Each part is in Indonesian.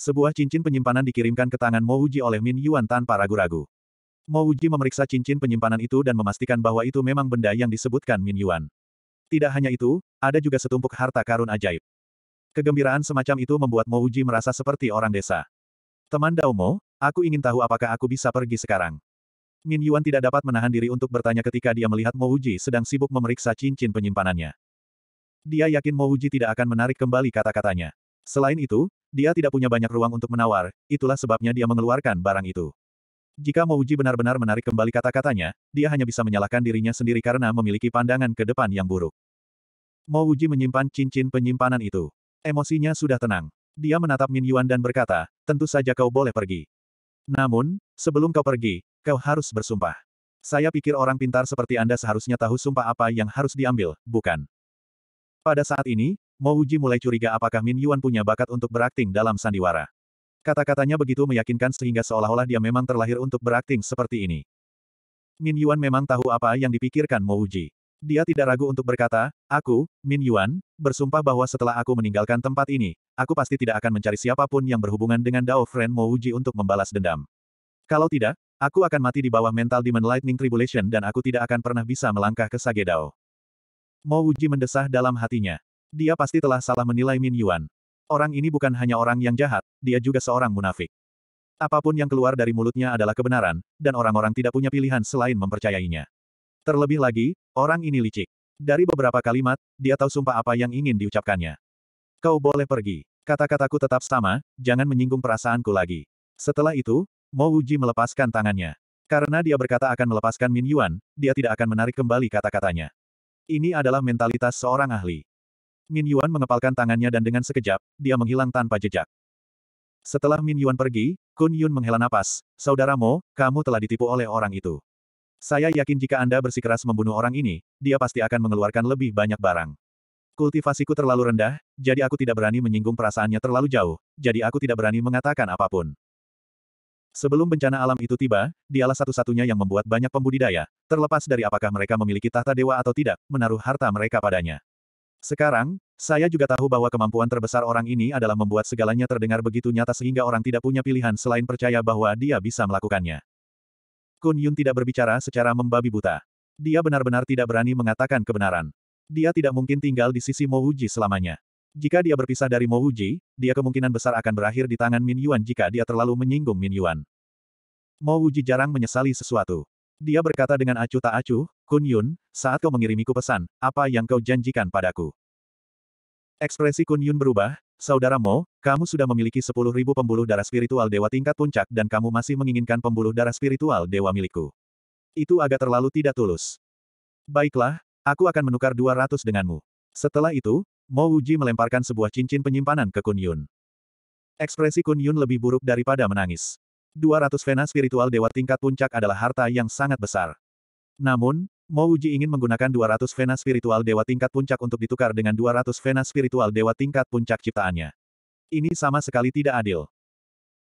Sebuah cincin penyimpanan dikirimkan ke tangan Mo Uji oleh Min Yuan tanpa ragu-ragu. Mo Uji memeriksa cincin penyimpanan itu dan memastikan bahwa itu memang benda yang disebutkan Min Yuan. Tidak hanya itu, ada juga setumpuk harta karun ajaib. Kegembiraan semacam itu membuat Mo Uji merasa seperti orang desa. Teman Mo, aku ingin tahu apakah aku bisa pergi sekarang. Min Yuan tidak dapat menahan diri untuk bertanya ketika dia melihat Mo Uji sedang sibuk memeriksa cincin penyimpanannya. Dia yakin Mo Uji tidak akan menarik kembali kata-katanya. Selain itu, dia tidak punya banyak ruang untuk menawar, itulah sebabnya dia mengeluarkan barang itu. Jika Mouji benar-benar menarik kembali kata-katanya, dia hanya bisa menyalahkan dirinya sendiri karena memiliki pandangan ke depan yang buruk. Mouji menyimpan cincin penyimpanan itu. Emosinya sudah tenang. Dia menatap Min Yuan dan berkata, tentu saja kau boleh pergi. Namun, sebelum kau pergi, kau harus bersumpah. Saya pikir orang pintar seperti Anda seharusnya tahu sumpah apa yang harus diambil, bukan? Pada saat ini, Mo Uji mulai curiga apakah Min Yuan punya bakat untuk berakting dalam sandiwara. Kata-katanya begitu meyakinkan sehingga seolah-olah dia memang terlahir untuk berakting seperti ini. Min Yuan memang tahu apa yang dipikirkan Mo Uji. Dia tidak ragu untuk berkata, aku, Min Yuan, bersumpah bahwa setelah aku meninggalkan tempat ini, aku pasti tidak akan mencari siapapun yang berhubungan dengan Dao Friend Mo Uji untuk membalas dendam. Kalau tidak, aku akan mati di bawah mental Demon Lightning Tribulation dan aku tidak akan pernah bisa melangkah ke Sage Dao. Mo Uji mendesah dalam hatinya. Dia pasti telah salah menilai Min Yuan. Orang ini bukan hanya orang yang jahat, dia juga seorang munafik. Apapun yang keluar dari mulutnya adalah kebenaran, dan orang-orang tidak punya pilihan selain mempercayainya. Terlebih lagi, orang ini licik. Dari beberapa kalimat, dia tahu sumpah apa yang ingin diucapkannya. Kau boleh pergi. Kata-kataku tetap sama, jangan menyinggung perasaanku lagi. Setelah itu, Mo Wuji melepaskan tangannya. Karena dia berkata akan melepaskan Min Yuan, dia tidak akan menarik kembali kata-katanya. Ini adalah mentalitas seorang ahli. Min Yuan mengepalkan tangannya dan dengan sekejap, dia menghilang tanpa jejak. Setelah Min Yuan pergi, Kun Yun menghela napas, Saudaramu, kamu telah ditipu oleh orang itu. Saya yakin jika Anda bersikeras membunuh orang ini, dia pasti akan mengeluarkan lebih banyak barang. Kultivasiku terlalu rendah, jadi aku tidak berani menyinggung perasaannya terlalu jauh, jadi aku tidak berani mengatakan apapun. Sebelum bencana alam itu tiba, dialah satu-satunya yang membuat banyak pembudidaya, terlepas dari apakah mereka memiliki tahta dewa atau tidak, menaruh harta mereka padanya. Sekarang, saya juga tahu bahwa kemampuan terbesar orang ini adalah membuat segalanya terdengar begitu nyata sehingga orang tidak punya pilihan selain percaya bahwa dia bisa melakukannya. Kun Yun tidak berbicara secara membabi buta. Dia benar-benar tidak berani mengatakan kebenaran. Dia tidak mungkin tinggal di sisi Mo Mouji selamanya. Jika dia berpisah dari Mo Mouji, dia kemungkinan besar akan berakhir di tangan Min Yuan jika dia terlalu menyinggung Min Yuan. Mo Mouji jarang menyesali sesuatu. Dia berkata dengan acuh tak acuh, Kun Yun, saat kau mengirimiku pesan, apa yang kau janjikan padaku? Ekspresi Kun Yun berubah, Saudara Mo, kamu sudah memiliki 10.000 pembuluh darah spiritual dewa tingkat puncak dan kamu masih menginginkan pembuluh darah spiritual dewa milikku. Itu agak terlalu tidak tulus. Baiklah, aku akan menukar 200 denganmu. Setelah itu, Mo Wuji melemparkan sebuah cincin penyimpanan ke Kun Yun. Ekspresi Kun Yun lebih buruk daripada menangis. 200 vena spiritual dewa tingkat puncak adalah harta yang sangat besar. Namun, Mo Uji ingin menggunakan 200 vena spiritual dewa tingkat puncak untuk ditukar dengan 200 vena spiritual dewa tingkat puncak ciptaannya. Ini sama sekali tidak adil.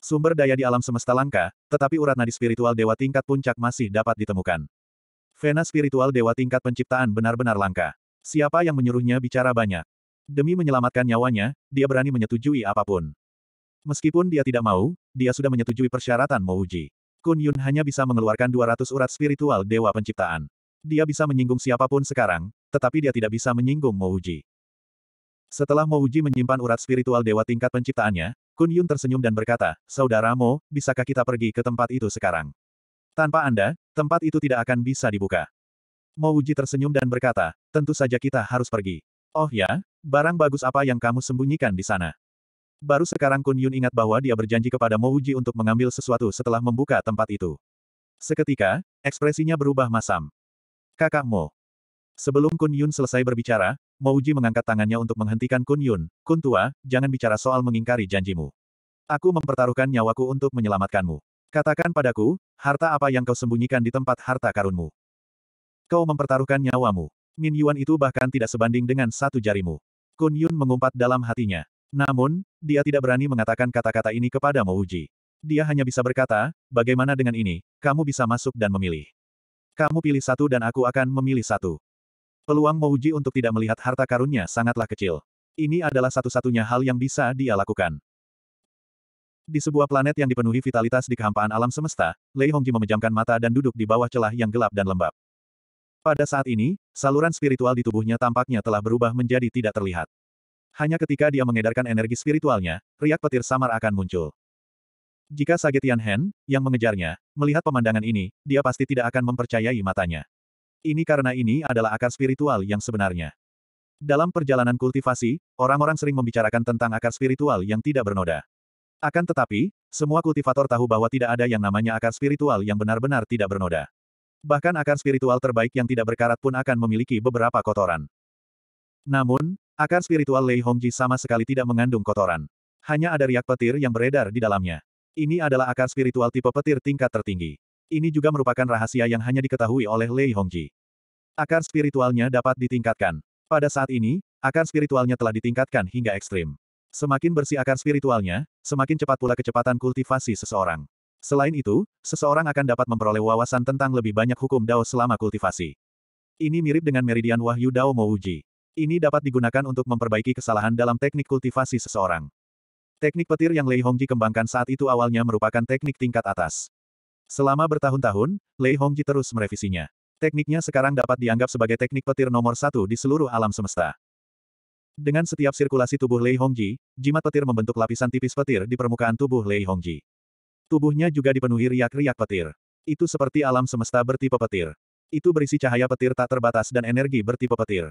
Sumber daya di alam semesta langka, tetapi urat nadi spiritual dewa tingkat puncak masih dapat ditemukan. Vena spiritual dewa tingkat penciptaan benar-benar langka. Siapa yang menyuruhnya bicara banyak? Demi menyelamatkan nyawanya, dia berani menyetujui apapun. Meskipun dia tidak mau, dia sudah menyetujui persyaratan Mouji. Kun Yun hanya bisa mengeluarkan 200 urat spiritual Dewa Penciptaan. Dia bisa menyinggung siapapun sekarang, tetapi dia tidak bisa menyinggung Mouji. Setelah Mouji menyimpan urat spiritual Dewa tingkat penciptaannya, Kun Yun tersenyum dan berkata, Saudara Mo, bisakah kita pergi ke tempat itu sekarang? Tanpa Anda, tempat itu tidak akan bisa dibuka. Mouji tersenyum dan berkata, tentu saja kita harus pergi. Oh ya, barang bagus apa yang kamu sembunyikan di sana? Baru sekarang Kun Yun ingat bahwa dia berjanji kepada Mo Uji untuk mengambil sesuatu setelah membuka tempat itu. Seketika, ekspresinya berubah masam. Kakak Mo. Sebelum Kun Yun selesai berbicara, Mo Uji mengangkat tangannya untuk menghentikan Kun Yun. Kun tua, jangan bicara soal mengingkari janjimu. Aku mempertaruhkan nyawaku untuk menyelamatkanmu. Katakan padaku, harta apa yang kau sembunyikan di tempat harta karunmu? Kau mempertaruhkan nyawamu. Min Yuan itu bahkan tidak sebanding dengan satu jarimu. Kun Yun mengumpat dalam hatinya. Namun, dia tidak berani mengatakan kata-kata ini kepada Mouji. Dia hanya bisa berkata, bagaimana dengan ini, kamu bisa masuk dan memilih. Kamu pilih satu dan aku akan memilih satu. Peluang Mouji untuk tidak melihat harta karunnya sangatlah kecil. Ini adalah satu-satunya hal yang bisa dia lakukan. Di sebuah planet yang dipenuhi vitalitas di kehampaan alam semesta, Lei Hongji memejamkan mata dan duduk di bawah celah yang gelap dan lembab. Pada saat ini, saluran spiritual di tubuhnya tampaknya telah berubah menjadi tidak terlihat. Hanya ketika dia mengedarkan energi spiritualnya, riak petir samar akan muncul. Jika Sage Tianhen, yang mengejarnya, melihat pemandangan ini, dia pasti tidak akan mempercayai matanya. Ini karena ini adalah akar spiritual yang sebenarnya. Dalam perjalanan kultivasi, orang-orang sering membicarakan tentang akar spiritual yang tidak bernoda. Akan tetapi, semua kultivator tahu bahwa tidak ada yang namanya akar spiritual yang benar-benar tidak bernoda. Bahkan akar spiritual terbaik yang tidak berkarat pun akan memiliki beberapa kotoran. Namun, Akar spiritual Lei Hongji sama sekali tidak mengandung kotoran. Hanya ada riak petir yang beredar di dalamnya. Ini adalah akar spiritual tipe petir tingkat tertinggi. Ini juga merupakan rahasia yang hanya diketahui oleh Lei Hongji. Akar spiritualnya dapat ditingkatkan. Pada saat ini, akar spiritualnya telah ditingkatkan hingga ekstrim. Semakin bersih akar spiritualnya, semakin cepat pula kecepatan kultivasi seseorang. Selain itu, seseorang akan dapat memperoleh wawasan tentang lebih banyak hukum Dao selama kultivasi. Ini mirip dengan meridian wahyu Dao Mouji. Ini dapat digunakan untuk memperbaiki kesalahan dalam teknik kultivasi seseorang. Teknik petir yang Lei Hongji kembangkan saat itu awalnya merupakan teknik tingkat atas. Selama bertahun-tahun, Lei Hongji terus merevisinya. Tekniknya sekarang dapat dianggap sebagai teknik petir nomor satu di seluruh alam semesta. Dengan setiap sirkulasi tubuh Lei Hongji, jimat petir membentuk lapisan tipis petir di permukaan tubuh Lei Hongji. Tubuhnya juga dipenuhi riak-riak petir. Itu seperti alam semesta bertipe petir. Itu berisi cahaya petir tak terbatas dan energi bertipe petir.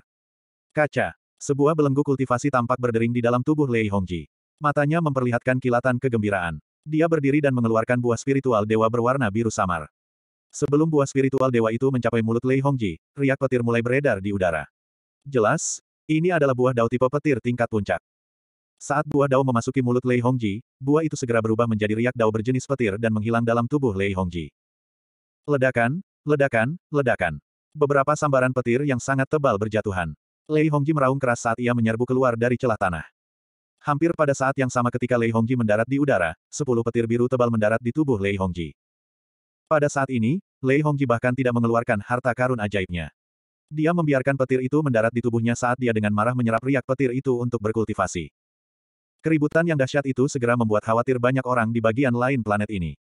Kaca. Sebuah belenggu kultivasi tampak berdering di dalam tubuh Lei Hongji. Matanya memperlihatkan kilatan kegembiraan. Dia berdiri dan mengeluarkan buah spiritual dewa berwarna biru samar. Sebelum buah spiritual dewa itu mencapai mulut Lei Hongji, riak petir mulai beredar di udara. Jelas, ini adalah buah dao tipe petir tingkat puncak. Saat buah dao memasuki mulut Lei Hongji, buah itu segera berubah menjadi riak dao berjenis petir dan menghilang dalam tubuh Lei Hongji. Ledakan, ledakan, ledakan. Beberapa sambaran petir yang sangat tebal berjatuhan. Lei Hongji meraung keras saat ia menyerbu keluar dari celah tanah. Hampir pada saat yang sama ketika Lei Hongji mendarat di udara, sepuluh petir biru tebal mendarat di tubuh Lei Hongji. Pada saat ini, Lei Hongji bahkan tidak mengeluarkan harta karun ajaibnya. Dia membiarkan petir itu mendarat di tubuhnya saat dia dengan marah menyerap riak petir itu untuk berkultivasi. Keributan yang dahsyat itu segera membuat khawatir banyak orang di bagian lain planet ini.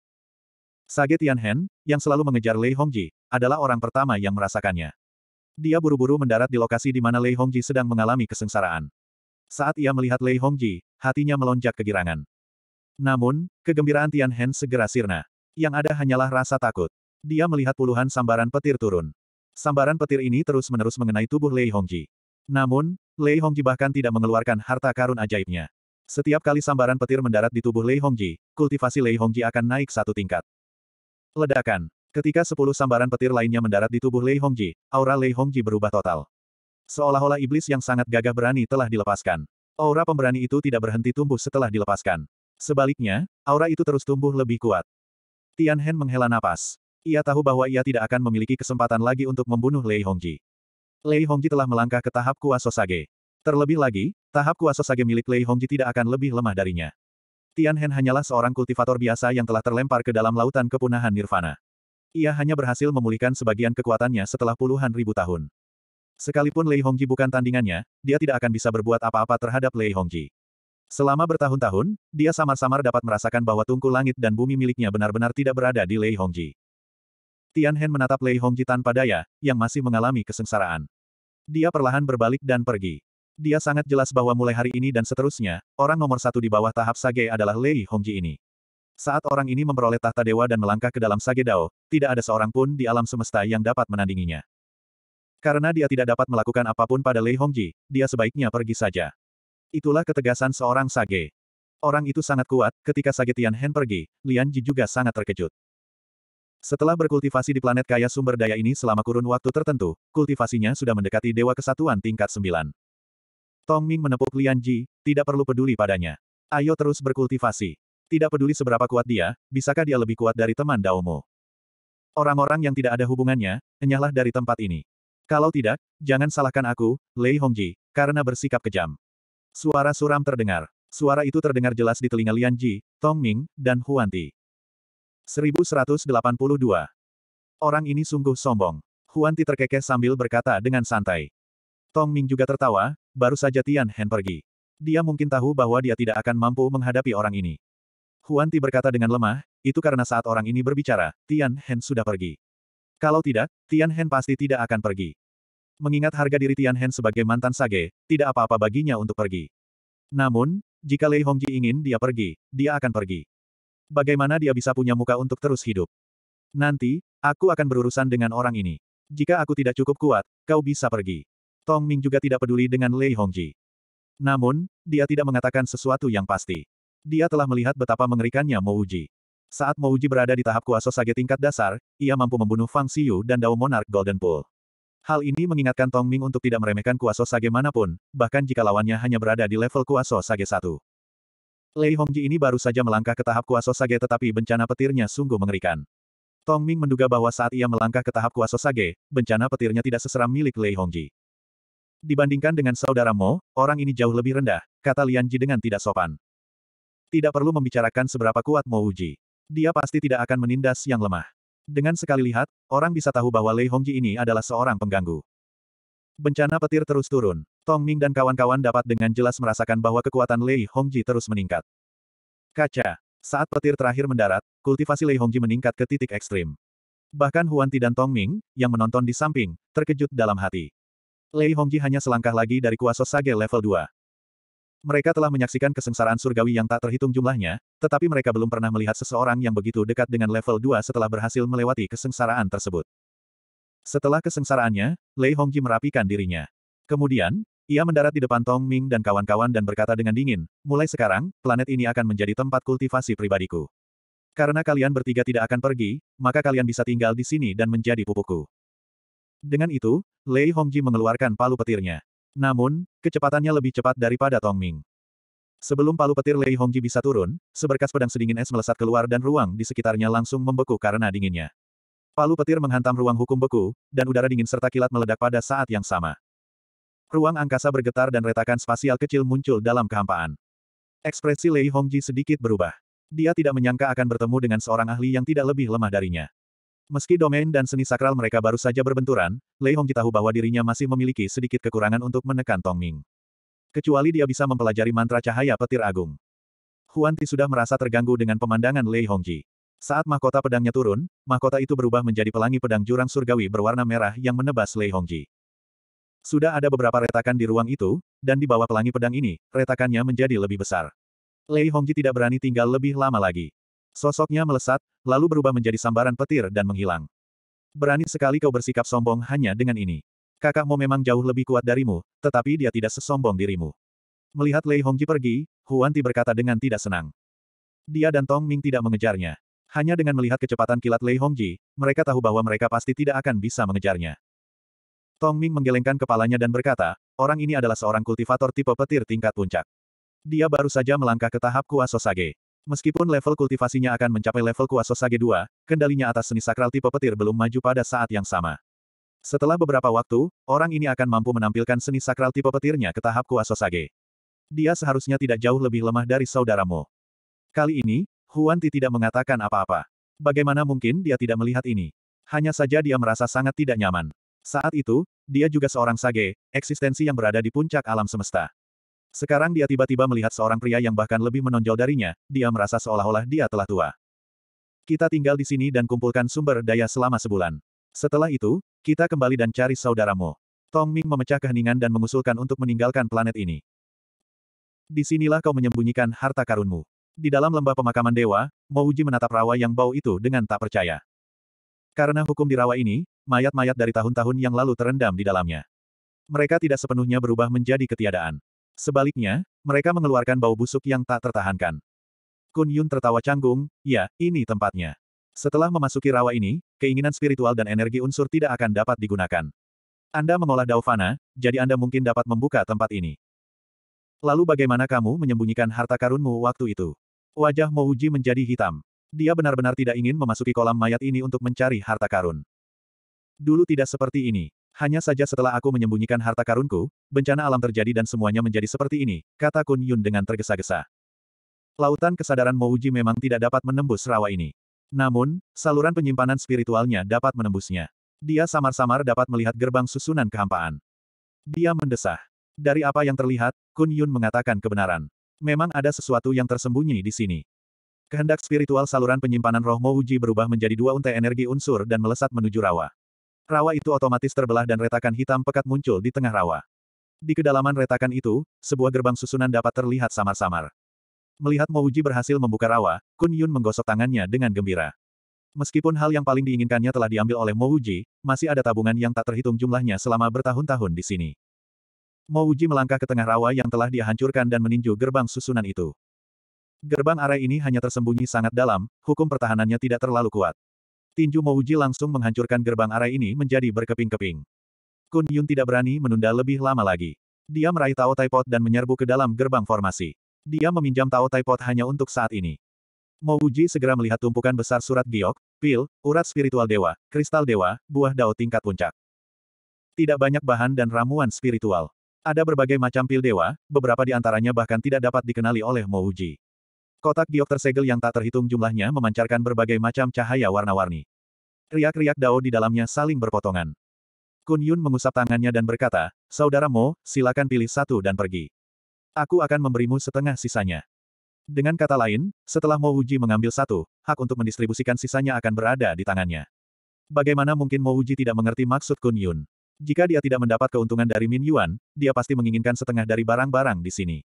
Sage Tianhen, yang selalu mengejar Lei Hongji, adalah orang pertama yang merasakannya. Dia buru-buru mendarat di lokasi di mana Lei Hongji sedang mengalami kesengsaraan. Saat ia melihat Lei Hongji, hatinya melonjak kegirangan. Namun, kegembiraan Tian Hen segera sirna. Yang ada hanyalah rasa takut. Dia melihat puluhan sambaran petir turun. Sambaran petir ini terus-menerus mengenai tubuh Lei Hongji. Namun, Lei Hongji bahkan tidak mengeluarkan harta karun ajaibnya. Setiap kali sambaran petir mendarat di tubuh Lei Hongji, kultivasi Lei Hongji akan naik satu tingkat. Ledakan. Ketika sepuluh sambaran petir lainnya mendarat di tubuh Lei Hongji, aura Lei Hongji berubah total. Seolah-olah iblis yang sangat gagah berani telah dilepaskan. Aura pemberani itu tidak berhenti tumbuh setelah dilepaskan. Sebaliknya, aura itu terus tumbuh lebih kuat. Tian Hen menghela napas. Ia tahu bahwa ia tidak akan memiliki kesempatan lagi untuk membunuh Lei Hongji. Lei Hongji telah melangkah ke tahap kuasa Sage. Terlebih lagi, tahap kuasa Sage milik Lei Hongji tidak akan lebih lemah darinya. Tian Hen hanyalah seorang kultivator biasa yang telah terlempar ke dalam lautan kepunahan Nirvana. Ia hanya berhasil memulihkan sebagian kekuatannya setelah puluhan ribu tahun. Sekalipun Lei Hongji bukan tandingannya, dia tidak akan bisa berbuat apa-apa terhadap Lei Hongji. Selama bertahun-tahun, dia samar-samar dapat merasakan bahwa tungku langit dan bumi miliknya benar-benar tidak berada di Lei Hongji. Tian Hen menatap Lei Hongji tanpa daya, yang masih mengalami kesengsaraan. Dia perlahan berbalik dan pergi. Dia sangat jelas bahwa mulai hari ini dan seterusnya, orang nomor satu di bawah tahap Sage adalah Lei Hongji ini. Saat orang ini memperoleh tahta dewa dan melangkah ke dalam Sage Dao, tidak ada seorang pun di alam semesta yang dapat menandinginya. Karena dia tidak dapat melakukan apapun pada Lei Hongji, dia sebaiknya pergi saja. Itulah ketegasan seorang Sage. Orang itu sangat kuat, ketika Sage Tian pergi, Lian Ji juga sangat terkejut. Setelah berkultivasi di planet kaya sumber daya ini selama kurun waktu tertentu, kultivasinya sudah mendekati Dewa Kesatuan tingkat sembilan. Tong Ming menepuk Lian Ji, tidak perlu peduli padanya. Ayo terus berkultivasi. Tidak peduli seberapa kuat dia, bisakah dia lebih kuat dari teman Daomo? Orang-orang yang tidak ada hubungannya, enyahlah dari tempat ini. Kalau tidak, jangan salahkan aku, Lei Hongji, karena bersikap kejam. Suara suram terdengar. Suara itu terdengar jelas di telinga Lian Ji, Tong Ming, dan Huan Ti. 1182. Orang ini sungguh sombong. Huan Ti terkekeh sambil berkata dengan santai. Tong Ming juga tertawa, baru saja Tian Hen pergi. Dia mungkin tahu bahwa dia tidak akan mampu menghadapi orang ini. Huan Ti berkata dengan lemah, itu karena saat orang ini berbicara, Tian Hen sudah pergi. Kalau tidak, Tian Hen pasti tidak akan pergi. Mengingat harga diri Tian Hen sebagai mantan sage, tidak apa-apa baginya untuk pergi. Namun, jika Lei Hongji ingin dia pergi, dia akan pergi. Bagaimana dia bisa punya muka untuk terus hidup? Nanti, aku akan berurusan dengan orang ini. Jika aku tidak cukup kuat, kau bisa pergi. Tong Ming juga tidak peduli dengan Lei Hongji. Namun, dia tidak mengatakan sesuatu yang pasti. Dia telah melihat betapa mengerikannya Mouji. Saat Mouji berada di tahap kuasa sage tingkat dasar, ia mampu membunuh Fang Xiu dan Dao Monarch Golden Pool. Hal ini mengingatkan Tong Ming untuk tidak meremehkan kuasa sage manapun, bahkan jika lawannya hanya berada di level kuasa sage 1. Lei Hongji ini baru saja melangkah ke tahap kuasa sage tetapi bencana petirnya sungguh mengerikan. Tong Ming menduga bahwa saat ia melangkah ke tahap kuasa sage, bencana petirnya tidak seseram milik Lei Hongji. Dibandingkan dengan saudara Mo, orang ini jauh lebih rendah, kata Lian Ji dengan tidak sopan. Tidak perlu membicarakan seberapa kuat Mo Uji. Dia pasti tidak akan menindas yang lemah. Dengan sekali lihat, orang bisa tahu bahwa Lei Hongji ini adalah seorang pengganggu. Bencana petir terus turun. Tong Ming dan kawan-kawan dapat dengan jelas merasakan bahwa kekuatan Lei Hongji terus meningkat. Kaca. Saat petir terakhir mendarat, kultivasi Lei Hongji meningkat ke titik ekstrim. Bahkan Huan Ti dan Tong Ming, yang menonton di samping, terkejut dalam hati. Lei Hongji hanya selangkah lagi dari kuasa sage level 2. Mereka telah menyaksikan kesengsaraan surgawi yang tak terhitung jumlahnya, tetapi mereka belum pernah melihat seseorang yang begitu dekat dengan level 2 setelah berhasil melewati kesengsaraan tersebut. Setelah kesengsaraannya, Lei Hongji merapikan dirinya. Kemudian, ia mendarat di depan Tong Ming dan kawan-kawan dan berkata dengan dingin, mulai sekarang, planet ini akan menjadi tempat kultivasi pribadiku. Karena kalian bertiga tidak akan pergi, maka kalian bisa tinggal di sini dan menjadi pupuku. Dengan itu, Lei Hongji mengeluarkan palu petirnya. Namun, kecepatannya lebih cepat daripada Tong Ming. Sebelum palu petir Lei Hongji bisa turun, seberkas pedang sedingin es melesat keluar dan ruang di sekitarnya langsung membeku karena dinginnya. Palu petir menghantam ruang hukum beku, dan udara dingin serta kilat meledak pada saat yang sama. Ruang angkasa bergetar dan retakan spasial kecil muncul dalam kehampaan. Ekspresi Lei Hongji sedikit berubah. Dia tidak menyangka akan bertemu dengan seorang ahli yang tidak lebih lemah darinya. Meski domain dan seni sakral mereka baru saja berbenturan, Lei Hongji tahu bahwa dirinya masih memiliki sedikit kekurangan untuk menekan Tong Ming. Kecuali dia bisa mempelajari mantra cahaya petir agung. Huan Ti sudah merasa terganggu dengan pemandangan Lei Hongji. Saat mahkota pedangnya turun, mahkota itu berubah menjadi pelangi pedang jurang surgawi berwarna merah yang menebas Lei Hongji. Sudah ada beberapa retakan di ruang itu, dan di bawah pelangi pedang ini, retakannya menjadi lebih besar. Lei Hongji tidak berani tinggal lebih lama lagi. Sosoknya melesat, lalu berubah menjadi sambaran petir dan menghilang. Berani sekali kau bersikap sombong hanya dengan ini. Kakakmu memang jauh lebih kuat darimu, tetapi dia tidak sesombong dirimu. Melihat Lei Hongji pergi, Huan Ti berkata dengan tidak senang. Dia dan Tong Ming tidak mengejarnya. Hanya dengan melihat kecepatan kilat Lei Hongji, mereka tahu bahwa mereka pasti tidak akan bisa mengejarnya. Tong Ming menggelengkan kepalanya dan berkata, orang ini adalah seorang kultivator tipe petir tingkat puncak. Dia baru saja melangkah ke tahap kuasa Sage. Meskipun level kultivasinya akan mencapai level kuasa sage 2, kendalinya atas seni sakral tipe petir belum maju pada saat yang sama. Setelah beberapa waktu, orang ini akan mampu menampilkan seni sakral tipe petirnya ke tahap kuasa sage. Dia seharusnya tidak jauh lebih lemah dari saudaramu. Kali ini, Huan Ti tidak mengatakan apa-apa. Bagaimana mungkin dia tidak melihat ini? Hanya saja dia merasa sangat tidak nyaman. Saat itu, dia juga seorang sage, eksistensi yang berada di puncak alam semesta. Sekarang dia tiba-tiba melihat seorang pria yang bahkan lebih menonjol darinya, dia merasa seolah-olah dia telah tua. Kita tinggal di sini dan kumpulkan sumber daya selama sebulan. Setelah itu, kita kembali dan cari saudaramu. Tong Ming memecah keheningan dan mengusulkan untuk meninggalkan planet ini. Di sinilah kau menyembunyikan harta karunmu. Di dalam lembah pemakaman dewa, Mouji menatap rawa yang bau itu dengan tak percaya. Karena hukum di rawa ini, mayat-mayat dari tahun-tahun yang lalu terendam di dalamnya. Mereka tidak sepenuhnya berubah menjadi ketiadaan. Sebaliknya, mereka mengeluarkan bau busuk yang tak tertahankan. Kun Yun tertawa canggung, ya, ini tempatnya. Setelah memasuki rawa ini, keinginan spiritual dan energi unsur tidak akan dapat digunakan. Anda mengolah Daufana, jadi Anda mungkin dapat membuka tempat ini. Lalu bagaimana kamu menyembunyikan harta karunmu waktu itu? Wajah Mouji menjadi hitam. Dia benar-benar tidak ingin memasuki kolam mayat ini untuk mencari harta karun. Dulu tidak seperti ini. Hanya saja setelah aku menyembunyikan harta karunku, bencana alam terjadi dan semuanya menjadi seperti ini, kata Kun Yun dengan tergesa-gesa. Lautan kesadaran Mouji memang tidak dapat menembus rawa ini. Namun, saluran penyimpanan spiritualnya dapat menembusnya. Dia samar-samar dapat melihat gerbang susunan kehampaan. Dia mendesah. Dari apa yang terlihat, Kun Yun mengatakan kebenaran. Memang ada sesuatu yang tersembunyi di sini. Kehendak spiritual saluran penyimpanan roh Mouji berubah menjadi dua untai energi unsur dan melesat menuju rawa. Rawa itu otomatis terbelah dan retakan hitam pekat muncul di tengah rawa. Di kedalaman retakan itu, sebuah gerbang susunan dapat terlihat samar-samar. Melihat Mouji berhasil membuka rawa, Kun Yun menggosok tangannya dengan gembira. Meskipun hal yang paling diinginkannya telah diambil oleh Mouji, masih ada tabungan yang tak terhitung jumlahnya selama bertahun-tahun di sini. Mouji melangkah ke tengah rawa yang telah dia hancurkan dan meninju gerbang susunan itu. Gerbang arai ini hanya tersembunyi sangat dalam, hukum pertahanannya tidak terlalu kuat. Tinju Mouji langsung menghancurkan gerbang arai ini menjadi berkeping-keping. Kun Yun tidak berani menunda lebih lama lagi. Dia meraih Tao Taipot dan menyerbu ke dalam gerbang formasi. Dia meminjam Tao Taipot hanya untuk saat ini. Mouji segera melihat tumpukan besar surat giok, pil, urat spiritual dewa, kristal dewa, buah dao tingkat puncak. Tidak banyak bahan dan ramuan spiritual. Ada berbagai macam pil dewa, beberapa di antaranya bahkan tidak dapat dikenali oleh Mouji. Kotak giok tersegel yang tak terhitung jumlahnya memancarkan berbagai macam cahaya warna-warni. Riak-riak dao di dalamnya saling berpotongan. Kun Yun mengusap tangannya dan berkata, Saudara Mo, silakan pilih satu dan pergi. Aku akan memberimu setengah sisanya. Dengan kata lain, setelah Mo Uji mengambil satu, hak untuk mendistribusikan sisanya akan berada di tangannya. Bagaimana mungkin Mo Uji tidak mengerti maksud Kun Yun? Jika dia tidak mendapat keuntungan dari Min Yuan, dia pasti menginginkan setengah dari barang-barang di sini.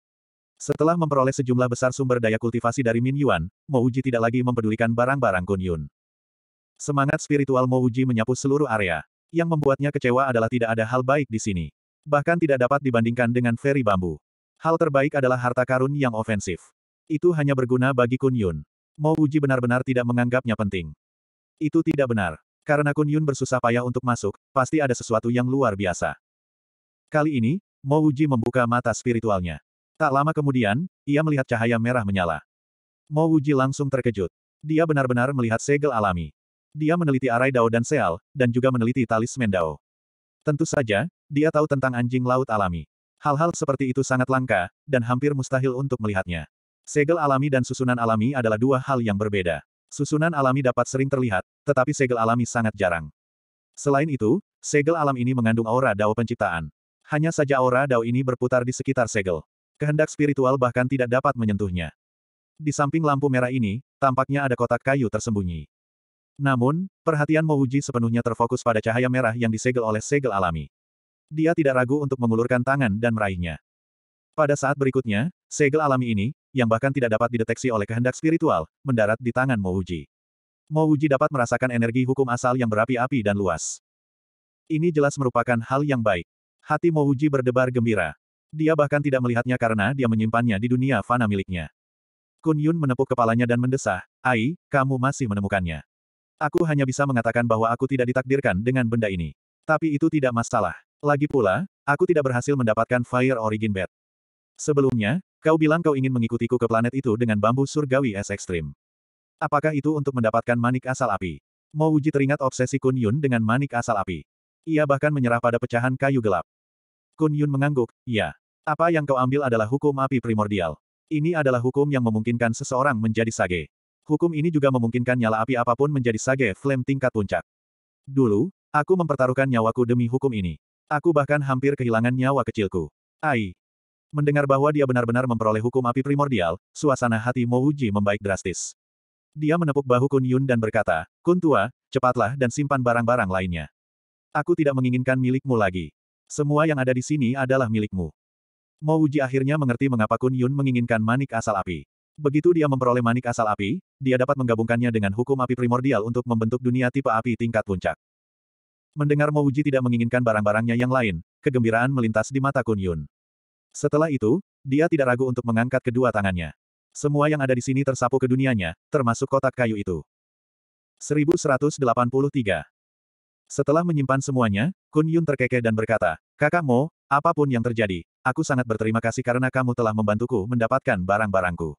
Setelah memperoleh sejumlah besar sumber daya kultivasi dari Min Yuan, Mo Uji tidak lagi mempedulikan barang-barang Kunyun. Yun. Semangat spiritual Mo Uji menyapu seluruh area. Yang membuatnya kecewa adalah tidak ada hal baik di sini. Bahkan tidak dapat dibandingkan dengan Ferry Bambu. Hal terbaik adalah harta karun yang ofensif. Itu hanya berguna bagi Kun Yun. Mo Uji benar-benar tidak menganggapnya penting. Itu tidak benar. Karena Kun Yun bersusah payah untuk masuk, pasti ada sesuatu yang luar biasa. Kali ini, Mo Uji membuka mata spiritualnya. Tak lama kemudian, ia melihat cahaya merah menyala. Mo Wuji langsung terkejut. Dia benar-benar melihat segel alami. Dia meneliti arai Dao dan Seal, dan juga meneliti talisman Dao. Tentu saja, dia tahu tentang anjing laut alami. Hal-hal seperti itu sangat langka, dan hampir mustahil untuk melihatnya. Segel alami dan susunan alami adalah dua hal yang berbeda. Susunan alami dapat sering terlihat, tetapi segel alami sangat jarang. Selain itu, segel alam ini mengandung aura Dao penciptaan. Hanya saja aura Dao ini berputar di sekitar segel. Kehendak spiritual bahkan tidak dapat menyentuhnya. Di samping lampu merah ini, tampaknya ada kotak kayu tersembunyi. Namun, perhatian Mouji sepenuhnya terfokus pada cahaya merah yang disegel oleh segel alami. Dia tidak ragu untuk mengulurkan tangan dan meraihnya. Pada saat berikutnya, segel alami ini, yang bahkan tidak dapat dideteksi oleh kehendak spiritual, mendarat di tangan Mouji. Mouji dapat merasakan energi hukum asal yang berapi-api dan luas. Ini jelas merupakan hal yang baik. Hati Mouji berdebar gembira. Dia bahkan tidak melihatnya karena dia menyimpannya di dunia fana miliknya. Kun Yun menepuk kepalanya dan mendesah, Ai, kamu masih menemukannya. Aku hanya bisa mengatakan bahwa aku tidak ditakdirkan dengan benda ini. Tapi itu tidak masalah. Lagi pula, aku tidak berhasil mendapatkan Fire Origin Bat. Sebelumnya, kau bilang kau ingin mengikutiku ke planet itu dengan bambu surgawi es ekstrim. Apakah itu untuk mendapatkan manik asal api? Mau uji teringat obsesi Kun Yun dengan manik asal api. Ia bahkan menyerah pada pecahan kayu gelap. Kun Yun mengangguk, ya. Apa yang kau ambil adalah hukum api primordial. Ini adalah hukum yang memungkinkan seseorang menjadi sage. Hukum ini juga memungkinkan nyala api apapun menjadi sage flame tingkat puncak. Dulu, aku mempertaruhkan nyawaku demi hukum ini. Aku bahkan hampir kehilangan nyawa kecilku. Ai. Mendengar bahwa dia benar-benar memperoleh hukum api primordial, suasana hati Mouji membaik drastis. Dia menepuk bahu Kun Yun dan berkata, Kun Tua, cepatlah dan simpan barang-barang lainnya. Aku tidak menginginkan milikmu lagi. Semua yang ada di sini adalah milikmu. Mo Uji akhirnya mengerti mengapa Kun Yun menginginkan manik asal api. Begitu dia memperoleh manik asal api, dia dapat menggabungkannya dengan hukum api primordial untuk membentuk dunia tipe api tingkat puncak. Mendengar Mo Uji tidak menginginkan barang-barangnya yang lain, kegembiraan melintas di mata Kun Yun. Setelah itu, dia tidak ragu untuk mengangkat kedua tangannya. Semua yang ada di sini tersapu ke dunianya, termasuk kotak kayu itu. 1183 Setelah menyimpan semuanya, Kun Yun terkekeh dan berkata, Kakak Mo, apapun yang terjadi, aku sangat berterima kasih karena kamu telah membantuku mendapatkan barang-barangku.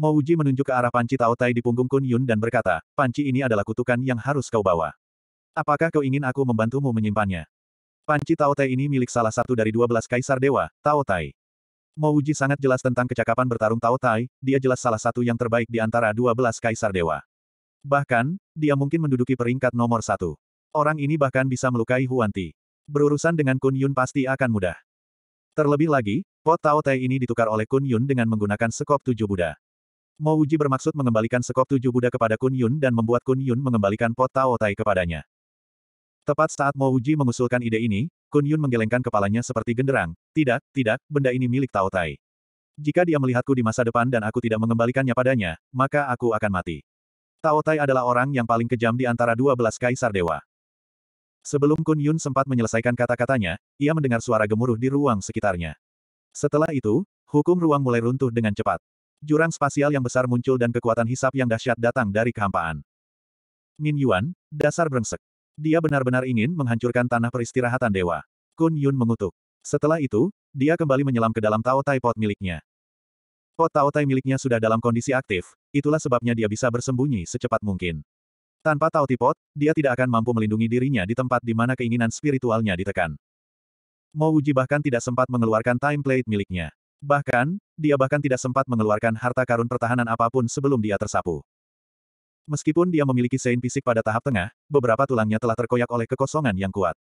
Mo menunjuk ke arah panci Tao Tai di punggung Kun Yun dan berkata, panci ini adalah kutukan yang harus kau bawa. Apakah kau ingin aku membantumu menyimpannya? Panci Tao Tai ini milik salah satu dari dua belas kaisar dewa, Tao Tai. Mo sangat jelas tentang kecakapan bertarung Tao Tai, dia jelas salah satu yang terbaik di antara dua belas kaisar dewa. Bahkan, dia mungkin menduduki peringkat nomor satu. Orang ini bahkan bisa melukai Huanti. Berurusan dengan Kun Yun pasti akan mudah. Terlebih lagi, pot Tao Tai ini ditukar oleh Kun Yun dengan menggunakan sekop tujuh Buddha. Mo Uji bermaksud mengembalikan sekop tujuh Buddha kepada Kun Yun dan membuat Kun Yun mengembalikan pot Tao Tai kepadanya. Tepat saat Mo Uji mengusulkan ide ini, Kun Yun menggelengkan kepalanya seperti genderang. Tidak, tidak, benda ini milik Tao Tai. Jika dia melihatku di masa depan dan aku tidak mengembalikannya padanya, maka aku akan mati. Tao Tai adalah orang yang paling kejam di antara dua belas kaisar dewa. Sebelum Kun Yun sempat menyelesaikan kata-katanya, ia mendengar suara gemuruh di ruang sekitarnya. Setelah itu, hukum ruang mulai runtuh dengan cepat. Jurang spasial yang besar muncul dan kekuatan hisap yang dahsyat datang dari kehampaan. Min Yuan, dasar brengsek. Dia benar-benar ingin menghancurkan tanah peristirahatan dewa. Kun Yun mengutuk. Setelah itu, dia kembali menyelam ke dalam Tao Tai Pot miliknya. Pot Tao Tai miliknya sudah dalam kondisi aktif, itulah sebabnya dia bisa bersembunyi secepat mungkin. Tanpa Tao Tipot, dia tidak akan mampu melindungi dirinya di tempat di mana keinginan spiritualnya ditekan. Mo Wuji bahkan tidak sempat mengeluarkan timeplate miliknya. Bahkan, dia bahkan tidak sempat mengeluarkan harta karun pertahanan apapun sebelum dia tersapu. Meskipun dia memiliki sein fisik pada tahap tengah, beberapa tulangnya telah terkoyak oleh kekosongan yang kuat.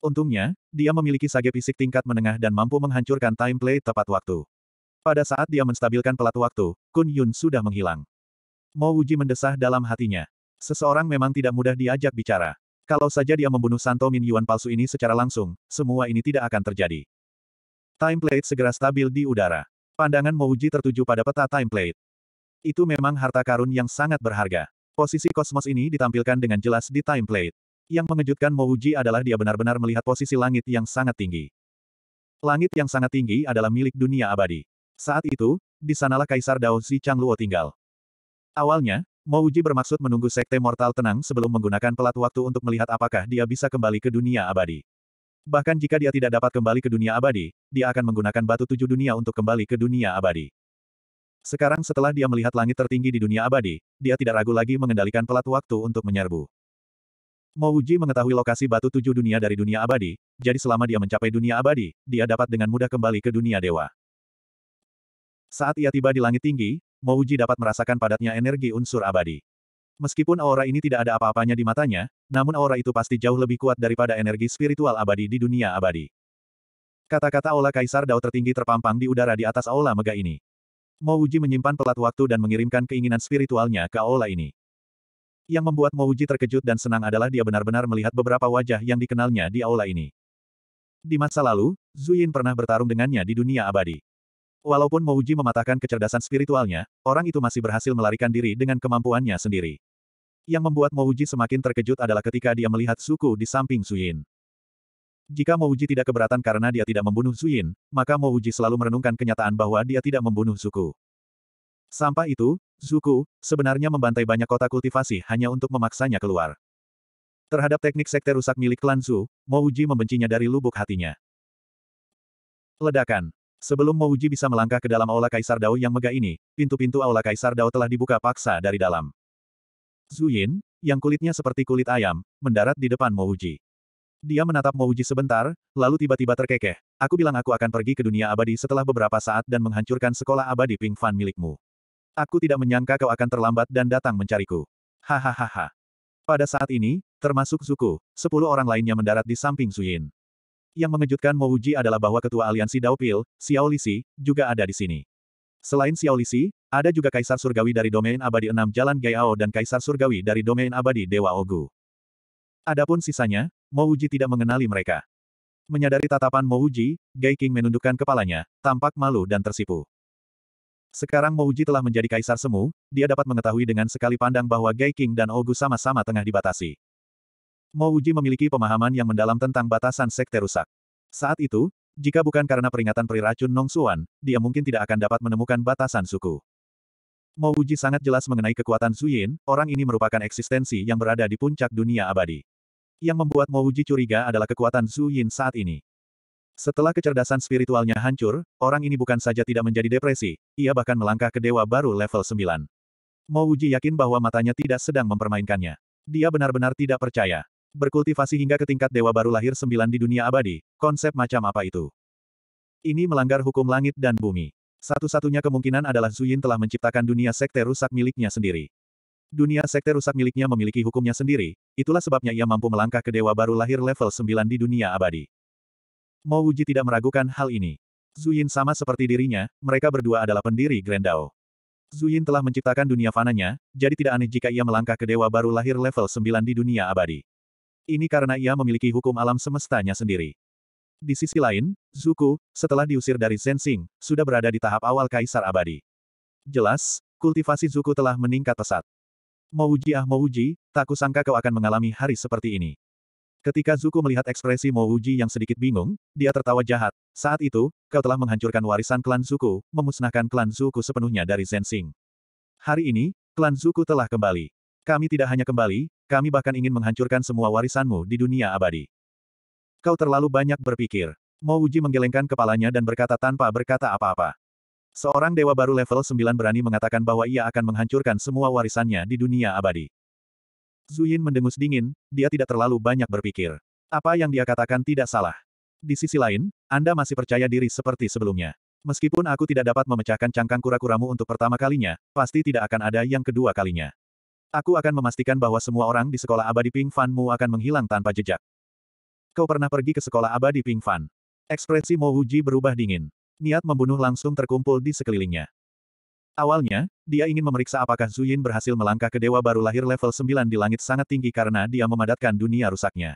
Untungnya, dia memiliki sage fisik tingkat menengah dan mampu menghancurkan timeplate tepat waktu. Pada saat dia menstabilkan pelat waktu, Kun Yun sudah menghilang. Mo Wuji mendesah dalam hatinya. Seseorang memang tidak mudah diajak bicara. Kalau saja dia membunuh Santo Min Yuan palsu ini secara langsung, semua ini tidak akan terjadi. Time plate segera stabil di udara. Pandangan Mouji tertuju pada peta time plate. Itu memang harta karun yang sangat berharga. Posisi kosmos ini ditampilkan dengan jelas di time plate. Yang mengejutkan Mouji adalah dia benar-benar melihat posisi langit yang sangat tinggi. Langit yang sangat tinggi adalah milik dunia abadi. Saat itu, di sanalah Kaisar Dao Zi Chang Luo tinggal. Awalnya, Mouji bermaksud menunggu Sekte Mortal tenang sebelum menggunakan pelat waktu untuk melihat apakah dia bisa kembali ke dunia abadi. Bahkan jika dia tidak dapat kembali ke dunia abadi, dia akan menggunakan batu tujuh dunia untuk kembali ke dunia abadi. Sekarang setelah dia melihat langit tertinggi di dunia abadi, dia tidak ragu lagi mengendalikan pelat waktu untuk menyerbu. Mouji mengetahui lokasi batu tujuh dunia dari dunia abadi, jadi selama dia mencapai dunia abadi, dia dapat dengan mudah kembali ke dunia dewa. Saat ia tiba di langit tinggi, Mouji dapat merasakan padatnya energi unsur abadi. Meskipun aura ini tidak ada apa-apanya di matanya, namun aura itu pasti jauh lebih kuat daripada energi spiritual abadi di dunia abadi. Kata-kata Aula Kaisar Dao tertinggi terpampang di udara di atas aula mega ini. Mouji menyimpan pelat waktu dan mengirimkan keinginan spiritualnya ke aula ini. Yang membuat Mouji terkejut dan senang adalah dia benar-benar melihat beberapa wajah yang dikenalnya di aula ini. Di masa lalu, Zuyin pernah bertarung dengannya di dunia abadi. Walaupun Mouji mematahkan kecerdasan spiritualnya, orang itu masih berhasil melarikan diri dengan kemampuannya sendiri. Yang membuat Mouji semakin terkejut adalah ketika dia melihat suku di samping Suyin. Jika Mouji tidak keberatan karena dia tidak membunuh Suyin, maka Mouji selalu merenungkan kenyataan bahwa dia tidak membunuh suku. Sampai itu, Zuku, sebenarnya membantai banyak kota kultivasi hanya untuk memaksanya keluar. Terhadap teknik sekte rusak milik klan Zhu, Mouji membencinya dari lubuk hatinya. Ledakan Sebelum Mouji bisa melangkah ke dalam Aula Kaisar Dao yang megah ini, pintu-pintu Aula Kaisar Dao telah dibuka paksa dari dalam. Zuyin, yang kulitnya seperti kulit ayam, mendarat di depan Mouji. Dia menatap Mouji sebentar, lalu tiba-tiba terkekeh. Aku bilang aku akan pergi ke dunia abadi setelah beberapa saat dan menghancurkan sekolah abadi Ping Fan milikmu. Aku tidak menyangka kau akan terlambat dan datang mencariku. Hahaha. Pada saat ini, termasuk Zuku, sepuluh orang lainnya mendarat di samping Zuyin. Yang mengejutkan Mouji adalah bahwa ketua aliansi Daupil, Xiao Li Si, juga ada di sini. Selain Xiao Li Si, ada juga Kaisar Surgawi dari Domain Abadi Enam Jalan Gaiao dan Kaisar Surgawi dari Domain Abadi Dewa Ogu. Adapun sisanya, Mouji tidak mengenali mereka. Menyadari tatapan Mouji, Gai King menundukkan kepalanya, tampak malu dan tersipu. Sekarang Mouji telah menjadi kaisar semu, dia dapat mengetahui dengan sekali pandang bahwa Gai King dan Ogu sama-sama tengah dibatasi. Mo Uji memiliki pemahaman yang mendalam tentang batasan sekte rusak. Saat itu, jika bukan karena peringatan racun Nong Suan, dia mungkin tidak akan dapat menemukan batasan suku. Mo Uji sangat jelas mengenai kekuatan Yin, orang ini merupakan eksistensi yang berada di puncak dunia abadi. Yang membuat Mo Uji curiga adalah kekuatan Yin saat ini. Setelah kecerdasan spiritualnya hancur, orang ini bukan saja tidak menjadi depresi, ia bahkan melangkah ke dewa baru level 9. Mo Uji yakin bahwa matanya tidak sedang mempermainkannya. Dia benar-benar tidak percaya. Berkultivasi hingga ke tingkat dewa baru lahir sembilan di dunia abadi, konsep macam apa itu? Ini melanggar hukum langit dan bumi. Satu-satunya kemungkinan adalah Zuyin telah menciptakan dunia sekte rusak miliknya sendiri. Dunia sekte rusak miliknya memiliki hukumnya sendiri, itulah sebabnya ia mampu melangkah ke dewa baru lahir level sembilan di dunia abadi. Mo Wuji tidak meragukan hal ini. Zuyin sama seperti dirinya, mereka berdua adalah pendiri Grendao. Zuyin telah menciptakan dunia fananya, jadi tidak aneh jika ia melangkah ke dewa baru lahir level sembilan di dunia abadi. Ini karena ia memiliki hukum alam semestanya sendiri. Di sisi lain, Zuko, setelah diusir dari Zensing, sudah berada di tahap awal Kaisar Abadi. Jelas, kultivasi Zuko telah meningkat pesat. Mouji ah Mouji, tak kusangka kau akan mengalami hari seperti ini. Ketika Zuko melihat ekspresi Mouji yang sedikit bingung, dia tertawa jahat. Saat itu, kau telah menghancurkan warisan klan Zuko, memusnahkan klan Zuko sepenuhnya dari Zensing. Hari ini, klan Zuko telah kembali. Kami tidak hanya kembali, kami bahkan ingin menghancurkan semua warisanmu di dunia abadi. Kau terlalu banyak berpikir. Mo Uji menggelengkan kepalanya dan berkata tanpa berkata apa-apa. Seorang dewa baru level 9 berani mengatakan bahwa ia akan menghancurkan semua warisannya di dunia abadi. Zuyin mendengus dingin, dia tidak terlalu banyak berpikir. Apa yang dia katakan tidak salah. Di sisi lain, Anda masih percaya diri seperti sebelumnya. Meskipun aku tidak dapat memecahkan cangkang kura-kuramu untuk pertama kalinya, pasti tidak akan ada yang kedua kalinya. Aku akan memastikan bahwa semua orang di sekolah abadi Ping Mu akan menghilang tanpa jejak. Kau pernah pergi ke sekolah abadi Ping Fan. Ekspresi Mo Wuji berubah dingin. Niat membunuh langsung terkumpul di sekelilingnya. Awalnya, dia ingin memeriksa apakah Zuyin berhasil melangkah ke dewa baru lahir level 9 di langit sangat tinggi karena dia memadatkan dunia rusaknya.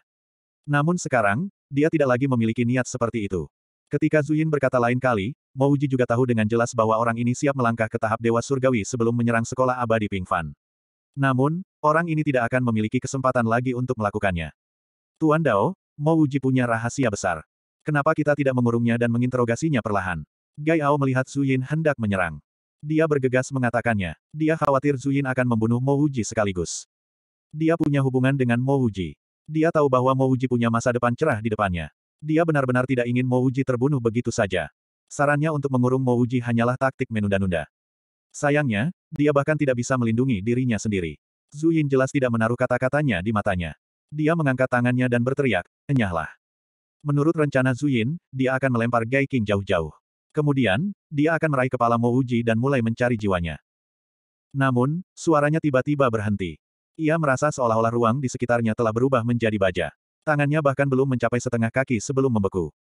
Namun sekarang, dia tidak lagi memiliki niat seperti itu. Ketika Zuyin berkata lain kali, Mo Uji juga tahu dengan jelas bahwa orang ini siap melangkah ke tahap Dewa Surgawi sebelum menyerang sekolah abadi Ping Fan. Namun, orang ini tidak akan memiliki kesempatan lagi untuk melakukannya. Tuan Dao, Mo Wuji punya rahasia besar. Kenapa kita tidak mengurungnya dan menginterogasinya perlahan? Gai Ao melihat Zuyin hendak menyerang. Dia bergegas mengatakannya. Dia khawatir Zuyin akan membunuh Mo Wuji sekaligus. Dia punya hubungan dengan Mo Wuji. Dia tahu bahwa Mo Wuji punya masa depan cerah di depannya. Dia benar-benar tidak ingin Mo Wuji terbunuh begitu saja. Sarannya untuk mengurung Mo Wuji hanyalah taktik menunda-nunda. Sayangnya, dia bahkan tidak bisa melindungi dirinya sendiri. Zuyin jelas tidak menaruh kata-katanya di matanya. Dia mengangkat tangannya dan berteriak, enyahlah. Menurut rencana Zuyin, dia akan melempar Gai King jauh-jauh. Kemudian, dia akan meraih kepala Mo Uji dan mulai mencari jiwanya. Namun, suaranya tiba-tiba berhenti. Ia merasa seolah-olah ruang di sekitarnya telah berubah menjadi baja. Tangannya bahkan belum mencapai setengah kaki sebelum membeku.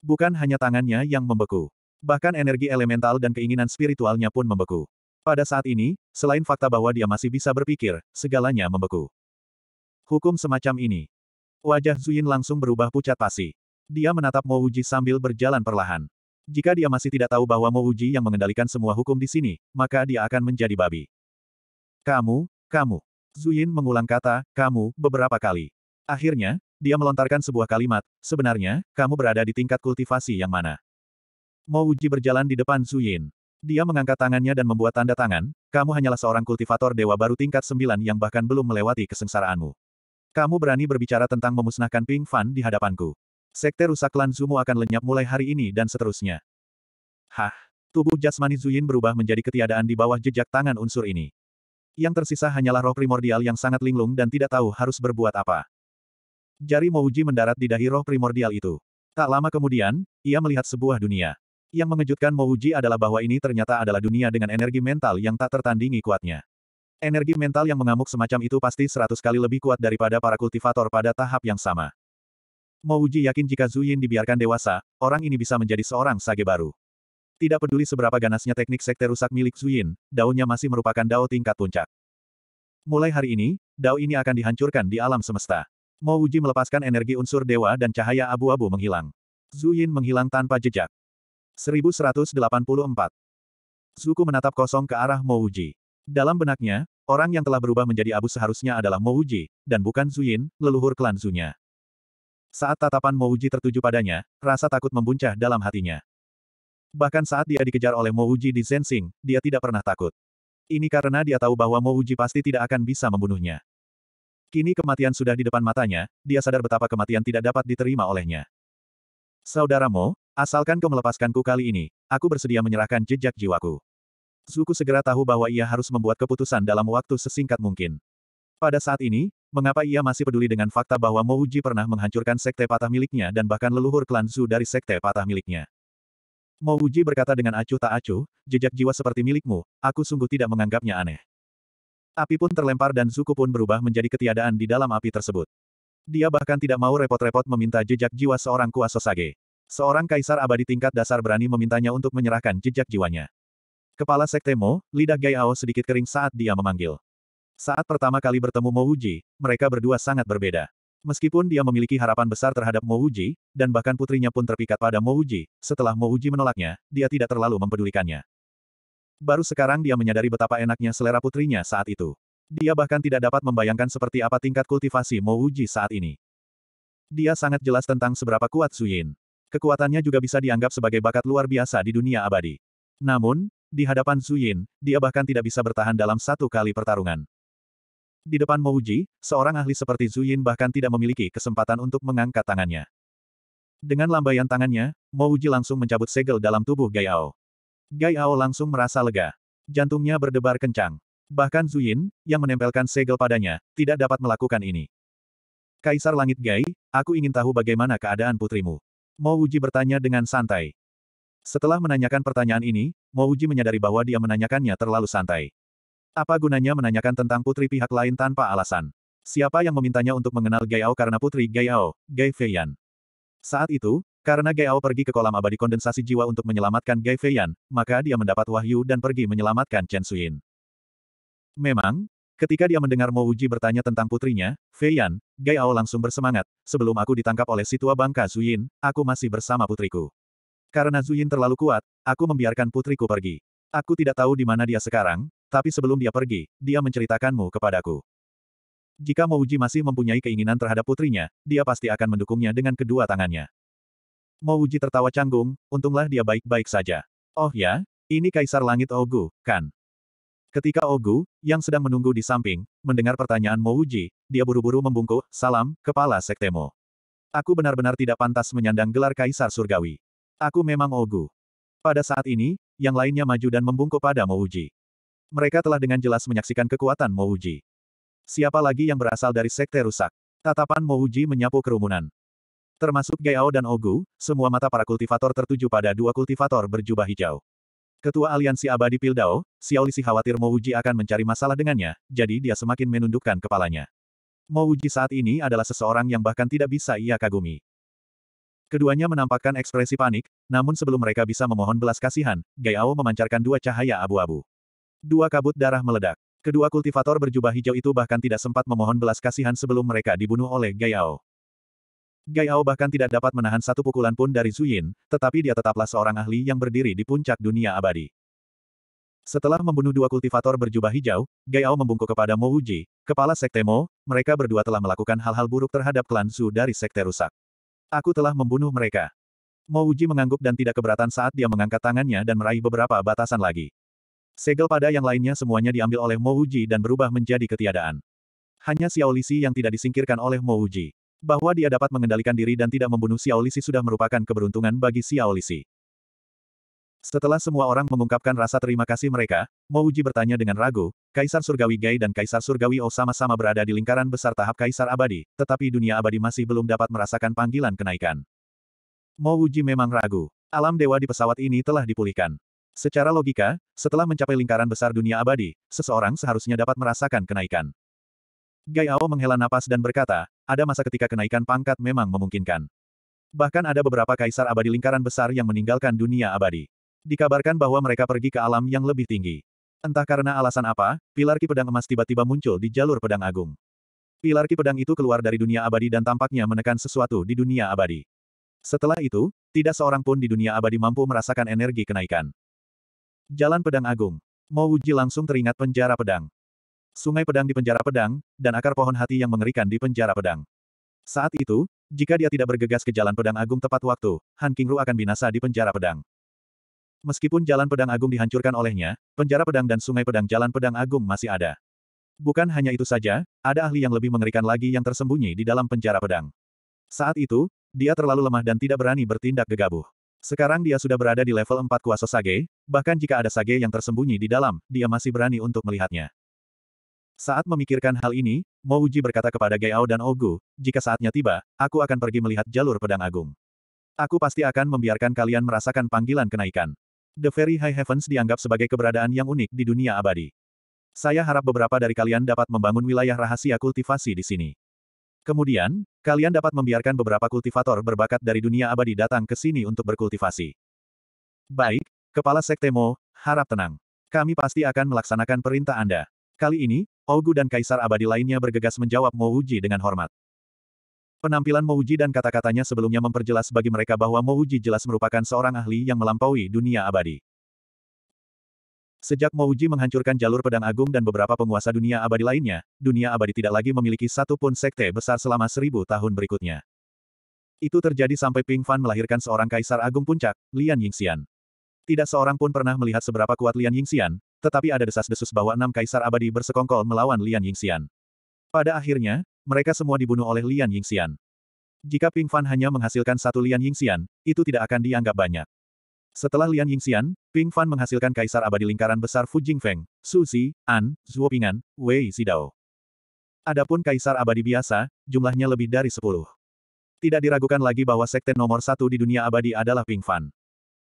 Bukan hanya tangannya yang membeku. Bahkan energi elemental dan keinginan spiritualnya pun membeku. Pada saat ini, selain fakta bahwa dia masih bisa berpikir, segalanya membeku. Hukum semacam ini. Wajah Zuyin langsung berubah pucat pasi. Dia menatap Mo Uji sambil berjalan perlahan. Jika dia masih tidak tahu bahwa Mo Uji yang mengendalikan semua hukum di sini, maka dia akan menjadi babi. Kamu, kamu. Zuyin mengulang kata, kamu, beberapa kali. Akhirnya, dia melontarkan sebuah kalimat, sebenarnya, kamu berada di tingkat kultivasi yang mana. Mo Uji berjalan di depan Zuyin. Dia mengangkat tangannya dan membuat tanda tangan, kamu hanyalah seorang kultivator dewa baru tingkat sembilan yang bahkan belum melewati kesengsaraanmu. Kamu berani berbicara tentang memusnahkan Ping Fan di hadapanku. Sekte rusak Lan Zumu akan lenyap mulai hari ini dan seterusnya. Hah, tubuh jasmani Zuyin berubah menjadi ketiadaan di bawah jejak tangan unsur ini. Yang tersisa hanyalah roh primordial yang sangat linglung dan tidak tahu harus berbuat apa. Jari Mouji mendarat di dahi roh primordial itu. Tak lama kemudian, ia melihat sebuah dunia. Yang mengejutkan Mouji adalah bahwa ini ternyata adalah dunia dengan energi mental yang tak tertandingi kuatnya. Energi mental yang mengamuk semacam itu pasti seratus kali lebih kuat daripada para kultivator pada tahap yang sama. Mouji yakin jika Zuyin dibiarkan dewasa, orang ini bisa menjadi seorang sage baru. Tidak peduli seberapa ganasnya teknik sekte rusak milik Zuyin, daunnya masih merupakan dao tingkat puncak. Mulai hari ini, dao ini akan dihancurkan di alam semesta. Mouji melepaskan energi unsur dewa dan cahaya abu-abu menghilang. Zuyin menghilang tanpa jejak. 1184. Zuko menatap kosong ke arah Mouji. Dalam benaknya, orang yang telah berubah menjadi abu seharusnya adalah Mouji, dan bukan Zuyin, leluhur klan Zunya. Saat tatapan Mouji tertuju padanya, rasa takut membuncah dalam hatinya. Bahkan saat dia dikejar oleh Mouji di Zensing, dia tidak pernah takut. Ini karena dia tahu bahwa Mouji pasti tidak akan bisa membunuhnya. Kini kematian sudah di depan matanya, dia sadar betapa kematian tidak dapat diterima olehnya. Saudaramu, Asalkan kau melepaskanku kali ini, aku bersedia menyerahkan jejak jiwaku. Zuku segera tahu bahwa ia harus membuat keputusan dalam waktu sesingkat mungkin. Pada saat ini, mengapa ia masih peduli dengan fakta bahwa Mouji pernah menghancurkan sekte patah miliknya dan bahkan leluhur klan Zu dari sekte patah miliknya? Mouji berkata dengan acuh tak acuh, jejak jiwa seperti milikmu, aku sungguh tidak menganggapnya aneh. Api pun terlempar dan Zuku pun berubah menjadi ketiadaan di dalam api tersebut. Dia bahkan tidak mau repot-repot meminta jejak jiwa seorang kuasa sage. Seorang kaisar abadi tingkat dasar berani memintanya untuk menyerahkan jejak jiwanya. Kepala Sekte Mo, lidah Gai Ao sedikit kering saat dia memanggil. Saat pertama kali bertemu Mo Wuji, mereka berdua sangat berbeda. Meskipun dia memiliki harapan besar terhadap Mo Wuji, dan bahkan putrinya pun terpikat pada Mo Wuji, setelah Mo Wuji menolaknya, dia tidak terlalu mempedulikannya. Baru sekarang dia menyadari betapa enaknya selera putrinya saat itu. Dia bahkan tidak dapat membayangkan seperti apa tingkat kultivasi Mo Wuji saat ini. Dia sangat jelas tentang seberapa kuat Suyin. Kekuatannya juga bisa dianggap sebagai bakat luar biasa di dunia abadi. Namun, di hadapan Yin, dia bahkan tidak bisa bertahan dalam satu kali pertarungan. Di depan Mouji, seorang ahli seperti Yin bahkan tidak memiliki kesempatan untuk mengangkat tangannya. Dengan lambaian tangannya, Mouji langsung mencabut segel dalam tubuh Gaiao. Gaiao langsung merasa lega. Jantungnya berdebar kencang. Bahkan Yin, yang menempelkan segel padanya, tidak dapat melakukan ini. Kaisar Langit Gai, aku ingin tahu bagaimana keadaan putrimu. Mo Wuji bertanya dengan santai. Setelah menanyakan pertanyaan ini, Mo Wuji menyadari bahwa dia menanyakannya terlalu santai. Apa gunanya menanyakan tentang putri pihak lain tanpa alasan? Siapa yang memintanya untuk mengenal Gaiao karena putri Gaiao, Gai Feiyan? Saat itu, karena Gaiao pergi ke kolam abadi kondensasi jiwa untuk menyelamatkan Gai Feiyan, maka dia mendapat wahyu dan pergi menyelamatkan Chen Suyin. Memang, Ketika dia mendengar Mo Uji bertanya tentang putrinya, Fei Yan, Gai Ao langsung bersemangat, sebelum aku ditangkap oleh si tua bangka Zuyin, aku masih bersama putriku. Karena Zuyin terlalu kuat, aku membiarkan putriku pergi. Aku tidak tahu di mana dia sekarang, tapi sebelum dia pergi, dia menceritakanmu kepadaku. Jika Mo Uji masih mempunyai keinginan terhadap putrinya, dia pasti akan mendukungnya dengan kedua tangannya. Mo Uji tertawa canggung, untunglah dia baik-baik saja. Oh ya, ini Kaisar Langit Ogu, kan? Ketika Ogu, oh yang sedang menunggu di samping, mendengar pertanyaan Mouji, dia buru-buru membungkuk, salam, kepala sektemo. Aku benar-benar tidak pantas menyandang gelar kaisar surgawi. Aku memang Ogu. Oh pada saat ini, yang lainnya maju dan membungkuk pada Mouji. Mereka telah dengan jelas menyaksikan kekuatan Mouji. Siapa lagi yang berasal dari sekte rusak? Tatapan Mouji menyapu kerumunan. Termasuk Gaiao dan Ogu, oh semua mata para kultivator tertuju pada dua kultivator berjubah hijau. Ketua Aliansi Abadi Pildao, Xiao Xiaolisi khawatir Mouji akan mencari masalah dengannya, jadi dia semakin menundukkan kepalanya. Mouji saat ini adalah seseorang yang bahkan tidak bisa ia kagumi. Keduanya menampakkan ekspresi panik, namun sebelum mereka bisa memohon belas kasihan, Gaiao memancarkan dua cahaya abu-abu. Dua kabut darah meledak. Kedua kultivator berjubah hijau itu bahkan tidak sempat memohon belas kasihan sebelum mereka dibunuh oleh Gaiao. Gaiao bahkan tidak dapat menahan satu pukulan pun dari Zuyin, tetapi dia tetaplah seorang ahli yang berdiri di puncak dunia abadi. Setelah membunuh dua kultivator berjubah hijau, Gaiao membungkuk kepada Mo Uji, kepala sekte Mo, mereka berdua telah melakukan hal-hal buruk terhadap klan Su dari sekte rusak. Aku telah membunuh mereka. Mo Uji mengangguk dan tidak keberatan saat dia mengangkat tangannya dan meraih beberapa batasan lagi. Segel pada yang lainnya semuanya diambil oleh Mo Uji dan berubah menjadi ketiadaan. Hanya Xiao Lisi yang tidak disingkirkan oleh Mo Uji. Bahwa dia dapat mengendalikan diri dan tidak membunuh Xiao Lisi sudah merupakan keberuntungan bagi Xiao Lisi. Setelah semua orang mengungkapkan rasa terima kasih mereka, Mouji bertanya dengan ragu, Kaisar Surgawi Gai dan Kaisar Surgawi O oh sama-sama berada di lingkaran besar tahap Kaisar Abadi, tetapi dunia abadi masih belum dapat merasakan panggilan kenaikan. Mouji memang ragu. Alam dewa di pesawat ini telah dipulihkan. Secara logika, setelah mencapai lingkaran besar dunia abadi, seseorang seharusnya dapat merasakan kenaikan. Gaiao menghela napas dan berkata, ada masa ketika kenaikan pangkat memang memungkinkan. Bahkan ada beberapa kaisar abadi lingkaran besar yang meninggalkan dunia abadi. Dikabarkan bahwa mereka pergi ke alam yang lebih tinggi. Entah karena alasan apa, pilar ki pedang emas tiba-tiba muncul di jalur pedang agung. Pilar ki pedang itu keluar dari dunia abadi dan tampaknya menekan sesuatu di dunia abadi. Setelah itu, tidak seorang pun di dunia abadi mampu merasakan energi kenaikan. Jalan Pedang Agung. Mo Uji langsung teringat penjara pedang. Sungai pedang di penjara pedang, dan akar pohon hati yang mengerikan di penjara pedang. Saat itu, jika dia tidak bergegas ke jalan pedang agung tepat waktu, Han Kingru akan binasa di penjara pedang. Meskipun jalan pedang agung dihancurkan olehnya, penjara pedang dan sungai pedang jalan pedang agung masih ada. Bukan hanya itu saja, ada ahli yang lebih mengerikan lagi yang tersembunyi di dalam penjara pedang. Saat itu, dia terlalu lemah dan tidak berani bertindak gegabah. Sekarang dia sudah berada di level 4 kuasa Sage, bahkan jika ada Sage yang tersembunyi di dalam, dia masih berani untuk melihatnya. Saat memikirkan hal ini, Mouji berkata kepada Gaiao dan Ogu, jika saatnya tiba, aku akan pergi melihat jalur pedang agung. Aku pasti akan membiarkan kalian merasakan panggilan kenaikan. The Very High Heavens dianggap sebagai keberadaan yang unik di dunia abadi. Saya harap beberapa dari kalian dapat membangun wilayah rahasia kultivasi di sini. Kemudian, kalian dapat membiarkan beberapa kultivator berbakat dari dunia abadi datang ke sini untuk berkultivasi. Baik, Kepala Sekte Mo, harap tenang. Kami pasti akan melaksanakan perintah Anda. Kali ini, Ogu dan Kaisar Abadi lainnya bergegas menjawab Mo Mouji dengan hormat. Penampilan Mo Mouji dan kata-katanya sebelumnya memperjelas bagi mereka bahwa Mo Mouji jelas merupakan seorang ahli yang melampaui dunia abadi. Sejak Mo Mouji menghancurkan jalur pedang agung dan beberapa penguasa dunia abadi lainnya, dunia abadi tidak lagi memiliki satu pun sekte besar selama seribu tahun berikutnya. Itu terjadi sampai Ping Fan melahirkan seorang kaisar agung puncak, Lian Yingxian. Tidak seorang pun pernah melihat seberapa kuat Lian Yingxian, tetapi ada desas-desus bahwa enam kaisar abadi bersekongkol melawan Lian Yingxian. Pada akhirnya, mereka semua dibunuh oleh Lian Yingxian. Jika Ping Fan hanya menghasilkan satu Lian Yingxian, itu tidak akan dianggap banyak. Setelah Lian Yingxian, Ping Fan menghasilkan kaisar abadi lingkaran besar Fu Jingfeng, Su Zi, An, Zhuo Pingan, Wei Zidao. Adapun kaisar abadi biasa, jumlahnya lebih dari sepuluh. Tidak diragukan lagi bahwa sekte nomor satu di dunia abadi adalah Ping Fan.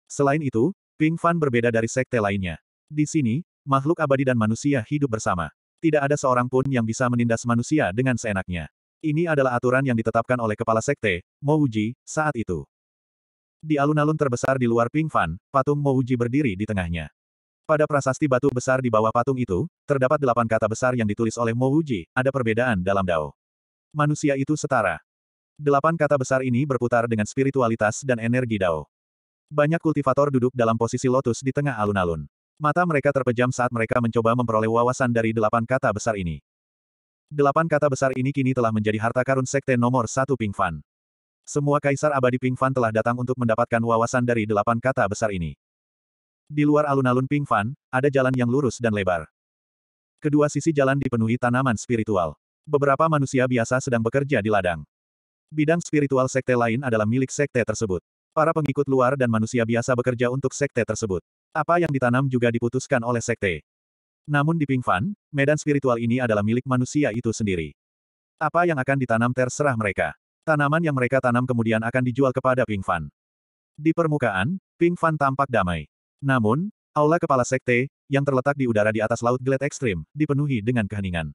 Selain itu, Ping Fan berbeda dari sekte lainnya. Di sini, makhluk abadi dan manusia hidup bersama. Tidak ada seorang pun yang bisa menindas manusia dengan seenaknya. Ini adalah aturan yang ditetapkan oleh kepala sekte, Mouji, saat itu. Di alun-alun terbesar di luar Pingfan, patung Mouji berdiri di tengahnya. Pada prasasti batu besar di bawah patung itu, terdapat delapan kata besar yang ditulis oleh Mouji, ada perbedaan dalam Dao. Manusia itu setara. Delapan kata besar ini berputar dengan spiritualitas dan energi Dao. Banyak kultivator duduk dalam posisi lotus di tengah alun-alun. Mata mereka terpejam saat mereka mencoba memperoleh wawasan dari delapan kata besar ini. Delapan kata besar ini kini telah menjadi harta karun sekte nomor satu Ping Fan. Semua kaisar abadi Ping Fan telah datang untuk mendapatkan wawasan dari delapan kata besar ini. Di luar alun-alun Ping Fan, ada jalan yang lurus dan lebar. Kedua sisi jalan dipenuhi tanaman spiritual. Beberapa manusia biasa sedang bekerja di ladang. Bidang spiritual sekte lain adalah milik sekte tersebut. Para pengikut luar dan manusia biasa bekerja untuk sekte tersebut. Apa yang ditanam juga diputuskan oleh sekte. Namun di Pingfan, medan spiritual ini adalah milik manusia itu sendiri. Apa yang akan ditanam terserah mereka. Tanaman yang mereka tanam kemudian akan dijual kepada Pingfan. Di permukaan, Pingfan tampak damai. Namun, aula kepala sekte, yang terletak di udara di atas laut Glade ekstrim, dipenuhi dengan keheningan.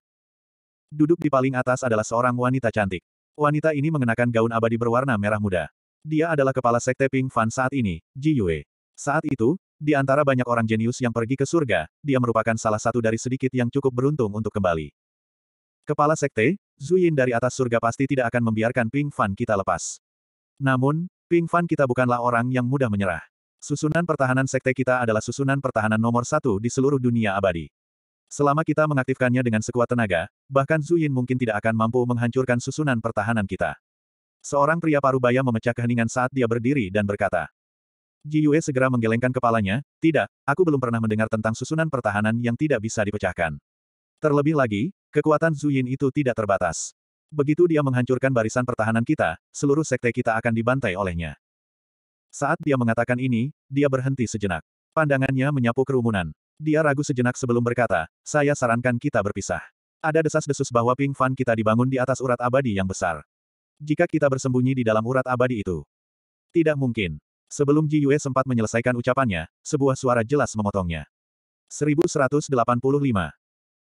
Duduk di paling atas adalah seorang wanita cantik. Wanita ini mengenakan gaun abadi berwarna merah muda. Dia adalah kepala sekte Pingfan saat ini, Ji Yue. Saat itu, di antara banyak orang jenius yang pergi ke surga, dia merupakan salah satu dari sedikit yang cukup beruntung untuk kembali. Kepala Sekte, Zuyin dari atas surga pasti tidak akan membiarkan Ping Fan kita lepas. Namun, Ping Fan kita bukanlah orang yang mudah menyerah. Susunan pertahanan Sekte kita adalah susunan pertahanan nomor satu di seluruh dunia abadi. Selama kita mengaktifkannya dengan sekuat tenaga, bahkan Zuyin mungkin tidak akan mampu menghancurkan susunan pertahanan kita. Seorang pria Baya memecah keheningan saat dia berdiri dan berkata, Ji Yue segera menggelengkan kepalanya, tidak, aku belum pernah mendengar tentang susunan pertahanan yang tidak bisa dipecahkan. Terlebih lagi, kekuatan Yin itu tidak terbatas. Begitu dia menghancurkan barisan pertahanan kita, seluruh sekte kita akan dibantai olehnya. Saat dia mengatakan ini, dia berhenti sejenak. Pandangannya menyapu kerumunan. Dia ragu sejenak sebelum berkata, saya sarankan kita berpisah. Ada desas-desus bahwa Ping Fan kita dibangun di atas urat abadi yang besar. Jika kita bersembunyi di dalam urat abadi itu, tidak mungkin. Sebelum Ji Yue sempat menyelesaikan ucapannya, sebuah suara jelas memotongnya. 1185.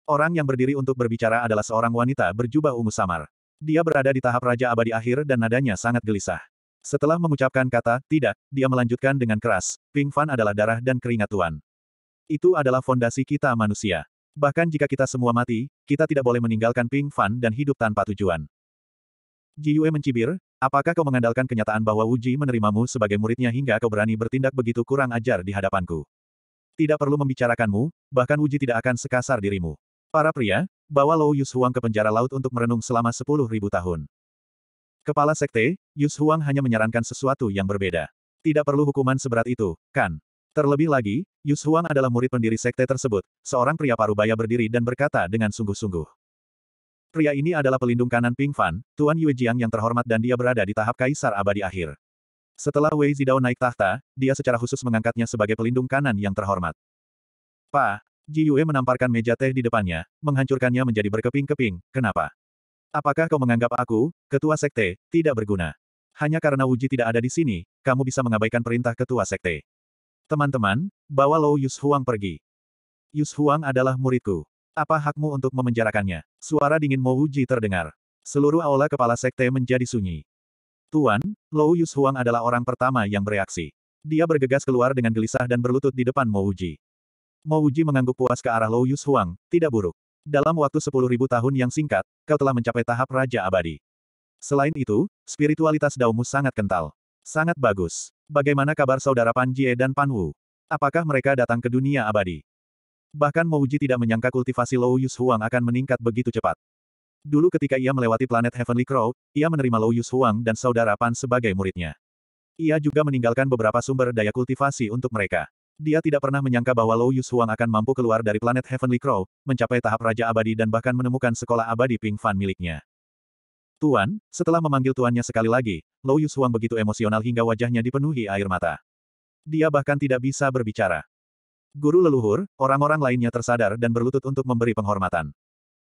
Orang yang berdiri untuk berbicara adalah seorang wanita berjubah ungu samar. Dia berada di tahap Raja Abadi akhir dan nadanya sangat gelisah. Setelah mengucapkan kata, tidak, dia melanjutkan dengan keras, Ping Fan adalah darah dan keringat Tuan. Itu adalah fondasi kita manusia. Bahkan jika kita semua mati, kita tidak boleh meninggalkan Ping Fan dan hidup tanpa tujuan. Ji Yue mencibir, apakah kau mengandalkan kenyataan bahwa Wu Ji menerimamu sebagai muridnya hingga kau berani bertindak begitu kurang ajar di hadapanku? Tidak perlu membicarakanmu, bahkan Wu Ji tidak akan sekasar dirimu. Para pria, bawa Lou Yus Huang ke penjara laut untuk merenung selama sepuluh ribu tahun. Kepala Sekte, Yus Huang hanya menyarankan sesuatu yang berbeda. Tidak perlu hukuman seberat itu, kan? Terlebih lagi, Yus Huang adalah murid pendiri Sekte tersebut, seorang pria parubaya berdiri dan berkata dengan sungguh-sungguh. Pria ini adalah pelindung kanan Ping Fan, Tuan Yue Jiang yang terhormat dan dia berada di tahap kaisar abadi akhir. Setelah Wei Zidao naik tahta, dia secara khusus mengangkatnya sebagai pelindung kanan yang terhormat. Pa, Ji Yue menamparkan meja teh di depannya, menghancurkannya menjadi berkeping-keping, kenapa? Apakah kau menganggap aku, ketua sekte, tidak berguna? Hanya karena Wuji tidak ada di sini, kamu bisa mengabaikan perintah ketua sekte. Teman-teman, bawa Lou Yus Huang pergi. Yus Huang adalah muridku. Apa hakmu untuk memenjarakannya? Suara dingin Mo Wuji terdengar. Seluruh aula kepala sekte menjadi sunyi. Tuan, Lou Yus Huang adalah orang pertama yang bereaksi. Dia bergegas keluar dengan gelisah dan berlutut di depan Mo Wuji. Mo Wuji mengangguk puas ke arah Lou Yus Huang, tidak buruk. Dalam waktu 10.000 tahun yang singkat, kau telah mencapai tahap Raja Abadi. Selain itu, spiritualitas daumu sangat kental. Sangat bagus. Bagaimana kabar saudara Pan Jie dan Pan Wu? Apakah mereka datang ke dunia abadi? Bahkan Mouji tidak menyangka kultivasi Lou Yus Huang akan meningkat begitu cepat. Dulu ketika ia melewati planet Heavenly Crow, ia menerima Lou Yus Huang dan saudara Pan sebagai muridnya. Ia juga meninggalkan beberapa sumber daya kultivasi untuk mereka. Dia tidak pernah menyangka bahwa Lou Yus Huang akan mampu keluar dari planet Heavenly Crow, mencapai tahap Raja Abadi dan bahkan menemukan sekolah abadi Ping Fan miliknya. Tuan, setelah memanggil tuannya sekali lagi, Lou Yus Huang begitu emosional hingga wajahnya dipenuhi air mata. Dia bahkan tidak bisa berbicara. Guru leluhur, orang-orang lainnya tersadar dan berlutut untuk memberi penghormatan.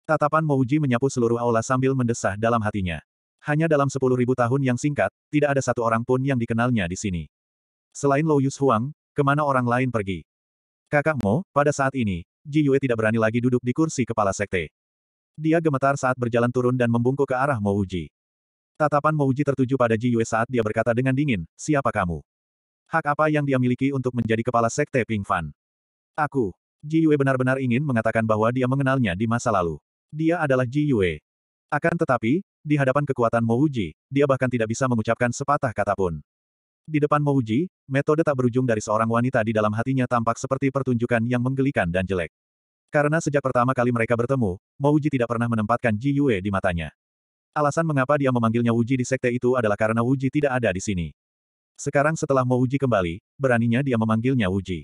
Tatapan Mouji menyapu seluruh aula sambil mendesah dalam hatinya. Hanya dalam sepuluh ribu tahun yang singkat, tidak ada satu orang pun yang dikenalnya di sini. Selain Lou Yus Huang, kemana orang lain pergi? Kakakmu, pada saat ini, Ji Yue tidak berani lagi duduk di kursi kepala sekte. Dia gemetar saat berjalan turun dan membungkuk ke arah Mouji. Tatapan Mouji tertuju pada Ji Yue saat dia berkata dengan dingin, siapa kamu? Hak apa yang dia miliki untuk menjadi kepala sekte Ping Fan? Aku. Ji Yue benar-benar ingin mengatakan bahwa dia mengenalnya di masa lalu. Dia adalah Ji Yue. Akan tetapi, di hadapan kekuatan Mouji, dia bahkan tidak bisa mengucapkan sepatah kata pun. Di depan Mouji, metode tak berujung dari seorang wanita di dalam hatinya tampak seperti pertunjukan yang menggelikan dan jelek. Karena sejak pertama kali mereka bertemu, Mouji tidak pernah menempatkan Ji Yue di matanya. Alasan mengapa dia memanggilnya Wuji di sekte itu adalah karena Wuji tidak ada di sini. Sekarang setelah Mouji kembali, beraninya dia memanggilnya Wuji.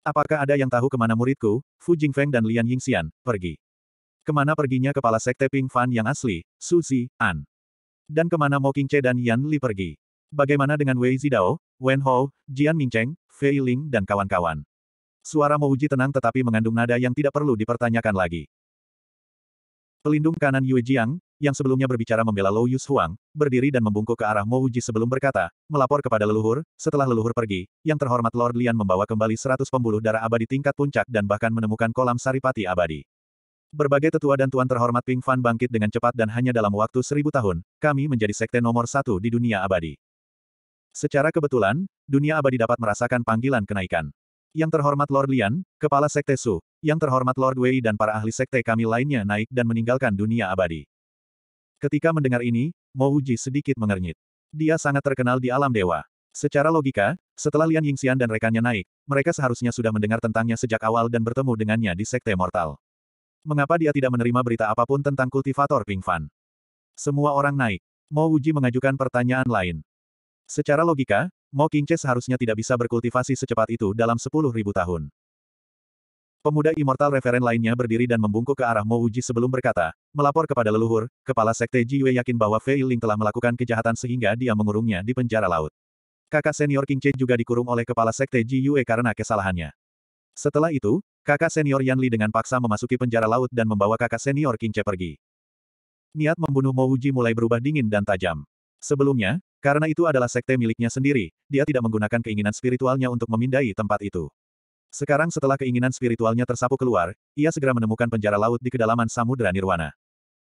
Apakah ada yang tahu kemana muridku, Fu Jingfeng dan Lian Yingxian, pergi? Kemana perginya kepala sekte Ping Fan yang asli, Su Zi, An? Dan kemana Mo Qingche dan Yan Li pergi? Bagaimana dengan Wei Zidao, Wen Hou, Jian Mingcheng, Fei Ling dan kawan-kawan? Suara Mo Uji tenang tetapi mengandung nada yang tidak perlu dipertanyakan lagi. Pelindung kanan Yue Jiang, yang sebelumnya berbicara membela Lou Yus Huang, berdiri dan membungkuk ke arah Mo Wuji sebelum berkata, melapor kepada leluhur, setelah leluhur pergi, yang terhormat Lord Lian membawa kembali seratus pembuluh darah abadi tingkat puncak dan bahkan menemukan kolam saripati abadi. Berbagai tetua dan tuan terhormat Ping Fan bangkit dengan cepat dan hanya dalam waktu seribu tahun, kami menjadi sekte nomor satu di dunia abadi. Secara kebetulan, dunia abadi dapat merasakan panggilan kenaikan. Yang terhormat Lord Lian, Kepala Sekte Su, yang terhormat Lord Wei dan para ahli sekte kami lainnya naik dan meninggalkan dunia abadi. Ketika mendengar ini, Mo Uji sedikit mengernyit. Dia sangat terkenal di alam dewa. Secara logika, setelah Lian Yingxian dan rekannya naik, mereka seharusnya sudah mendengar tentangnya sejak awal dan bertemu dengannya di sekte mortal. Mengapa dia tidak menerima berita apapun tentang kultivator Ping Fan? Semua orang naik. Mo Uji mengajukan pertanyaan lain. Secara logika, Mo Qingche seharusnya tidak bisa berkultivasi secepat itu dalam 10.000 tahun. Pemuda Immortal Referen lainnya berdiri dan membungkuk ke arah Mo Uji sebelum berkata, melapor kepada leluhur, kepala sekte Jiwe yakin bahwa Fei Ling telah melakukan kejahatan sehingga dia mengurungnya di penjara laut. Kakak senior King Che juga dikurung oleh kepala sekte Jiwe karena kesalahannya. Setelah itu, kakak senior Yan Li dengan paksa memasuki penjara laut dan membawa kakak senior King Che pergi. Niat membunuh Mo Uji mulai berubah dingin dan tajam. Sebelumnya, karena itu adalah sekte miliknya sendiri, dia tidak menggunakan keinginan spiritualnya untuk memindai tempat itu. Sekarang setelah keinginan spiritualnya tersapu keluar, ia segera menemukan penjara laut di kedalaman samudera Nirwana.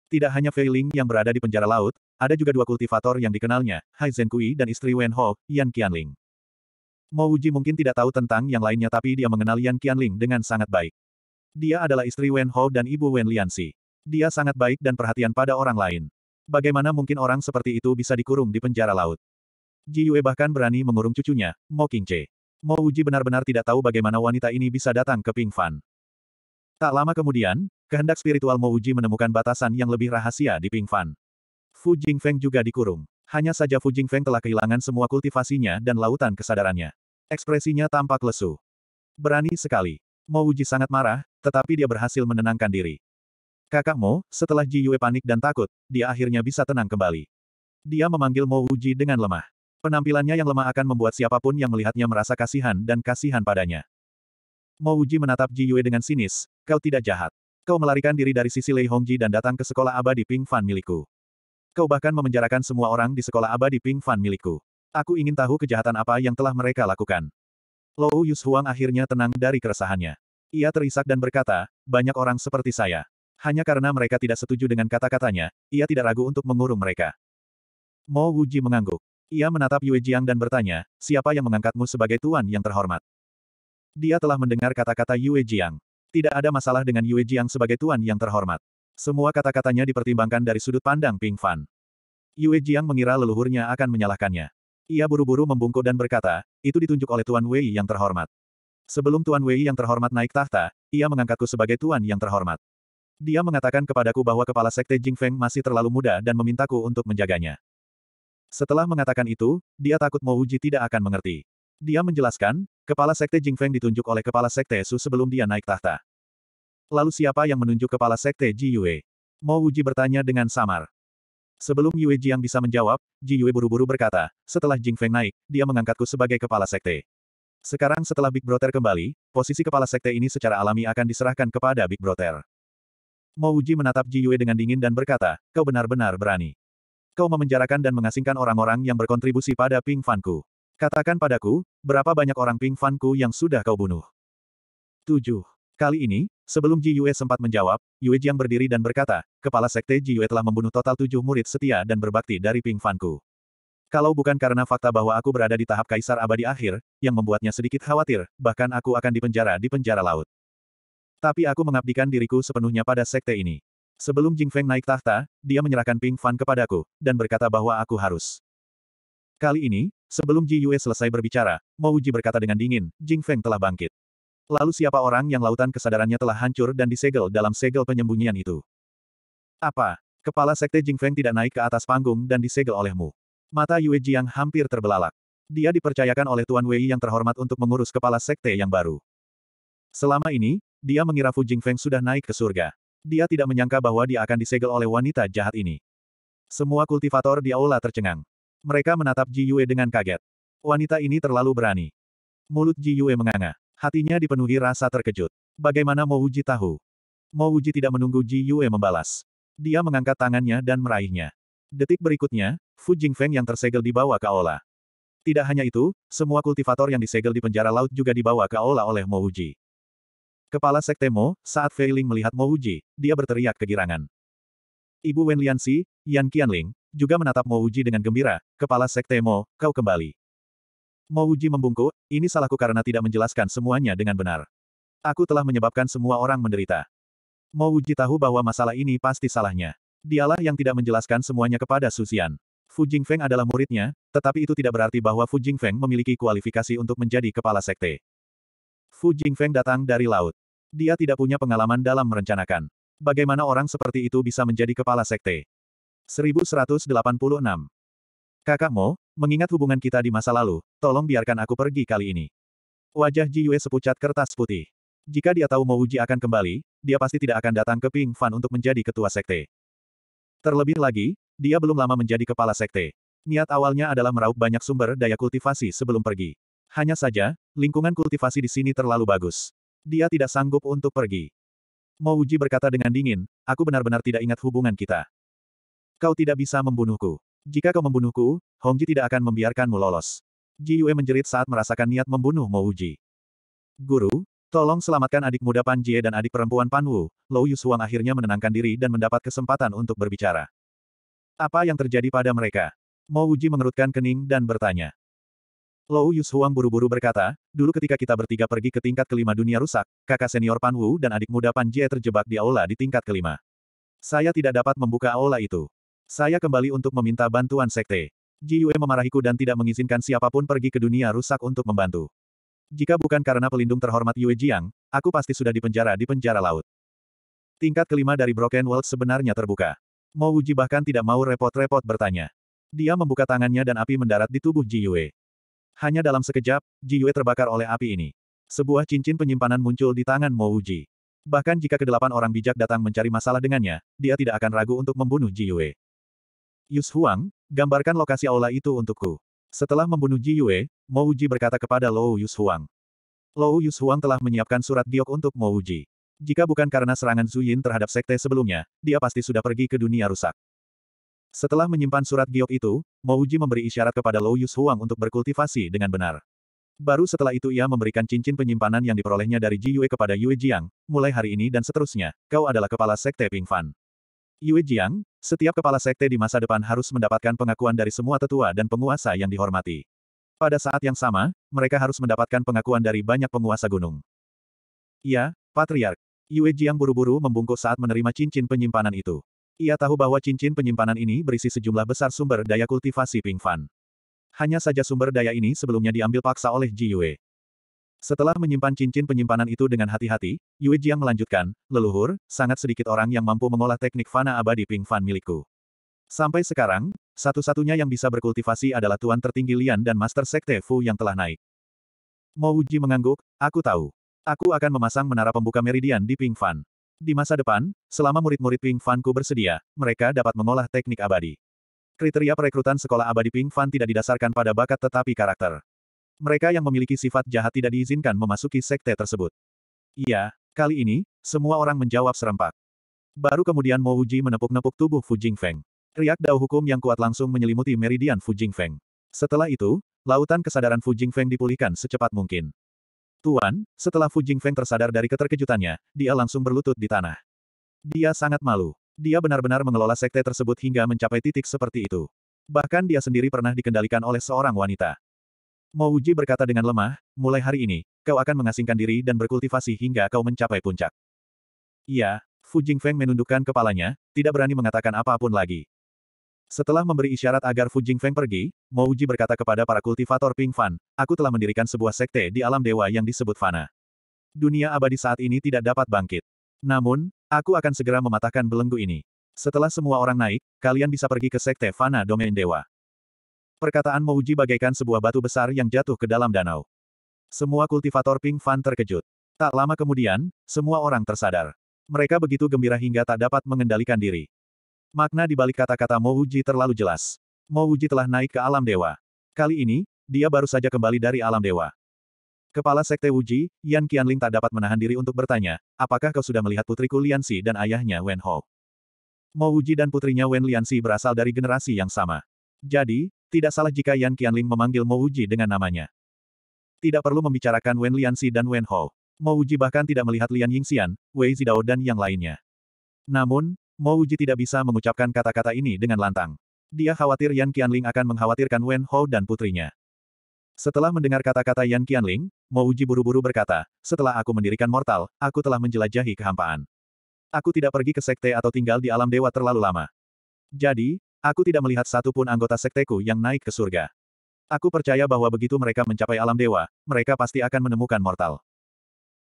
Tidak hanya Fei Ling yang berada di penjara laut, ada juga dua kultivator yang dikenalnya, Hai Kui dan istri Wen Ho, Yan Qianling. Mo Wuji mungkin tidak tahu tentang yang lainnya tapi dia mengenal Yan Qianling dengan sangat baik. Dia adalah istri Wen Ho dan ibu Wen Lianxi. Dia sangat baik dan perhatian pada orang lain. Bagaimana mungkin orang seperti itu bisa dikurung di penjara laut? Ji Yue bahkan berani mengurung cucunya, Mo Qingche. Mo Uji benar-benar tidak tahu bagaimana wanita ini bisa datang ke Ping Fan. Tak lama kemudian, kehendak spiritual Mo Uji menemukan batasan yang lebih rahasia di Ping Fan. Fu Jingfeng juga dikurung. Hanya saja Fu Jingfeng telah kehilangan semua kultivasinya dan lautan kesadarannya. Ekspresinya tampak lesu. Berani sekali. Mo Uji sangat marah, tetapi dia berhasil menenangkan diri. Kakak Mo, setelah Ji Yue panik dan takut, dia akhirnya bisa tenang kembali. Dia memanggil Mo Uji dengan lemah. Penampilannya yang lemah akan membuat siapapun yang melihatnya merasa kasihan dan kasihan padanya. Mouji menatap Ji Yue dengan sinis, kau tidak jahat. Kau melarikan diri dari sisi Lei Hongji dan datang ke sekolah abadi Ping Fan milikku. Kau bahkan memenjarakan semua orang di sekolah abadi Ping Fan milikku. Aku ingin tahu kejahatan apa yang telah mereka lakukan. Lou Yus Huang akhirnya tenang dari keresahannya. Ia terisak dan berkata, banyak orang seperti saya. Hanya karena mereka tidak setuju dengan kata-katanya, ia tidak ragu untuk mengurung mereka. Mo Wuji mengangguk. Ia menatap Yue Jiang dan bertanya, siapa yang mengangkatmu sebagai tuan yang terhormat? Dia telah mendengar kata-kata Yue Jiang. Tidak ada masalah dengan Yue Jiang sebagai tuan yang terhormat. Semua kata-katanya dipertimbangkan dari sudut pandang Ping Fan. Yue Jiang mengira leluhurnya akan menyalahkannya. Ia buru-buru membungkuk dan berkata, itu ditunjuk oleh Tuan Wei yang terhormat. Sebelum Tuan Wei yang terhormat naik tahta, ia mengangkatku sebagai Tuan yang terhormat. Dia mengatakan kepadaku bahwa kepala sekte Jing Feng masih terlalu muda dan memintaku untuk menjaganya. Setelah mengatakan itu, dia takut Mo Mouji tidak akan mengerti. Dia menjelaskan, kepala sekte Jingfeng ditunjuk oleh kepala sekte Su sebelum dia naik tahta. Lalu siapa yang menunjuk kepala sekte Ji Yue? Mo Uji bertanya dengan samar. Sebelum Yue Jiang bisa menjawab, Ji Yue buru-buru berkata, setelah Jingfeng naik, dia mengangkatku sebagai kepala sekte. Sekarang setelah Big Brother kembali, posisi kepala sekte ini secara alami akan diserahkan kepada Big Brother. Mo Uji menatap Ji Yue dengan dingin dan berkata, kau benar-benar berani. Kau memenjarakan dan mengasingkan orang-orang yang berkontribusi pada Ping Fanku. Katakan padaku, berapa banyak orang Ping Fanku yang sudah kau bunuh? Tujuh. Kali ini, sebelum Ji Yue sempat menjawab, Yue Jiang berdiri dan berkata, Kepala Sekte Ji Yue telah membunuh total tujuh murid setia dan berbakti dari Ping Fanku. Kalau bukan karena fakta bahwa aku berada di tahap kaisar abadi akhir, yang membuatnya sedikit khawatir, bahkan aku akan dipenjara di penjara laut. Tapi aku mengabdikan diriku sepenuhnya pada sekte ini. Sebelum Jing Feng naik tahta, dia menyerahkan Ping Fan kepadaku, dan berkata bahwa aku harus. Kali ini, sebelum Ji Yue selesai berbicara, Mo Uji berkata dengan dingin, Jing Feng telah bangkit. Lalu siapa orang yang lautan kesadarannya telah hancur dan disegel dalam segel penyembunyian itu? Apa? Kepala Sekte Jing Feng tidak naik ke atas panggung dan disegel olehmu. Mata Yue Jiang hampir terbelalak. Dia dipercayakan oleh Tuan Wei yang terhormat untuk mengurus kepala Sekte yang baru. Selama ini, dia mengira Fu Jing Feng sudah naik ke surga. Dia tidak menyangka bahwa dia akan disegel oleh wanita jahat ini. Semua kultivator di aula tercengang. Mereka menatap Ji Yue dengan kaget. Wanita ini terlalu berani. Mulut Ji Yue menganga. Hatinya dipenuhi rasa terkejut. Bagaimana Mo Wuji tahu? Mo Wuji tidak menunggu Ji Yue membalas. Dia mengangkat tangannya dan meraihnya. Detik berikutnya, Fu Jing Feng yang tersegel dibawa ke aula. Tidak hanya itu, semua kultivator yang disegel di penjara laut juga dibawa ke aula oleh Mo Wuji. Kepala Sekte Mo, saat Fei Ling melihat Mo Uji, dia berteriak kegirangan. Ibu Wen Lianxi, Yan Qianling, juga menatap Mo Uji dengan gembira, Kepala Sekte Mo, kau kembali. Mo Uji membungkuk, ini salahku karena tidak menjelaskan semuanya dengan benar. Aku telah menyebabkan semua orang menderita. Mo Uji tahu bahwa masalah ini pasti salahnya. Dialah yang tidak menjelaskan semuanya kepada Susian. Fu Jingfeng adalah muridnya, tetapi itu tidak berarti bahwa Fu Jingfeng memiliki kualifikasi untuk menjadi kepala sekte. Fu Jingfeng datang dari laut. Dia tidak punya pengalaman dalam merencanakan. Bagaimana orang seperti itu bisa menjadi kepala sekte? 1186. Kakak Mo, mengingat hubungan kita di masa lalu, tolong biarkan aku pergi kali ini. Wajah Ji Yue sepucat kertas putih. Jika dia tahu Mo Uji akan kembali, dia pasti tidak akan datang ke Ping Fan untuk menjadi ketua sekte. Terlebih lagi, dia belum lama menjadi kepala sekte. Niat awalnya adalah meraup banyak sumber daya kultivasi sebelum pergi. Hanya saja, lingkungan kultivasi di sini terlalu bagus. Dia tidak sanggup untuk pergi. Mouji berkata dengan dingin, aku benar-benar tidak ingat hubungan kita. Kau tidak bisa membunuhku. Jika kau membunuhku, Hongji tidak akan membiarkanmu lolos. Ji Yue menjerit saat merasakan niat membunuh Mouji. Guru, tolong selamatkan adik muda Pan Jie dan adik perempuan Pan Wu, Lou Suang akhirnya menenangkan diri dan mendapat kesempatan untuk berbicara. Apa yang terjadi pada mereka? Mo Uji mengerutkan kening dan bertanya. Lou Yushuang buru-buru berkata, dulu ketika kita bertiga pergi ke tingkat kelima dunia rusak, kakak senior Pan Wu dan adik muda Pan Jie terjebak di aula di tingkat kelima. Saya tidak dapat membuka aula itu. Saya kembali untuk meminta bantuan sekte. Ji Yue memarahiku dan tidak mengizinkan siapapun pergi ke dunia rusak untuk membantu. Jika bukan karena pelindung terhormat Yue Jiang, aku pasti sudah dipenjara di penjara laut. Tingkat kelima dari Broken World sebenarnya terbuka. Mo Wuji bahkan tidak mau repot-repot bertanya. Dia membuka tangannya dan api mendarat di tubuh Ji Yue. Hanya dalam sekejap, Ji Yue terbakar oleh api ini. Sebuah cincin penyimpanan muncul di tangan Mo Wuji. Bahkan jika kedelapan orang bijak datang mencari masalah dengannya, dia tidak akan ragu untuk membunuh Ji Yue. Yus Huang, gambarkan lokasi aula itu untukku. Setelah membunuh Ji Yue, Mo Wuji berkata kepada Lou Yus Huang. Lou Yus Huang telah menyiapkan surat giok untuk Mo Wuji. Jika bukan karena serangan Zuyin terhadap sekte sebelumnya, dia pasti sudah pergi ke dunia rusak. Setelah menyimpan surat giok itu, Mouji memberi isyarat kepada Lou Yus Huang untuk berkultivasi dengan benar. Baru setelah itu ia memberikan cincin penyimpanan yang diperolehnya dari Ji Yue kepada Yue Jiang, mulai hari ini dan seterusnya, kau adalah kepala sekte Ping Fan. Yue Jiang, setiap kepala sekte di masa depan harus mendapatkan pengakuan dari semua tetua dan penguasa yang dihormati. Pada saat yang sama, mereka harus mendapatkan pengakuan dari banyak penguasa gunung. Ya, Patriark. Yue Jiang buru-buru membungkuk saat menerima cincin penyimpanan itu. Ia tahu bahwa cincin penyimpanan ini berisi sejumlah besar sumber daya kultivasi Ping Fan. Hanya saja sumber daya ini sebelumnya diambil paksa oleh Ji Yue. Setelah menyimpan cincin penyimpanan itu dengan hati-hati, Yue Jiang melanjutkan, leluhur, sangat sedikit orang yang mampu mengolah teknik fana abadi Ping Fan milikku. Sampai sekarang, satu-satunya yang bisa berkultivasi adalah Tuan Tertinggi Lian dan Master Sekte Fu yang telah naik. Mo Uji mengangguk, aku tahu. Aku akan memasang menara pembuka meridian di Ping Fan. Di masa depan, selama murid-murid Ping Fanku bersedia, mereka dapat mengolah teknik abadi. Kriteria perekrutan sekolah abadi Ping Fan tidak didasarkan pada bakat tetapi karakter. Mereka yang memiliki sifat jahat tidak diizinkan memasuki sekte tersebut. Iya, kali ini, semua orang menjawab serempak. Baru kemudian Mo Uji menepuk-nepuk tubuh Fu Feng. Riak dao hukum yang kuat langsung menyelimuti meridian Fu Feng. Setelah itu, lautan kesadaran Fu Feng dipulihkan secepat mungkin. Tuan, setelah Fu Jingfeng tersadar dari keterkejutannya, dia langsung berlutut di tanah. Dia sangat malu. Dia benar-benar mengelola sekte tersebut hingga mencapai titik seperti itu. Bahkan dia sendiri pernah dikendalikan oleh seorang wanita. Mouji Uji berkata dengan lemah, mulai hari ini, kau akan mengasingkan diri dan berkultivasi hingga kau mencapai puncak. Iya, Fu Jingfeng menundukkan kepalanya, tidak berani mengatakan apapun lagi. Setelah memberi isyarat agar Fu Jingfeng pergi, Mo Uji berkata kepada para kultivator Ping Fan, aku telah mendirikan sebuah sekte di alam dewa yang disebut Fana. Dunia abadi saat ini tidak dapat bangkit. Namun, aku akan segera mematahkan belenggu ini. Setelah semua orang naik, kalian bisa pergi ke sekte Fana Domain Dewa. Perkataan Mo Uji bagaikan sebuah batu besar yang jatuh ke dalam danau. Semua kultivator Ping Fan terkejut. Tak lama kemudian, semua orang tersadar. Mereka begitu gembira hingga tak dapat mengendalikan diri. Makna di balik kata-kata Mo Mouji terlalu jelas. Mo Mouji telah naik ke alam dewa. Kali ini, dia baru saja kembali dari alam dewa. Kepala Sekte Wuji, Yan Qianling tak dapat menahan diri untuk bertanya, apakah kau sudah melihat putriku Liansi dan ayahnya Wen Hou? Mo Wuji dan putrinya Wen Liansi berasal dari generasi yang sama. Jadi, tidak salah jika Yan Qianling memanggil Mo Wuji dengan namanya. Tidak perlu membicarakan Wen Liansi dan Wen Hou. Mo Wuji bahkan tidak melihat Lian Yingxian, Wei Zidao dan yang lainnya. Namun, Mo Uji tidak bisa mengucapkan kata-kata ini dengan lantang. Dia khawatir Yan Qianling akan mengkhawatirkan Wen Hou dan putrinya. Setelah mendengar kata-kata Yan Qianling, Mo Uji buru-buru berkata, setelah aku mendirikan mortal, aku telah menjelajahi kehampaan. Aku tidak pergi ke sekte atau tinggal di alam dewa terlalu lama. Jadi, aku tidak melihat satupun anggota sekteku yang naik ke surga. Aku percaya bahwa begitu mereka mencapai alam dewa, mereka pasti akan menemukan mortal.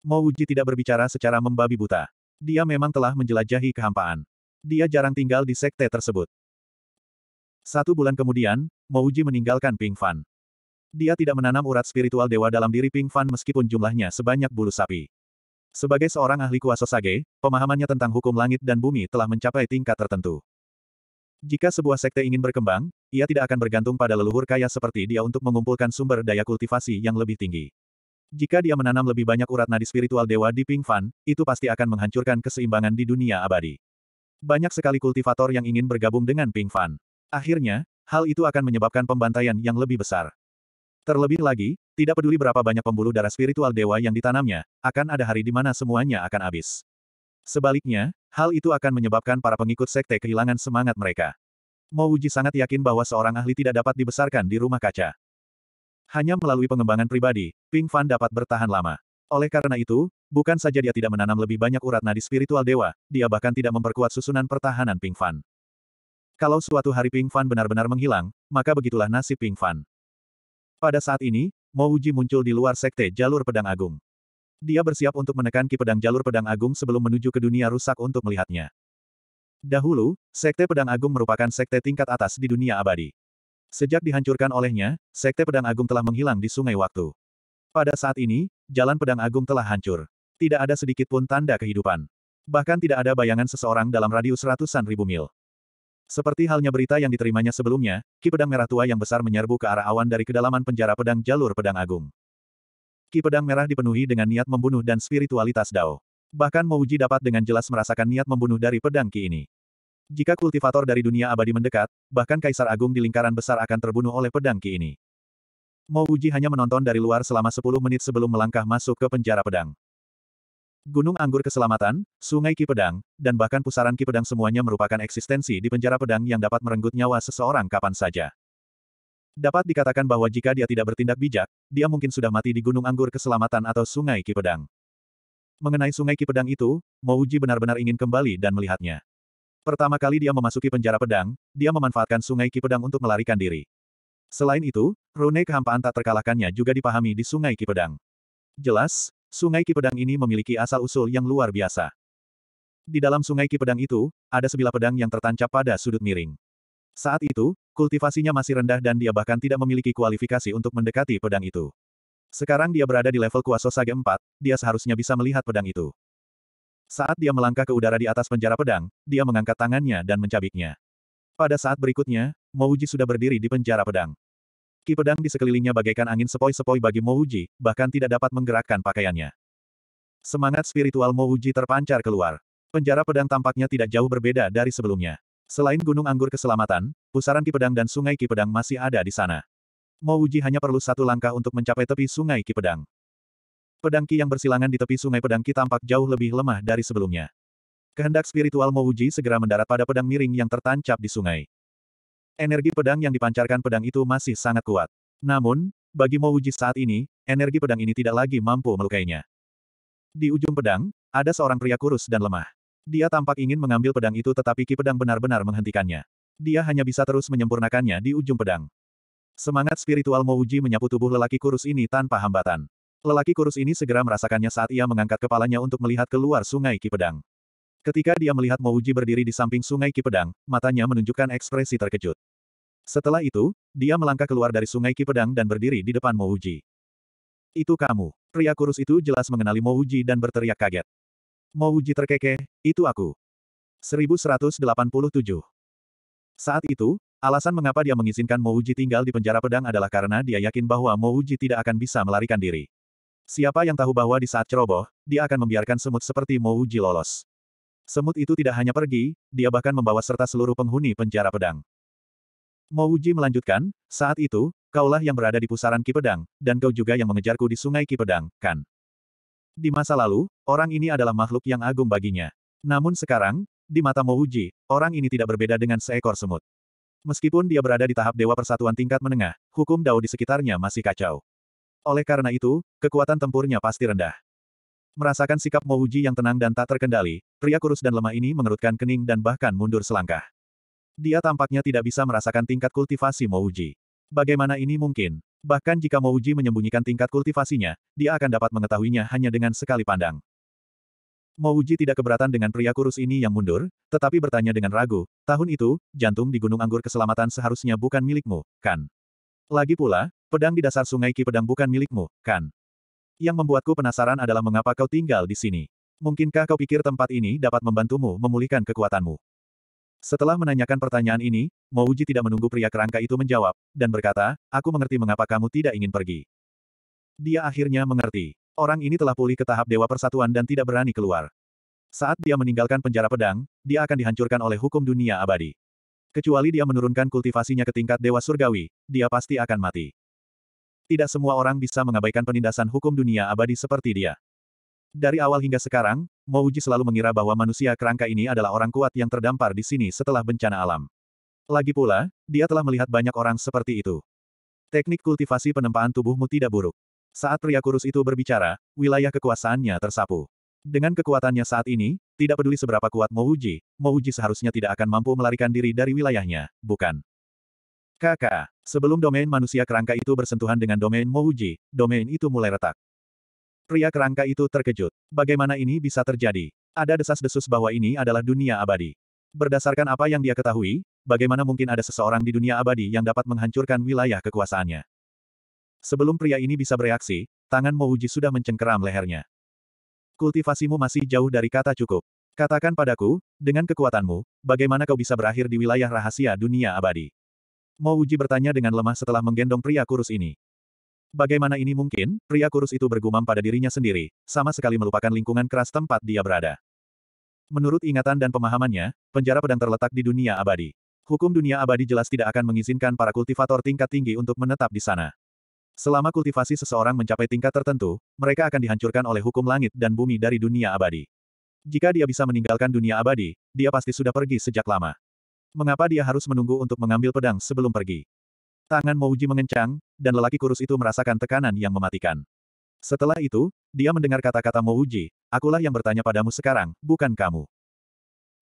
Mo Uji tidak berbicara secara membabi buta. Dia memang telah menjelajahi kehampaan. Dia jarang tinggal di sekte tersebut. Satu bulan kemudian, Mouji meninggalkan Ping Fan. Dia tidak menanam urat spiritual dewa dalam diri Ping Fan meskipun jumlahnya sebanyak bulu sapi. Sebagai seorang ahli kuasa sage, pemahamannya tentang hukum langit dan bumi telah mencapai tingkat tertentu. Jika sebuah sekte ingin berkembang, ia tidak akan bergantung pada leluhur kaya seperti dia untuk mengumpulkan sumber daya kultivasi yang lebih tinggi. Jika dia menanam lebih banyak urat nadi spiritual dewa di Ping Fan, itu pasti akan menghancurkan keseimbangan di dunia abadi. Banyak sekali kultivator yang ingin bergabung dengan Ping Fan. Akhirnya, hal itu akan menyebabkan pembantaian yang lebih besar. Terlebih lagi, tidak peduli berapa banyak pembuluh darah spiritual dewa yang ditanamnya, akan ada hari di mana semuanya akan habis. Sebaliknya, hal itu akan menyebabkan para pengikut sekte kehilangan semangat mereka. Wuji sangat yakin bahwa seorang ahli tidak dapat dibesarkan di rumah kaca. Hanya melalui pengembangan pribadi, Ping Fan dapat bertahan lama. Oleh karena itu, bukan saja dia tidak menanam lebih banyak urat nadi spiritual dewa, dia bahkan tidak memperkuat susunan pertahanan Ping Fan. Kalau suatu hari Ping Fan benar-benar menghilang, maka begitulah nasib Ping Fan. Pada saat ini, Mo Uji muncul di luar sekte jalur pedang agung. Dia bersiap untuk menekan ki pedang jalur pedang agung sebelum menuju ke dunia rusak untuk melihatnya. Dahulu, sekte pedang agung merupakan sekte tingkat atas di dunia abadi. Sejak dihancurkan olehnya, sekte pedang agung telah menghilang di sungai waktu. Pada saat ini, jalan pedang agung telah hancur. Tidak ada sedikit pun tanda kehidupan. Bahkan tidak ada bayangan seseorang dalam radius ratusan ribu mil. Seperti halnya berita yang diterimanya sebelumnya, Ki Pedang Merah Tua yang besar menyerbu ke arah awan dari kedalaman penjara pedang jalur pedang agung. Ki Pedang Merah dipenuhi dengan niat membunuh dan spiritualitas Dao. Bahkan Mouji dapat dengan jelas merasakan niat membunuh dari pedang Ki ini. Jika kultivator dari dunia abadi mendekat, bahkan Kaisar Agung di lingkaran besar akan terbunuh oleh pedang Ki ini. Mo Uji hanya menonton dari luar selama 10 menit sebelum melangkah masuk ke penjara pedang. Gunung Anggur Keselamatan, Sungai Ki Pedang, dan bahkan pusaran Ki Pedang semuanya merupakan eksistensi di penjara pedang yang dapat merenggut nyawa seseorang kapan saja. Dapat dikatakan bahwa jika dia tidak bertindak bijak, dia mungkin sudah mati di Gunung Anggur Keselamatan atau Sungai Ki Pedang. Mengenai Sungai Ki Pedang itu, Mouji benar-benar ingin kembali dan melihatnya. Pertama kali dia memasuki penjara pedang, dia memanfaatkan Sungai Ki Pedang untuk melarikan diri. Selain itu, rune kehampaan tak terkalahkannya juga dipahami di Sungai Kipedang. Jelas, Sungai Kipedang ini memiliki asal-usul yang luar biasa. Di dalam Sungai Kipedang itu, ada sebilah pedang yang tertancap pada sudut miring. Saat itu, kultivasinya masih rendah dan dia bahkan tidak memiliki kualifikasi untuk mendekati pedang itu. Sekarang dia berada di level kuasa Sage 4, dia seharusnya bisa melihat pedang itu. Saat dia melangkah ke udara di atas penjara pedang, dia mengangkat tangannya dan mencabiknya. Pada saat berikutnya, Mouji sudah berdiri di penjara pedang. Ki pedang di sekelilingnya bagaikan angin sepoi-sepoi bagi Mouji, bahkan tidak dapat menggerakkan pakaiannya. Semangat spiritual Mouji terpancar keluar. Penjara pedang tampaknya tidak jauh berbeda dari sebelumnya. Selain Gunung Anggur Keselamatan, pusaran Ki Pedang dan Sungai Ki Pedang masih ada di sana. Mouji hanya perlu satu langkah untuk mencapai tepi Sungai Ki Pedang. Pedang Ki yang bersilangan di tepi Sungai Pedang Ki tampak jauh lebih lemah dari sebelumnya. Kehendak spiritual Mouji segera mendarat pada pedang miring yang tertancap di sungai. Energi pedang yang dipancarkan pedang itu masih sangat kuat. Namun, bagi Mouji saat ini, energi pedang ini tidak lagi mampu melukainya. Di ujung pedang, ada seorang pria kurus dan lemah. Dia tampak ingin mengambil pedang itu tetapi ki pedang benar-benar menghentikannya. Dia hanya bisa terus menyempurnakannya di ujung pedang. Semangat spiritual Mouji menyapu tubuh lelaki kurus ini tanpa hambatan. Lelaki kurus ini segera merasakannya saat ia mengangkat kepalanya untuk melihat keluar sungai Ki Pedang. Ketika dia melihat Mouji berdiri di samping sungai Kipedang, matanya menunjukkan ekspresi terkejut. Setelah itu, dia melangkah keluar dari sungai Kipedang dan berdiri di depan Mouji. Itu kamu. Pria kurus itu jelas mengenali Mouji dan berteriak kaget. Mouji terkekeh, itu aku. 1187. Saat itu, Alasan mengapa dia mengizinkan Mouji tinggal di penjara pedang adalah karena dia yakin bahwa Mouji tidak akan bisa melarikan diri. Siapa yang tahu bahwa di saat ceroboh, dia akan membiarkan semut seperti Mouji lolos. Semut itu tidak hanya pergi, dia bahkan membawa serta seluruh penghuni penjara pedang. Mouji melanjutkan, saat itu, kaulah yang berada di pusaran Ki Pedang, dan kau juga yang mengejarku di sungai Ki Pedang, kan? Di masa lalu, orang ini adalah makhluk yang agung baginya. Namun sekarang, di mata Mouji, orang ini tidak berbeda dengan seekor semut. Meskipun dia berada di tahap Dewa Persatuan tingkat menengah, hukum Dao di sekitarnya masih kacau. Oleh karena itu, kekuatan tempurnya pasti rendah. Merasakan sikap Mouji yang tenang dan tak terkendali, pria kurus dan lemah ini mengerutkan kening dan bahkan mundur selangkah. Dia tampaknya tidak bisa merasakan tingkat kultivasi Mouji. Bagaimana ini mungkin? Bahkan jika Mouji menyembunyikan tingkat kultivasinya, dia akan dapat mengetahuinya hanya dengan sekali pandang. Mouji tidak keberatan dengan pria kurus ini yang mundur, tetapi bertanya dengan ragu, tahun itu, jantung di Gunung Anggur Keselamatan seharusnya bukan milikmu, kan? Lagi pula, pedang di dasar sungai Ki pedang bukan milikmu, kan? Yang membuatku penasaran adalah mengapa kau tinggal di sini. Mungkinkah kau pikir tempat ini dapat membantumu memulihkan kekuatanmu? Setelah menanyakan pertanyaan ini, Mouji tidak menunggu pria kerangka itu menjawab, dan berkata, aku mengerti mengapa kamu tidak ingin pergi. Dia akhirnya mengerti. Orang ini telah pulih ke tahap Dewa Persatuan dan tidak berani keluar. Saat dia meninggalkan penjara pedang, dia akan dihancurkan oleh hukum dunia abadi. Kecuali dia menurunkan kultivasinya ke tingkat Dewa Surgawi, dia pasti akan mati tidak semua orang bisa mengabaikan penindasan hukum dunia abadi seperti dia. Dari awal hingga sekarang, Mouji selalu mengira bahwa manusia kerangka ini adalah orang kuat yang terdampar di sini setelah bencana alam. Lagi pula, dia telah melihat banyak orang seperti itu. Teknik kultivasi penempaan tubuhmu tidak buruk. Saat pria kurus itu berbicara, wilayah kekuasaannya tersapu. Dengan kekuatannya saat ini, tidak peduli seberapa kuat Mouji, Mouji seharusnya tidak akan mampu melarikan diri dari wilayahnya, bukan? Kakak, Sebelum domain manusia kerangka itu bersentuhan dengan domain Mouji, domain itu mulai retak. Pria kerangka itu terkejut. Bagaimana ini bisa terjadi? Ada desas-desus bahwa ini adalah dunia abadi. Berdasarkan apa yang dia ketahui, bagaimana mungkin ada seseorang di dunia abadi yang dapat menghancurkan wilayah kekuasaannya? Sebelum pria ini bisa bereaksi, tangan Mouji sudah mencengkeram lehernya. Kultivasimu masih jauh dari kata cukup. Katakan padaku, dengan kekuatanmu, bagaimana kau bisa berakhir di wilayah rahasia dunia abadi? Mo Uji bertanya dengan lemah setelah menggendong pria kurus ini. Bagaimana ini mungkin? Pria kurus itu bergumam pada dirinya sendiri, sama sekali melupakan lingkungan keras tempat dia berada. Menurut ingatan dan pemahamannya, penjara pedang terletak di dunia abadi. Hukum dunia abadi jelas tidak akan mengizinkan para kultivator tingkat tinggi untuk menetap di sana. Selama kultivasi seseorang mencapai tingkat tertentu, mereka akan dihancurkan oleh hukum langit dan bumi dari dunia abadi. Jika dia bisa meninggalkan dunia abadi, dia pasti sudah pergi sejak lama. Mengapa dia harus menunggu untuk mengambil pedang sebelum pergi? Tangan Mouji mengencang, dan lelaki kurus itu merasakan tekanan yang mematikan. Setelah itu, dia mendengar kata-kata Mouji, akulah yang bertanya padamu sekarang, bukan kamu.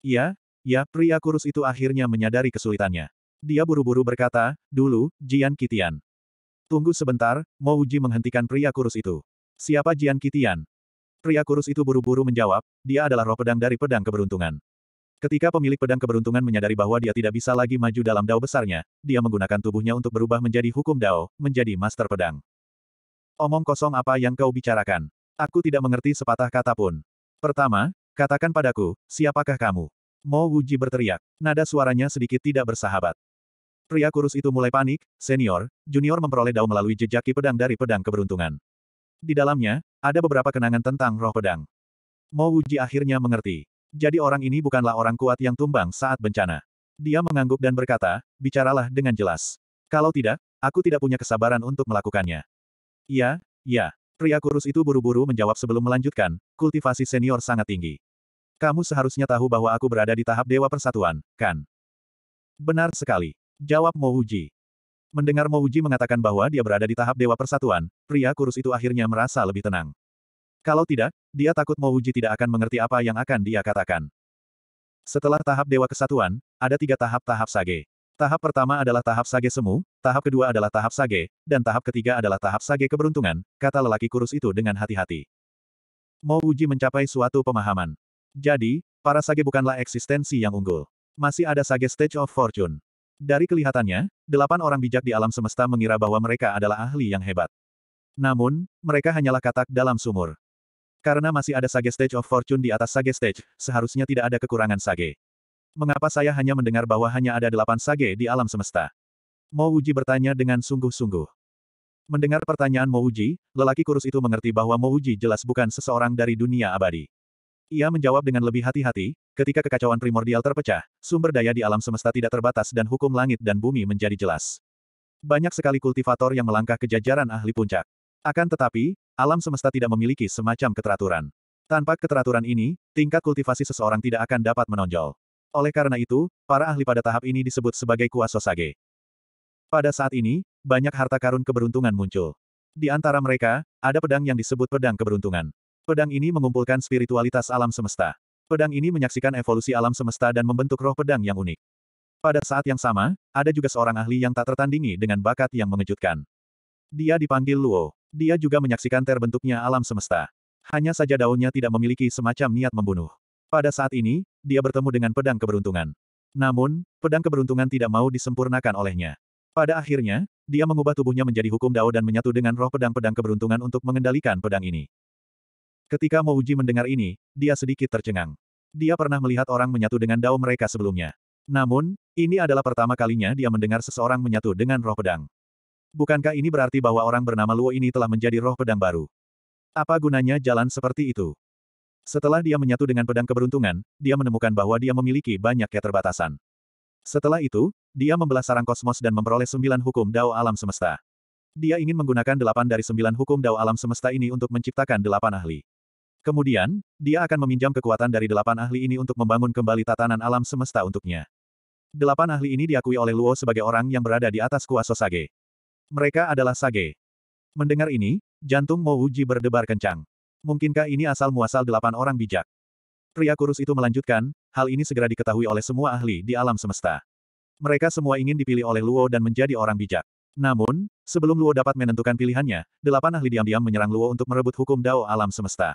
Ya, ya, pria kurus itu akhirnya menyadari kesulitannya. Dia buru-buru berkata, dulu, Jian Kitian. Tunggu sebentar, Mouji menghentikan pria kurus itu. Siapa Jian Kitian? Pria kurus itu buru-buru menjawab, dia adalah roh pedang dari pedang keberuntungan. Ketika pemilik pedang keberuntungan menyadari bahwa dia tidak bisa lagi maju dalam dao besarnya, dia menggunakan tubuhnya untuk berubah menjadi hukum dao, menjadi master pedang. Omong kosong apa yang kau bicarakan? Aku tidak mengerti sepatah kata pun. Pertama, katakan padaku, siapakah kamu? Mo Wuji berteriak. Nada suaranya sedikit tidak bersahabat. Pria kurus itu mulai panik, senior, junior memperoleh dao melalui jejaki pedang dari pedang keberuntungan. Di dalamnya, ada beberapa kenangan tentang roh pedang. Mo Wuji akhirnya mengerti. Jadi orang ini bukanlah orang kuat yang tumbang saat bencana. Dia mengangguk dan berkata, bicaralah dengan jelas. Kalau tidak, aku tidak punya kesabaran untuk melakukannya. Ya, ya. Pria kurus itu buru-buru menjawab sebelum melanjutkan, kultivasi senior sangat tinggi. Kamu seharusnya tahu bahwa aku berada di tahap Dewa Persatuan, kan? Benar sekali. Jawab Mouji. Mendengar Mouji mengatakan bahwa dia berada di tahap Dewa Persatuan, pria kurus itu akhirnya merasa lebih tenang. Kalau tidak, dia takut Mouji tidak akan mengerti apa yang akan dia katakan. Setelah tahap Dewa Kesatuan, ada tiga tahap-tahap Sage. Tahap pertama adalah tahap Sage Semu, tahap kedua adalah tahap Sage, dan tahap ketiga adalah tahap Sage Keberuntungan, kata lelaki kurus itu dengan hati-hati. Mouji mencapai suatu pemahaman. Jadi, para Sage bukanlah eksistensi yang unggul. Masih ada Sage Stage of Fortune. Dari kelihatannya, delapan orang bijak di alam semesta mengira bahwa mereka adalah ahli yang hebat. Namun, mereka hanyalah katak dalam sumur. Karena masih ada Sage Stage of Fortune di atas Sage Stage, seharusnya tidak ada kekurangan Sage. Mengapa saya hanya mendengar bahwa hanya ada delapan Sage di alam semesta? Mo Uji bertanya dengan sungguh-sungguh. Mendengar pertanyaan Mo Uji, lelaki kurus itu mengerti bahwa Mo Uji jelas bukan seseorang dari dunia abadi. Ia menjawab dengan lebih hati-hati, ketika kekacauan primordial terpecah, sumber daya di alam semesta tidak terbatas dan hukum langit dan bumi menjadi jelas. Banyak sekali kultivator yang melangkah ke jajaran ahli puncak. Akan tetapi, Alam semesta tidak memiliki semacam keteraturan. Tanpa keteraturan ini, tingkat kultivasi seseorang tidak akan dapat menonjol. Oleh karena itu, para ahli pada tahap ini disebut sebagai kuasa kuasosage. Pada saat ini, banyak harta karun keberuntungan muncul. Di antara mereka, ada pedang yang disebut pedang keberuntungan. Pedang ini mengumpulkan spiritualitas alam semesta. Pedang ini menyaksikan evolusi alam semesta dan membentuk roh pedang yang unik. Pada saat yang sama, ada juga seorang ahli yang tak tertandingi dengan bakat yang mengejutkan. Dia dipanggil Luo. Dia juga menyaksikan terbentuknya alam semesta. Hanya saja daunnya tidak memiliki semacam niat membunuh. Pada saat ini, dia bertemu dengan pedang keberuntungan. Namun, pedang keberuntungan tidak mau disempurnakan olehnya. Pada akhirnya, dia mengubah tubuhnya menjadi hukum Dao dan menyatu dengan roh pedang-pedang keberuntungan untuk mengendalikan pedang ini. Ketika Mo Uji mendengar ini, dia sedikit tercengang. Dia pernah melihat orang menyatu dengan Dao mereka sebelumnya. Namun, ini adalah pertama kalinya dia mendengar seseorang menyatu dengan roh pedang. Bukankah ini berarti bahwa orang bernama Luo ini telah menjadi roh pedang baru? Apa gunanya jalan seperti itu? Setelah dia menyatu dengan pedang keberuntungan, dia menemukan bahwa dia memiliki banyak keterbatasan. Setelah itu, dia membelah sarang kosmos dan memperoleh sembilan hukum dao alam semesta. Dia ingin menggunakan delapan dari sembilan hukum dao alam semesta ini untuk menciptakan delapan ahli. Kemudian, dia akan meminjam kekuatan dari delapan ahli ini untuk membangun kembali tatanan alam semesta untuknya. Delapan ahli ini diakui oleh Luo sebagai orang yang berada di atas kuasa Sage. Mereka adalah Sage. Mendengar ini, jantung Mo Wuji berdebar kencang. Mungkinkah ini asal-muasal delapan orang bijak? Pria kurus itu melanjutkan, hal ini segera diketahui oleh semua ahli di alam semesta. Mereka semua ingin dipilih oleh Luo dan menjadi orang bijak. Namun, sebelum Luo dapat menentukan pilihannya, delapan ahli diam-diam menyerang Luo untuk merebut hukum Dao alam semesta.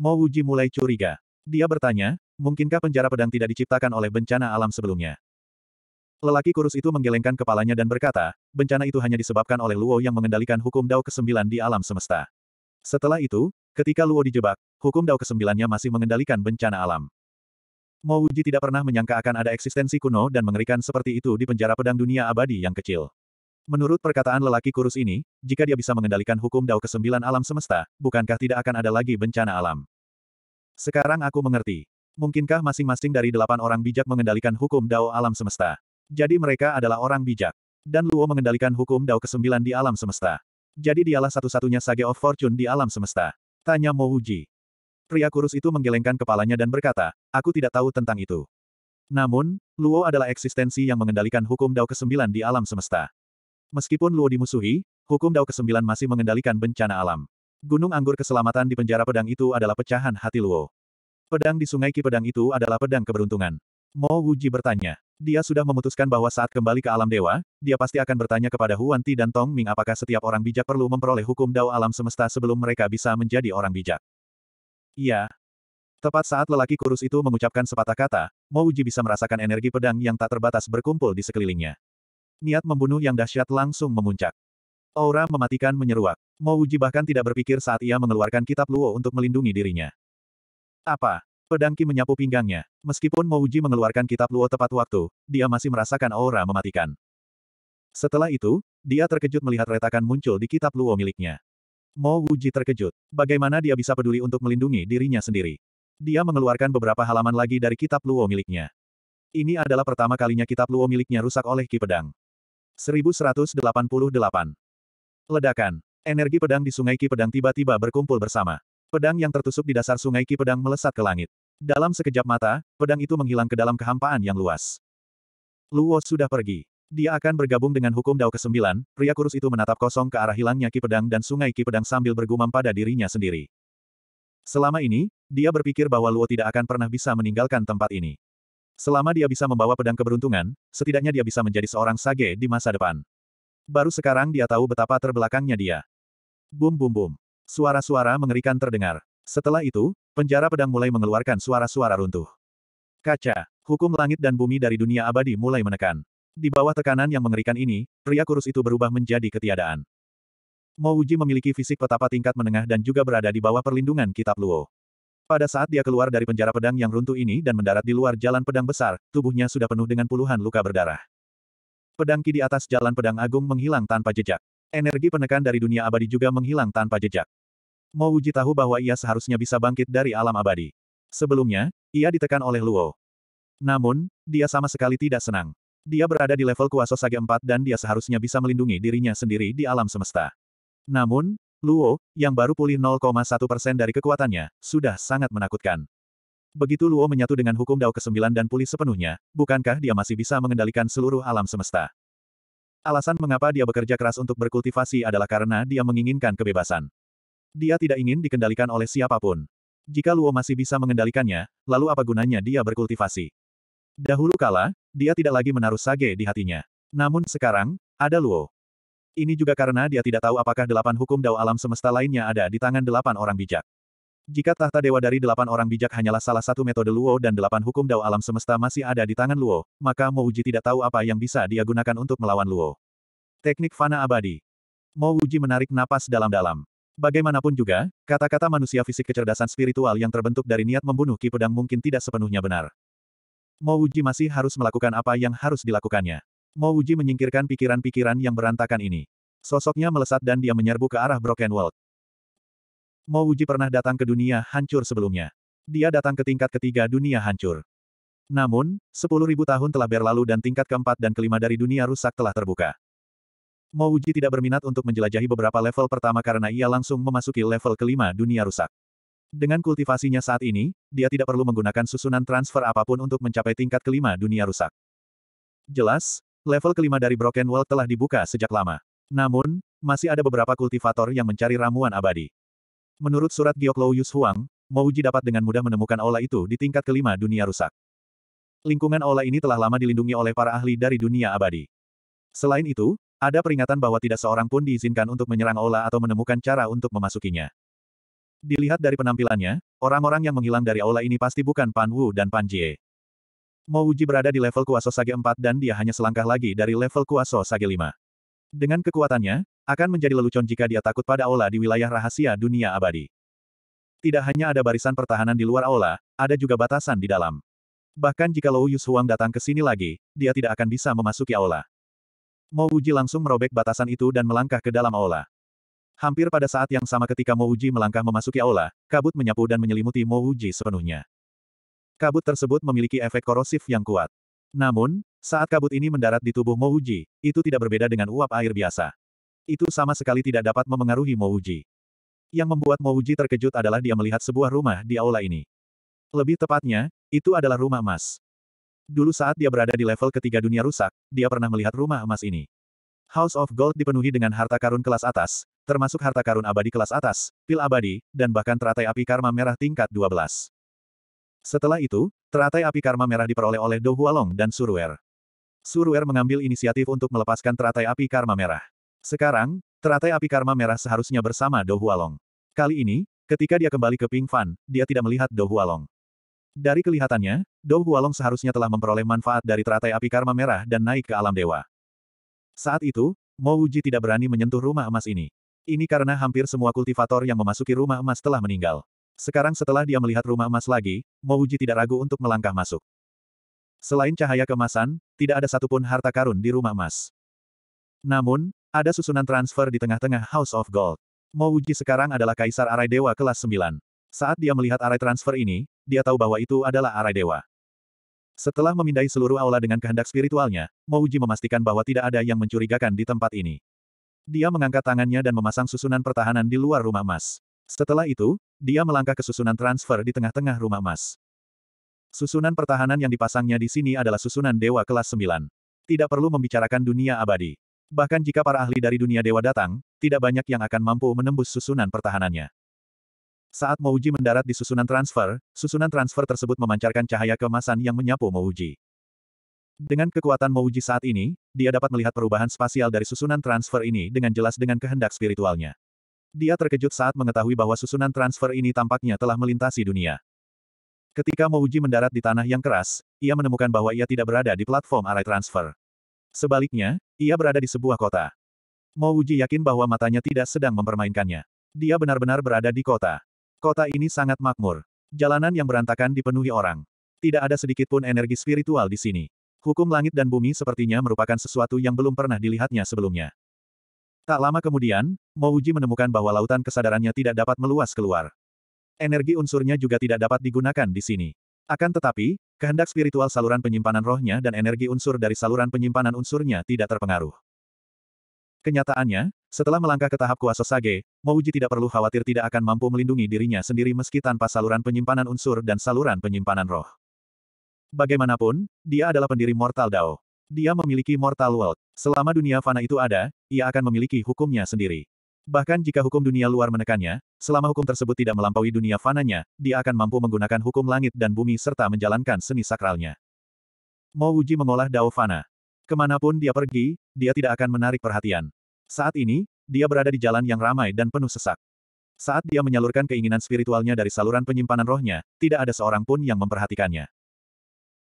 Mo Wuji mulai curiga. Dia bertanya, mungkinkah penjara pedang tidak diciptakan oleh bencana alam sebelumnya? Lelaki kurus itu menggelengkan kepalanya dan berkata, bencana itu hanya disebabkan oleh Luo yang mengendalikan hukum Dao ke-9 di alam semesta. Setelah itu, ketika Luo dijebak, hukum Dao ke-9-nya masih mengendalikan bencana alam. Mo Wuji tidak pernah menyangka akan ada eksistensi kuno dan mengerikan seperti itu di penjara pedang dunia abadi yang kecil. Menurut perkataan lelaki kurus ini, jika dia bisa mengendalikan hukum Dao ke-9 alam semesta, bukankah tidak akan ada lagi bencana alam? Sekarang aku mengerti. Mungkinkah masing-masing dari delapan orang bijak mengendalikan hukum Dao alam semesta? Jadi mereka adalah orang bijak. Dan Luo mengendalikan hukum Dao ke-9 di alam semesta. Jadi dialah satu-satunya Sage of Fortune di alam semesta. Tanya Mo Uji. Pria kurus itu menggelengkan kepalanya dan berkata, aku tidak tahu tentang itu. Namun, Luo adalah eksistensi yang mengendalikan hukum Dao ke-9 di alam semesta. Meskipun Luo dimusuhi, hukum Dao ke-9 masih mengendalikan bencana alam. Gunung anggur keselamatan di penjara pedang itu adalah pecahan hati Luo. Pedang di sungai Ki Pedang itu adalah pedang keberuntungan. Mo Wuji bertanya, dia sudah memutuskan bahwa saat kembali ke alam dewa, dia pasti akan bertanya kepada Huan Ti dan Tong Ming apakah setiap orang bijak perlu memperoleh hukum dao alam semesta sebelum mereka bisa menjadi orang bijak. Iya. Tepat saat lelaki kurus itu mengucapkan sepatah kata, Mo Uji bisa merasakan energi pedang yang tak terbatas berkumpul di sekelilingnya. Niat membunuh yang dahsyat langsung memuncak. Aura mematikan menyeruak. Mo Uji bahkan tidak berpikir saat ia mengeluarkan kitab Luo untuk melindungi dirinya. Apa? Pedang Ki menyapu pinggangnya. Meskipun Mo Mouji mengeluarkan kitab Luo tepat waktu, dia masih merasakan aura mematikan. Setelah itu, dia terkejut melihat retakan muncul di kitab Luo miliknya. Mo Uji terkejut. Bagaimana dia bisa peduli untuk melindungi dirinya sendiri? Dia mengeluarkan beberapa halaman lagi dari kitab Luo miliknya. Ini adalah pertama kalinya kitab Luo miliknya rusak oleh Ki Pedang. 1188. Ledakan. Energi pedang di sungai Ki Pedang tiba-tiba berkumpul bersama. Pedang yang tertusuk di dasar sungai Ki Pedang melesat ke langit. Dalam sekejap mata, pedang itu menghilang ke dalam kehampaan yang luas. Luo sudah pergi. Dia akan bergabung dengan hukum Dao ke-9, pria kurus itu menatap kosong ke arah hilangnya Ki Pedang dan sungai Ki Pedang sambil bergumam pada dirinya sendiri. Selama ini, dia berpikir bahwa Luo tidak akan pernah bisa meninggalkan tempat ini. Selama dia bisa membawa pedang keberuntungan, setidaknya dia bisa menjadi seorang sage di masa depan. Baru sekarang dia tahu betapa terbelakangnya dia. Bum bum bum. Suara-suara mengerikan terdengar. Setelah itu, penjara pedang mulai mengeluarkan suara-suara runtuh. Kaca, hukum langit dan bumi dari dunia abadi mulai menekan. Di bawah tekanan yang mengerikan ini, pria kurus itu berubah menjadi ketiadaan. Mouji memiliki fisik petapa tingkat menengah dan juga berada di bawah perlindungan kitab Luo. Pada saat dia keluar dari penjara pedang yang runtuh ini dan mendarat di luar jalan pedang besar, tubuhnya sudah penuh dengan puluhan luka berdarah. Pedang ki di atas jalan pedang agung menghilang tanpa jejak. Energi penekan dari dunia abadi juga menghilang tanpa jejak. Mo Uji tahu bahwa ia seharusnya bisa bangkit dari alam abadi. Sebelumnya, ia ditekan oleh Luo. Namun, dia sama sekali tidak senang. Dia berada di level kuasa Sage 4 dan dia seharusnya bisa melindungi dirinya sendiri di alam semesta. Namun, Luo, yang baru pulih 0,1 persen dari kekuatannya, sudah sangat menakutkan. Begitu Luo menyatu dengan hukum Dao ke-9 dan pulih sepenuhnya, bukankah dia masih bisa mengendalikan seluruh alam semesta? Alasan mengapa dia bekerja keras untuk berkultivasi adalah karena dia menginginkan kebebasan. Dia tidak ingin dikendalikan oleh siapapun. Jika Luo masih bisa mengendalikannya, lalu apa gunanya dia berkultivasi? Dahulu kala, dia tidak lagi menaruh sage di hatinya. Namun sekarang, ada Luo. Ini juga karena dia tidak tahu apakah delapan hukum dao alam semesta lainnya ada di tangan delapan orang bijak. Jika tahta dewa dari delapan orang bijak hanyalah salah satu metode Luo dan delapan hukum dao alam semesta masih ada di tangan Luo, maka Mo Uji tidak tahu apa yang bisa dia gunakan untuk melawan Luo. Teknik Fana Abadi Mo Uji menarik napas dalam-dalam. Bagaimanapun juga, kata-kata manusia fisik kecerdasan spiritual yang terbentuk dari niat membunuh Ki Pedang mungkin tidak sepenuhnya benar. Mo Uji masih harus melakukan apa yang harus dilakukannya. Mo Uji menyingkirkan pikiran-pikiran yang berantakan ini. Sosoknya melesat dan dia menyerbu ke arah Broken World. Mo Uji pernah datang ke dunia hancur sebelumnya. Dia datang ke tingkat ketiga dunia hancur. Namun, 10.000 tahun telah berlalu dan tingkat keempat dan kelima dari dunia rusak telah terbuka. Mo tidak berminat untuk menjelajahi beberapa level pertama karena ia langsung memasuki level kelima dunia rusak. Dengan kultivasinya saat ini, dia tidak perlu menggunakan susunan transfer apapun untuk mencapai tingkat kelima dunia rusak. Jelas, level kelima dari Broken World telah dibuka sejak lama. Namun, masih ada beberapa kultivator yang mencari ramuan abadi. Menurut surat Yus Huang, Mouji dapat dengan mudah menemukan ola itu di tingkat kelima dunia rusak. Lingkungan ola ini telah lama dilindungi oleh para ahli dari dunia abadi. Selain itu, ada peringatan bahwa tidak seorang pun diizinkan untuk menyerang ola atau menemukan cara untuk memasukinya. Dilihat dari penampilannya, orang-orang yang menghilang dari ola ini pasti bukan Pan Wu dan Pan Jie. Mo Uji berada di level kuasa Sage 4 dan dia hanya selangkah lagi dari level kuasa Sage 5. Dengan kekuatannya, akan menjadi lelucon jika dia takut pada ola di wilayah rahasia dunia abadi. Tidak hanya ada barisan pertahanan di luar ola, ada juga batasan di dalam. Bahkan jika Lou Yushuang datang ke sini lagi, dia tidak akan bisa memasuki aula. Mo Uji langsung merobek batasan itu dan melangkah ke dalam aula. Hampir pada saat yang sama ketika Mo Uji melangkah memasuki aula, kabut menyapu dan menyelimuti Mo Uji sepenuhnya. Kabut tersebut memiliki efek korosif yang kuat. Namun, saat kabut ini mendarat di tubuh Mo Uji, itu tidak berbeda dengan uap air biasa. Itu sama sekali tidak dapat memengaruhi Mo Uji. Yang membuat Mo Uji terkejut adalah dia melihat sebuah rumah di aula ini. Lebih tepatnya, itu adalah rumah emas. Dulu saat dia berada di level ketiga dunia rusak, dia pernah melihat rumah emas ini. House of Gold dipenuhi dengan harta karun kelas atas, termasuk harta karun abadi kelas atas, pil abadi, dan bahkan teratai api karma merah tingkat 12. Setelah itu, teratai api karma merah diperoleh oleh Do Hualong dan Suruer. Suruer mengambil inisiatif untuk melepaskan teratai api karma merah. Sekarang, teratai api karma merah seharusnya bersama Do Hualong. Kali ini, ketika dia kembali ke Ping Fan, dia tidak melihat Do Hualong. Dari kelihatannya, Dou Hualong seharusnya telah memperoleh manfaat dari teratai api karma merah dan naik ke alam dewa. Saat itu, Mo Uji tidak berani menyentuh rumah emas ini. Ini karena hampir semua kultivator yang memasuki rumah emas telah meninggal. Sekarang setelah dia melihat rumah emas lagi, Mo Uji tidak ragu untuk melangkah masuk. Selain cahaya kemasan, tidak ada satupun harta karun di rumah emas. Namun, ada susunan transfer di tengah-tengah House of Gold. Mo Uji sekarang adalah Kaisar Arai Dewa kelas 9. Saat dia melihat arai transfer ini, dia tahu bahwa itu adalah arai dewa. Setelah memindai seluruh aula dengan kehendak spiritualnya, Mouji memastikan bahwa tidak ada yang mencurigakan di tempat ini. Dia mengangkat tangannya dan memasang susunan pertahanan di luar rumah emas. Setelah itu, dia melangkah ke susunan transfer di tengah-tengah rumah emas. Susunan pertahanan yang dipasangnya di sini adalah susunan dewa kelas 9. Tidak perlu membicarakan dunia abadi. Bahkan jika para ahli dari dunia dewa datang, tidak banyak yang akan mampu menembus susunan pertahanannya. Saat Mouji mendarat di susunan transfer, susunan transfer tersebut memancarkan cahaya kemasan yang menyapu Mouji. Dengan kekuatan Mouji saat ini, dia dapat melihat perubahan spasial dari susunan transfer ini dengan jelas dengan kehendak spiritualnya. Dia terkejut saat mengetahui bahwa susunan transfer ini tampaknya telah melintasi dunia. Ketika Mouji mendarat di tanah yang keras, ia menemukan bahwa ia tidak berada di platform arai transfer. Sebaliknya, ia berada di sebuah kota. Mouji yakin bahwa matanya tidak sedang mempermainkannya. Dia benar-benar berada di kota. Kota ini sangat makmur. Jalanan yang berantakan dipenuhi orang. Tidak ada sedikit pun energi spiritual di sini. Hukum langit dan bumi sepertinya merupakan sesuatu yang belum pernah dilihatnya sebelumnya. Tak lama kemudian, Mouji menemukan bahwa lautan kesadarannya tidak dapat meluas keluar. Energi unsurnya juga tidak dapat digunakan di sini. Akan tetapi, kehendak spiritual saluran penyimpanan rohnya dan energi unsur dari saluran penyimpanan unsurnya tidak terpengaruh. Kenyataannya, setelah melangkah ke tahap kuasa sage, Mouji tidak perlu khawatir tidak akan mampu melindungi dirinya sendiri meski tanpa saluran penyimpanan unsur dan saluran penyimpanan roh. Bagaimanapun, dia adalah pendiri Mortal Dao. Dia memiliki Mortal World. Selama dunia fana itu ada, ia akan memiliki hukumnya sendiri. Bahkan jika hukum dunia luar menekannya, selama hukum tersebut tidak melampaui dunia fananya, dia akan mampu menggunakan hukum langit dan bumi serta menjalankan seni sakralnya. Mouji mengolah Dao Fana. Kemanapun dia pergi, dia tidak akan menarik perhatian. Saat ini, dia berada di jalan yang ramai dan penuh sesak. Saat dia menyalurkan keinginan spiritualnya dari saluran penyimpanan rohnya, tidak ada seorang pun yang memperhatikannya.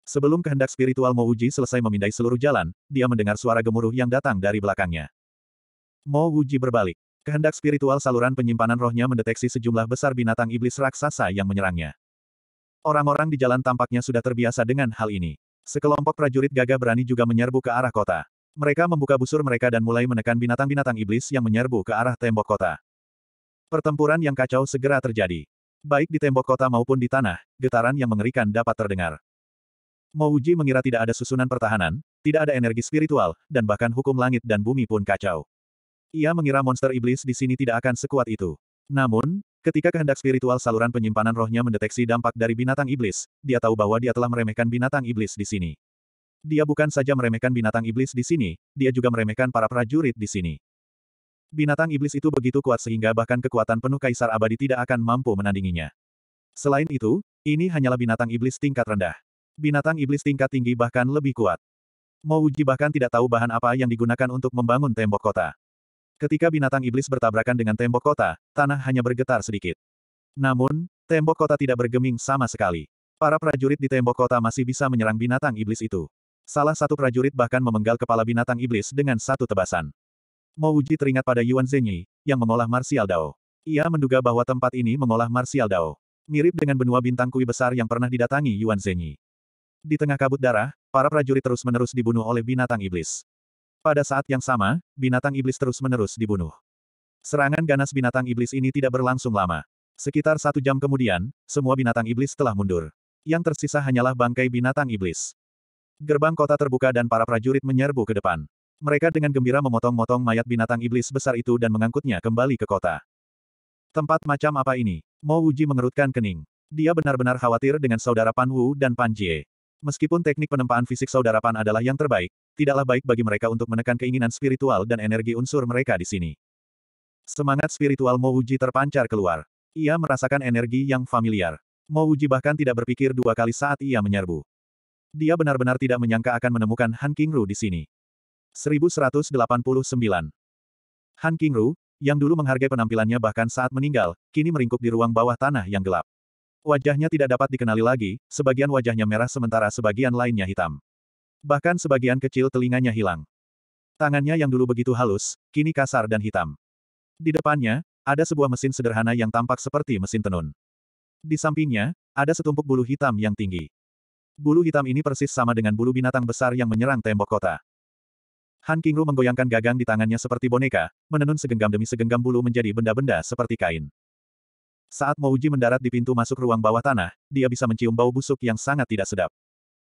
Sebelum kehendak spiritual Mo Wuji selesai memindai seluruh jalan, dia mendengar suara gemuruh yang datang dari belakangnya. Mo Wuji berbalik. Kehendak spiritual saluran penyimpanan rohnya mendeteksi sejumlah besar binatang iblis raksasa yang menyerangnya. Orang-orang di jalan tampaknya sudah terbiasa dengan hal ini. Sekelompok prajurit gagah berani juga menyerbu ke arah kota. Mereka membuka busur mereka dan mulai menekan binatang-binatang iblis yang menyerbu ke arah tembok kota. Pertempuran yang kacau segera terjadi. Baik di tembok kota maupun di tanah, getaran yang mengerikan dapat terdengar. Mouji mengira tidak ada susunan pertahanan, tidak ada energi spiritual, dan bahkan hukum langit dan bumi pun kacau. Ia mengira monster iblis di sini tidak akan sekuat itu. Namun, ketika kehendak spiritual saluran penyimpanan rohnya mendeteksi dampak dari binatang iblis, dia tahu bahwa dia telah meremehkan binatang iblis di sini. Dia bukan saja meremehkan binatang iblis di sini, dia juga meremehkan para prajurit di sini. Binatang iblis itu begitu kuat sehingga bahkan kekuatan penuh kaisar abadi tidak akan mampu menandinginya. Selain itu, ini hanyalah binatang iblis tingkat rendah. Binatang iblis tingkat tinggi bahkan lebih kuat. Mouji bahkan tidak tahu bahan apa yang digunakan untuk membangun tembok kota. Ketika binatang iblis bertabrakan dengan tembok kota, tanah hanya bergetar sedikit. Namun, tembok kota tidak bergeming sama sekali. Para prajurit di tembok kota masih bisa menyerang binatang iblis itu. Salah satu prajurit bahkan memenggal kepala binatang iblis dengan satu tebasan. Mouji teringat pada Yuan Zhenyi, yang mengolah Martial Dao. Ia menduga bahwa tempat ini mengolah Martial Dao. Mirip dengan benua bintang kui besar yang pernah didatangi Yuan Zhenyi. Di tengah kabut darah, para prajurit terus-menerus dibunuh oleh binatang iblis. Pada saat yang sama, binatang iblis terus-menerus dibunuh. Serangan ganas binatang iblis ini tidak berlangsung lama. Sekitar satu jam kemudian, semua binatang iblis telah mundur. Yang tersisa hanyalah bangkai binatang iblis. Gerbang kota terbuka dan para prajurit menyerbu ke depan. Mereka dengan gembira memotong-motong mayat binatang iblis besar itu dan mengangkutnya kembali ke kota. Tempat macam apa ini? Mo Wuji mengerutkan kening. Dia benar-benar khawatir dengan saudara Pan Wu dan Pan Jie. Meskipun teknik penempaan fisik saudara Pan adalah yang terbaik, tidaklah baik bagi mereka untuk menekan keinginan spiritual dan energi unsur mereka di sini. Semangat spiritual Mo Wuji terpancar keluar. Ia merasakan energi yang familiar. Mo Wuji bahkan tidak berpikir dua kali saat ia menyerbu. Dia benar-benar tidak menyangka akan menemukan Han Kingru di sini. 1189 Han Kingru, yang dulu menghargai penampilannya bahkan saat meninggal, kini meringkuk di ruang bawah tanah yang gelap. Wajahnya tidak dapat dikenali lagi, sebagian wajahnya merah sementara sebagian lainnya hitam. Bahkan sebagian kecil telinganya hilang. Tangannya yang dulu begitu halus, kini kasar dan hitam. Di depannya, ada sebuah mesin sederhana yang tampak seperti mesin tenun. Di sampingnya, ada setumpuk bulu hitam yang tinggi. Bulu hitam ini persis sama dengan bulu binatang besar yang menyerang tembok kota. Han Kingru menggoyangkan gagang di tangannya seperti boneka, menenun segenggam demi segenggam bulu menjadi benda-benda seperti kain. Saat Mouji mendarat di pintu masuk ruang bawah tanah, dia bisa mencium bau busuk yang sangat tidak sedap.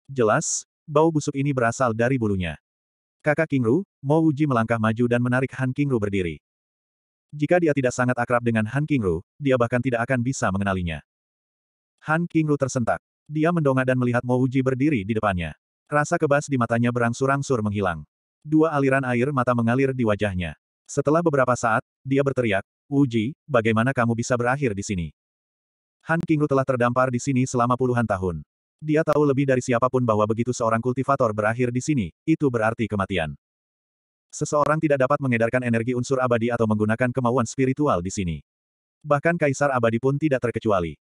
Jelas, bau busuk ini berasal dari bulunya. Kakak Kingru, Mouji melangkah maju dan menarik Han Kingru berdiri. Jika dia tidak sangat akrab dengan Han Kingru, dia bahkan tidak akan bisa mengenalinya. Han Kingru tersentak. Dia mendongak dan melihat Mo Uji berdiri di depannya. Rasa kebas di matanya berangsur-angsur menghilang. Dua aliran air mata mengalir di wajahnya. Setelah beberapa saat, dia berteriak, Uji, bagaimana kamu bisa berakhir di sini? Han Kingru telah terdampar di sini selama puluhan tahun. Dia tahu lebih dari siapapun bahwa begitu seorang kultivator berakhir di sini, itu berarti kematian. Seseorang tidak dapat mengedarkan energi unsur abadi atau menggunakan kemauan spiritual di sini. Bahkan Kaisar abadi pun tidak terkecuali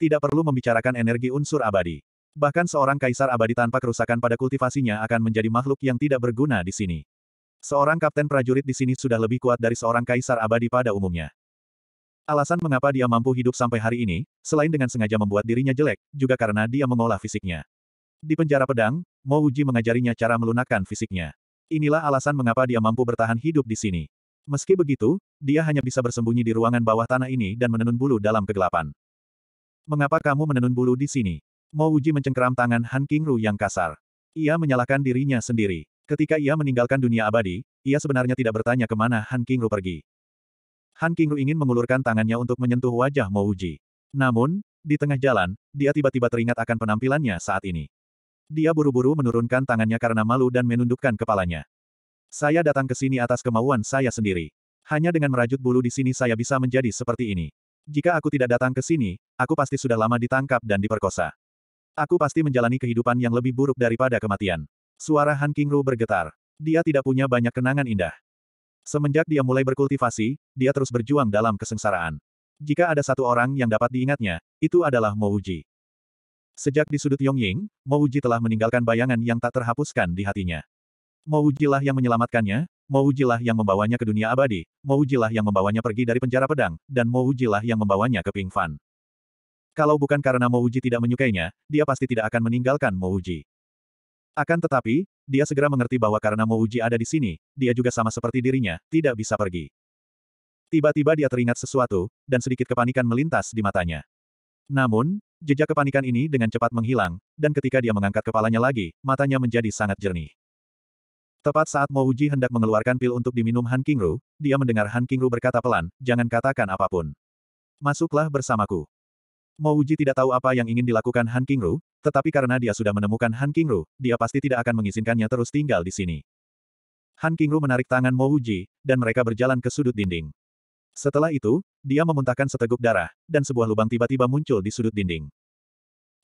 tidak perlu membicarakan energi unsur abadi. Bahkan seorang kaisar abadi tanpa kerusakan pada kultivasinya akan menjadi makhluk yang tidak berguna di sini. Seorang kapten prajurit di sini sudah lebih kuat dari seorang kaisar abadi pada umumnya. Alasan mengapa dia mampu hidup sampai hari ini, selain dengan sengaja membuat dirinya jelek, juga karena dia mengolah fisiknya. Di penjara pedang, Mo Uji mengajarinya cara melunakkan fisiknya. Inilah alasan mengapa dia mampu bertahan hidup di sini. Meski begitu, dia hanya bisa bersembunyi di ruangan bawah tanah ini dan menenun bulu dalam kegelapan. Mengapa kamu menenun bulu di sini? Mo Wuji mencengkeram tangan Han Qingru yang kasar. Ia menyalahkan dirinya sendiri. Ketika ia meninggalkan dunia abadi, ia sebenarnya tidak bertanya kemana Han Qingru pergi. Han Qingru ingin mengulurkan tangannya untuk menyentuh wajah Mo Wuji. Namun, di tengah jalan, dia tiba-tiba teringat akan penampilannya saat ini. Dia buru-buru menurunkan tangannya karena malu dan menundukkan kepalanya. Saya datang ke sini atas kemauan saya sendiri. Hanya dengan merajut bulu di sini saya bisa menjadi seperti ini. Jika aku tidak datang ke sini, aku pasti sudah lama ditangkap dan diperkosa. Aku pasti menjalani kehidupan yang lebih buruk daripada kematian. Suara Han Kingru bergetar. Dia tidak punya banyak kenangan indah. Semenjak dia mulai berkultivasi, dia terus berjuang dalam kesengsaraan. Jika ada satu orang yang dapat diingatnya, itu adalah Mo Uji. Sejak di sudut Yongying, Mo Uji telah meninggalkan bayangan yang tak terhapuskan di hatinya. Mo Uji lah yang menyelamatkannya, Moujilah yang membawanya ke dunia abadi, Moujilah yang membawanya pergi dari penjara pedang, dan Moujilah yang membawanya ke Ping Fan. Kalau bukan karena Mouji tidak menyukainya, dia pasti tidak akan meninggalkan Mouji. Akan tetapi, dia segera mengerti bahwa karena Mouji ada di sini, dia juga sama seperti dirinya, tidak bisa pergi. Tiba-tiba dia teringat sesuatu, dan sedikit kepanikan melintas di matanya. Namun, jejak kepanikan ini dengan cepat menghilang, dan ketika dia mengangkat kepalanya lagi, matanya menjadi sangat jernih. Tepat saat Mo Uji hendak mengeluarkan pil untuk diminum Han Kingru, dia mendengar Han Kingru berkata pelan, jangan katakan apapun. Masuklah bersamaku. Mo Uji tidak tahu apa yang ingin dilakukan Han Kingru, tetapi karena dia sudah menemukan Han Kingru, dia pasti tidak akan mengizinkannya terus tinggal di sini. Han Kingru menarik tangan Mo Uji, dan mereka berjalan ke sudut dinding. Setelah itu, dia memuntahkan seteguk darah, dan sebuah lubang tiba-tiba muncul di sudut dinding.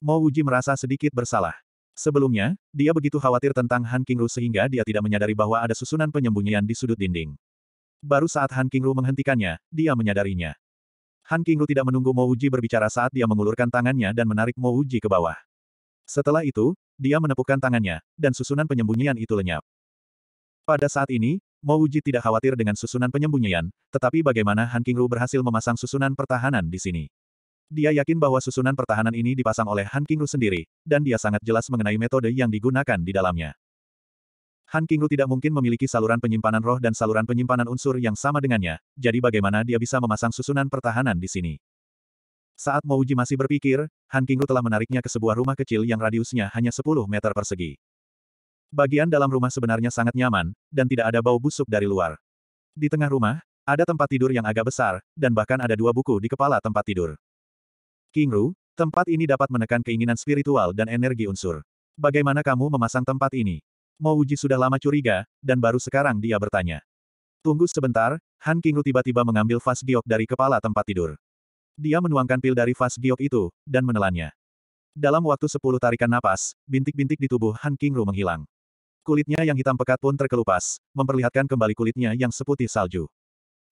Mo Uji merasa sedikit bersalah. Sebelumnya, dia begitu khawatir tentang Han Qingru sehingga dia tidak menyadari bahwa ada susunan penyembunyian di sudut dinding. Baru saat Han Qingru menghentikannya, dia menyadarinya. Han Qingru tidak menunggu Mo Uji berbicara saat dia mengulurkan tangannya dan menarik Mo Uji ke bawah. Setelah itu, dia menepukkan tangannya, dan susunan penyembunyian itu lenyap. Pada saat ini, Mo Uji tidak khawatir dengan susunan penyembunyian, tetapi bagaimana Han Qingru berhasil memasang susunan pertahanan di sini. Dia yakin bahwa susunan pertahanan ini dipasang oleh Han Kingru sendiri, dan dia sangat jelas mengenai metode yang digunakan di dalamnya. Han Kingru tidak mungkin memiliki saluran penyimpanan roh dan saluran penyimpanan unsur yang sama dengannya, jadi bagaimana dia bisa memasang susunan pertahanan di sini? Saat Mouji masih berpikir, Han Kingru telah menariknya ke sebuah rumah kecil yang radiusnya hanya 10 meter persegi. Bagian dalam rumah sebenarnya sangat nyaman, dan tidak ada bau busuk dari luar. Di tengah rumah, ada tempat tidur yang agak besar, dan bahkan ada dua buku di kepala tempat tidur. Kingru, tempat ini dapat menekan keinginan spiritual dan energi unsur. Bagaimana kamu memasang tempat ini? Mo Wuji sudah lama curiga, dan baru sekarang dia bertanya. Tunggu sebentar, Han Kingru tiba-tiba mengambil vas giok dari kepala tempat tidur. Dia menuangkan pil dari vas giok itu, dan menelannya. Dalam waktu sepuluh tarikan napas, bintik-bintik di tubuh Han Kingru menghilang. Kulitnya yang hitam pekat pun terkelupas, memperlihatkan kembali kulitnya yang seputih salju.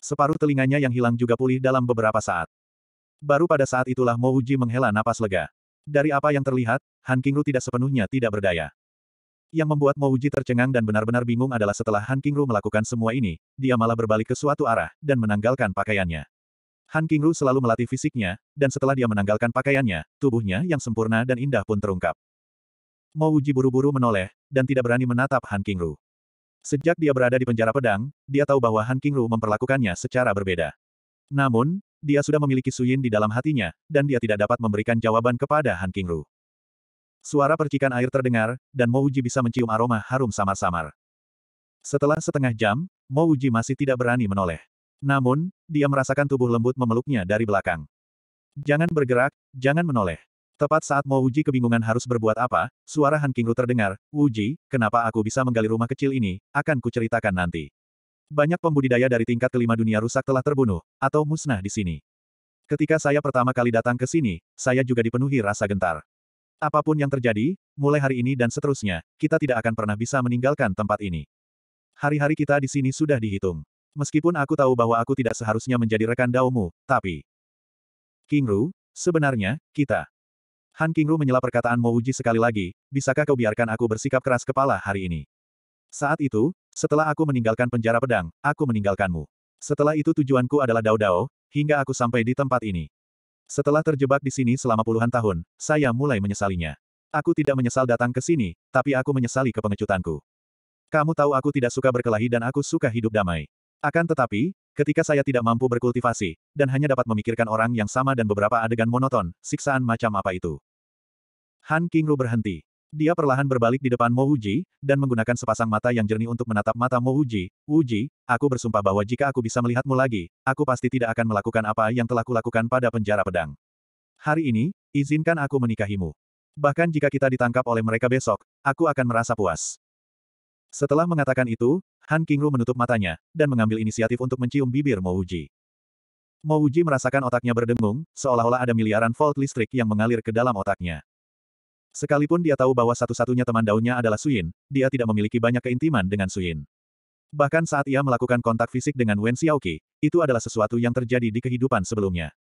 Separuh telinganya yang hilang juga pulih dalam beberapa saat. Baru pada saat itulah Mo Uji menghela napas lega. Dari apa yang terlihat, Han Kingru tidak sepenuhnya tidak berdaya. Yang membuat Mo Uji tercengang dan benar-benar bingung adalah setelah Han Kingru melakukan semua ini, dia malah berbalik ke suatu arah, dan menanggalkan pakaiannya. Han Kingru selalu melatih fisiknya, dan setelah dia menanggalkan pakaiannya, tubuhnya yang sempurna dan indah pun terungkap. Mo Uji buru-buru menoleh, dan tidak berani menatap Han Kingru. Sejak dia berada di penjara pedang, dia tahu bahwa Han Kingru memperlakukannya secara berbeda. Namun, dia sudah memiliki Suyin di dalam hatinya, dan dia tidak dapat memberikan jawaban kepada Han Kingru. Suara percikan air terdengar, dan Mo Uji bisa mencium aroma harum samar-samar. Setelah setengah jam, Mo Uji masih tidak berani menoleh. Namun, dia merasakan tubuh lembut memeluknya dari belakang. Jangan bergerak, jangan menoleh. Tepat saat Mo Uji kebingungan harus berbuat apa, suara Han Kingru terdengar, Uji, kenapa aku bisa menggali rumah kecil ini, akan kuceritakan nanti. Banyak pembudidaya dari tingkat kelima dunia rusak telah terbunuh, atau musnah di sini. Ketika saya pertama kali datang ke sini, saya juga dipenuhi rasa gentar. Apapun yang terjadi, mulai hari ini dan seterusnya, kita tidak akan pernah bisa meninggalkan tempat ini. Hari-hari kita di sini sudah dihitung. Meskipun aku tahu bahwa aku tidak seharusnya menjadi rekan daumu, tapi... King Ru, sebenarnya, kita... Han King Ru menyela perkataan Mo Uji sekali lagi, bisakah kau biarkan aku bersikap keras kepala hari ini? Saat itu, setelah aku meninggalkan penjara pedang, aku meninggalkanmu. Setelah itu tujuanku adalah Dao Dao, hingga aku sampai di tempat ini. Setelah terjebak di sini selama puluhan tahun, saya mulai menyesalinya. Aku tidak menyesal datang ke sini, tapi aku menyesali kepengecutanku. Kamu tahu aku tidak suka berkelahi dan aku suka hidup damai. Akan tetapi, ketika saya tidak mampu berkultivasi, dan hanya dapat memikirkan orang yang sama dan beberapa adegan monoton, siksaan macam apa itu? Han Kingru berhenti. Dia perlahan berbalik di depan Mo Uji, dan menggunakan sepasang mata yang jernih untuk menatap mata Mo Uji. Uji, aku bersumpah bahwa jika aku bisa melihatmu lagi, aku pasti tidak akan melakukan apa yang telah kulakukan pada penjara pedang. Hari ini, izinkan aku menikahimu. Bahkan jika kita ditangkap oleh mereka besok, aku akan merasa puas. Setelah mengatakan itu, Han Kingru menutup matanya, dan mengambil inisiatif untuk mencium bibir Mo Uji. Mo Uji merasakan otaknya berdengung, seolah-olah ada miliaran volt listrik yang mengalir ke dalam otaknya. Sekalipun dia tahu bahwa satu-satunya teman daunnya adalah Suyin, dia tidak memiliki banyak keintiman dengan Suyin. Bahkan saat ia melakukan kontak fisik dengan Wen Xiaoqi, itu adalah sesuatu yang terjadi di kehidupan sebelumnya.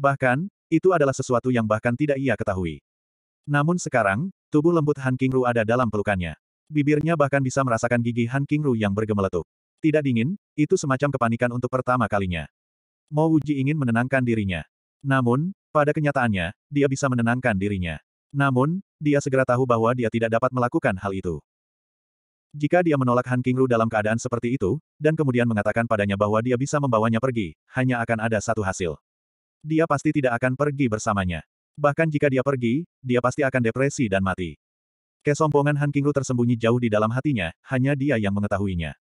Bahkan, itu adalah sesuatu yang bahkan tidak ia ketahui. Namun sekarang, tubuh lembut Han Kingru ada dalam pelukannya. Bibirnya bahkan bisa merasakan gigi Han Kingru yang bergemeletuk. Tidak dingin, itu semacam kepanikan untuk pertama kalinya. Mo Wuji ingin menenangkan dirinya. Namun, pada kenyataannya, dia bisa menenangkan dirinya. Namun, dia segera tahu bahwa dia tidak dapat melakukan hal itu. Jika dia menolak Han Kingru dalam keadaan seperti itu, dan kemudian mengatakan padanya bahwa dia bisa membawanya pergi, hanya akan ada satu hasil. Dia pasti tidak akan pergi bersamanya. Bahkan jika dia pergi, dia pasti akan depresi dan mati. Kesombongan Han Kingru tersembunyi jauh di dalam hatinya, hanya dia yang mengetahuinya.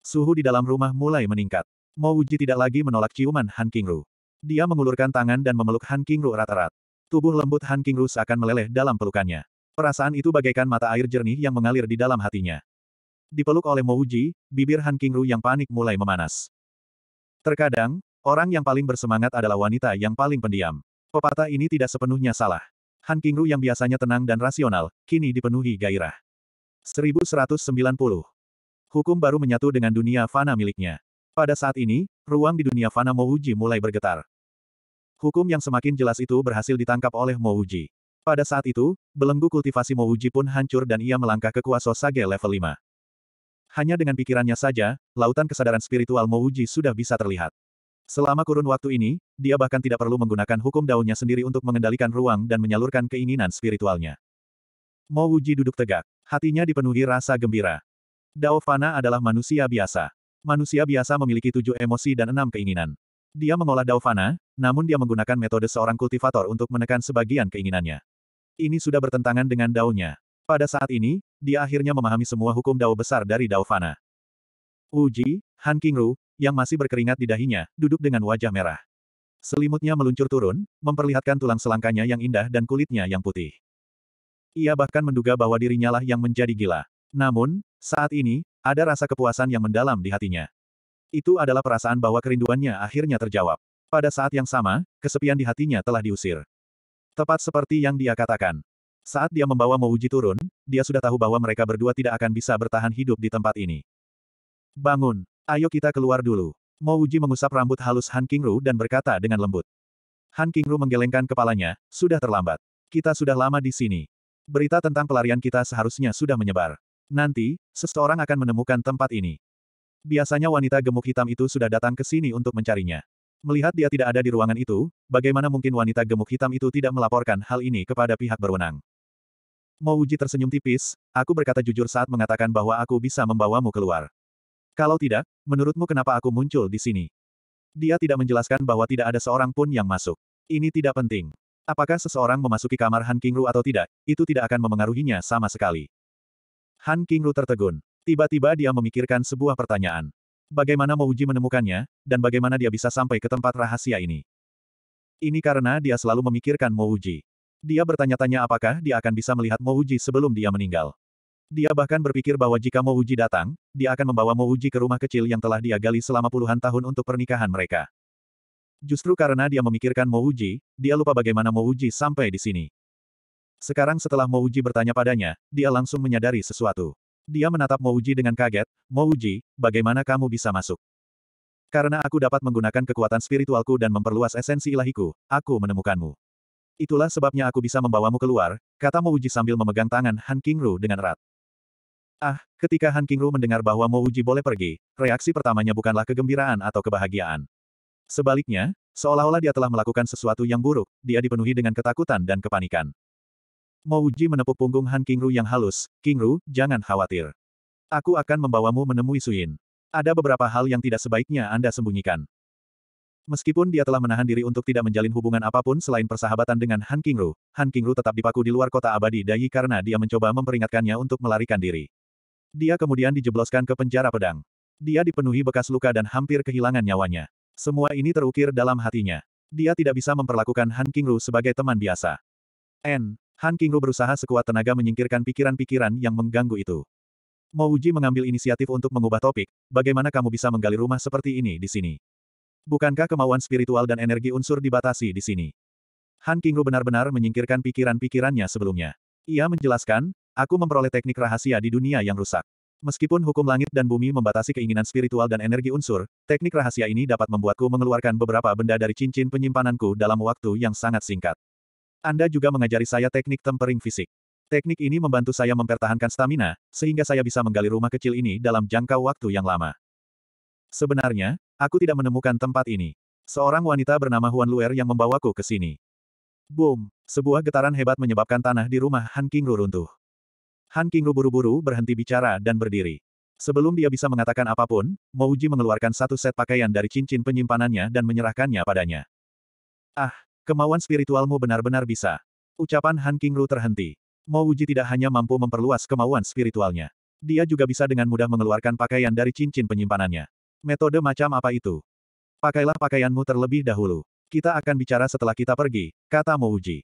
Suhu di dalam rumah mulai meningkat. Mo Uji tidak lagi menolak ciuman Han Kingru. Dia mengulurkan tangan dan memeluk Han Kingru erat-erat. Tubuh lembut Han Rus akan meleleh dalam pelukannya. Perasaan itu bagaikan mata air jernih yang mengalir di dalam hatinya. Dipeluk oleh Mo Uji, bibir Han Kingru yang panik mulai memanas. Terkadang, orang yang paling bersemangat adalah wanita yang paling pendiam. Pepatah ini tidak sepenuhnya salah. Han Kingru yang biasanya tenang dan rasional, kini dipenuhi gairah. 1190. Hukum baru menyatu dengan dunia fana miliknya. Pada saat ini, ruang di dunia fana Mo Uji mulai bergetar. Hukum yang semakin jelas itu berhasil ditangkap oleh Mouji. Pada saat itu, belenggu kultivasi Mouji pun hancur dan ia melangkah ke kuasa sage level 5. Hanya dengan pikirannya saja, lautan kesadaran spiritual Mouji sudah bisa terlihat. Selama kurun waktu ini, dia bahkan tidak perlu menggunakan hukum daunnya sendiri untuk mengendalikan ruang dan menyalurkan keinginan spiritualnya. Mouji duduk tegak, hatinya dipenuhi rasa gembira. Dao Fana adalah manusia biasa. Manusia biasa memiliki tujuh emosi dan enam keinginan. Dia mengolah Dauvana, namun dia menggunakan metode seorang kultivator untuk menekan sebagian keinginannya. Ini sudah bertentangan dengan daunnya. Pada saat ini, dia akhirnya memahami semua hukum dao besar dari Dauvana. Uji, Han Kingru, yang masih berkeringat di dahinya, duduk dengan wajah merah. Selimutnya meluncur turun, memperlihatkan tulang selangkanya yang indah dan kulitnya yang putih. Ia bahkan menduga bahwa dirinya lah yang menjadi gila. Namun, saat ini, ada rasa kepuasan yang mendalam di hatinya. Itu adalah perasaan bahwa kerinduannya akhirnya terjawab. Pada saat yang sama, kesepian di hatinya telah diusir. Tepat seperti yang dia katakan. Saat dia membawa Mouji turun, dia sudah tahu bahwa mereka berdua tidak akan bisa bertahan hidup di tempat ini. Bangun, ayo kita keluar dulu. Mouji mengusap rambut halus Han Kingru dan berkata dengan lembut. Han Kingru menggelengkan kepalanya, sudah terlambat. Kita sudah lama di sini. Berita tentang pelarian kita seharusnya sudah menyebar. Nanti, seseorang akan menemukan tempat ini. Biasanya wanita gemuk hitam itu sudah datang ke sini untuk mencarinya. Melihat dia tidak ada di ruangan itu, bagaimana mungkin wanita gemuk hitam itu tidak melaporkan hal ini kepada pihak berwenang? Mouji tersenyum tipis, aku berkata jujur saat mengatakan bahwa aku bisa membawamu keluar. Kalau tidak, menurutmu kenapa aku muncul di sini? Dia tidak menjelaskan bahwa tidak ada seorang pun yang masuk. Ini tidak penting. Apakah seseorang memasuki kamar Han Kingru atau tidak, itu tidak akan memengaruhinya sama sekali. Han Kingru tertegun. Tiba-tiba dia memikirkan sebuah pertanyaan. Bagaimana Mouji menemukannya, dan bagaimana dia bisa sampai ke tempat rahasia ini? Ini karena dia selalu memikirkan Mouji. Dia bertanya-tanya apakah dia akan bisa melihat Mouji sebelum dia meninggal. Dia bahkan berpikir bahwa jika Mouji datang, dia akan membawa Mouji ke rumah kecil yang telah dia gali selama puluhan tahun untuk pernikahan mereka. Justru karena dia memikirkan Mouji, dia lupa bagaimana Mouji sampai di sini. Sekarang setelah Mouji bertanya padanya, dia langsung menyadari sesuatu. Dia menatap Mouji dengan kaget, Mouji, bagaimana kamu bisa masuk? Karena aku dapat menggunakan kekuatan spiritualku dan memperluas esensi ilahiku, aku menemukanmu. Itulah sebabnya aku bisa membawamu keluar, kata Mouji sambil memegang tangan Han Kingru dengan erat. Ah, ketika Han Kingru mendengar bahwa Mouji boleh pergi, reaksi pertamanya bukanlah kegembiraan atau kebahagiaan. Sebaliknya, seolah-olah dia telah melakukan sesuatu yang buruk, dia dipenuhi dengan ketakutan dan kepanikan. Mo Uji menepuk punggung Han Kingru yang halus, Kingru, jangan khawatir. Aku akan membawamu menemui Suyin. Ada beberapa hal yang tidak sebaiknya Anda sembunyikan. Meskipun dia telah menahan diri untuk tidak menjalin hubungan apapun selain persahabatan dengan Han Kingru, Han Kingru tetap dipaku di luar kota abadi Dayi karena dia mencoba memperingatkannya untuk melarikan diri. Dia kemudian dijebloskan ke penjara pedang. Dia dipenuhi bekas luka dan hampir kehilangan nyawanya. Semua ini terukir dalam hatinya. Dia tidak bisa memperlakukan Han Kingru sebagai teman biasa. N. Han Qingru berusaha sekuat tenaga menyingkirkan pikiran-pikiran yang mengganggu itu. Mo Uji mengambil inisiatif untuk mengubah topik, bagaimana kamu bisa menggali rumah seperti ini di sini? Bukankah kemauan spiritual dan energi unsur dibatasi di sini? Han Qingru benar-benar menyingkirkan pikiran-pikirannya sebelumnya. Ia menjelaskan, aku memperoleh teknik rahasia di dunia yang rusak. Meskipun hukum langit dan bumi membatasi keinginan spiritual dan energi unsur, teknik rahasia ini dapat membuatku mengeluarkan beberapa benda dari cincin penyimpananku dalam waktu yang sangat singkat. Anda juga mengajari saya teknik tempering fisik. Teknik ini membantu saya mempertahankan stamina, sehingga saya bisa menggali rumah kecil ini dalam jangka waktu yang lama. Sebenarnya, aku tidak menemukan tempat ini. Seorang wanita bernama Huan Luer yang membawaku ke sini. Boom! Sebuah getaran hebat menyebabkan tanah di rumah Han Kingru runtuh. Han Kingru buru-buru berhenti bicara dan berdiri. Sebelum dia bisa mengatakan apapun, Mouji mengeluarkan satu set pakaian dari cincin penyimpanannya dan menyerahkannya padanya. Ah, Kemauan spiritualmu benar-benar bisa. Ucapan Han Qingru terhenti. Mo Wuji tidak hanya mampu memperluas kemauan spiritualnya. Dia juga bisa dengan mudah mengeluarkan pakaian dari cincin penyimpanannya. Metode macam apa itu? Pakailah pakaianmu terlebih dahulu. Kita akan bicara setelah kita pergi, kata Mo Wuji.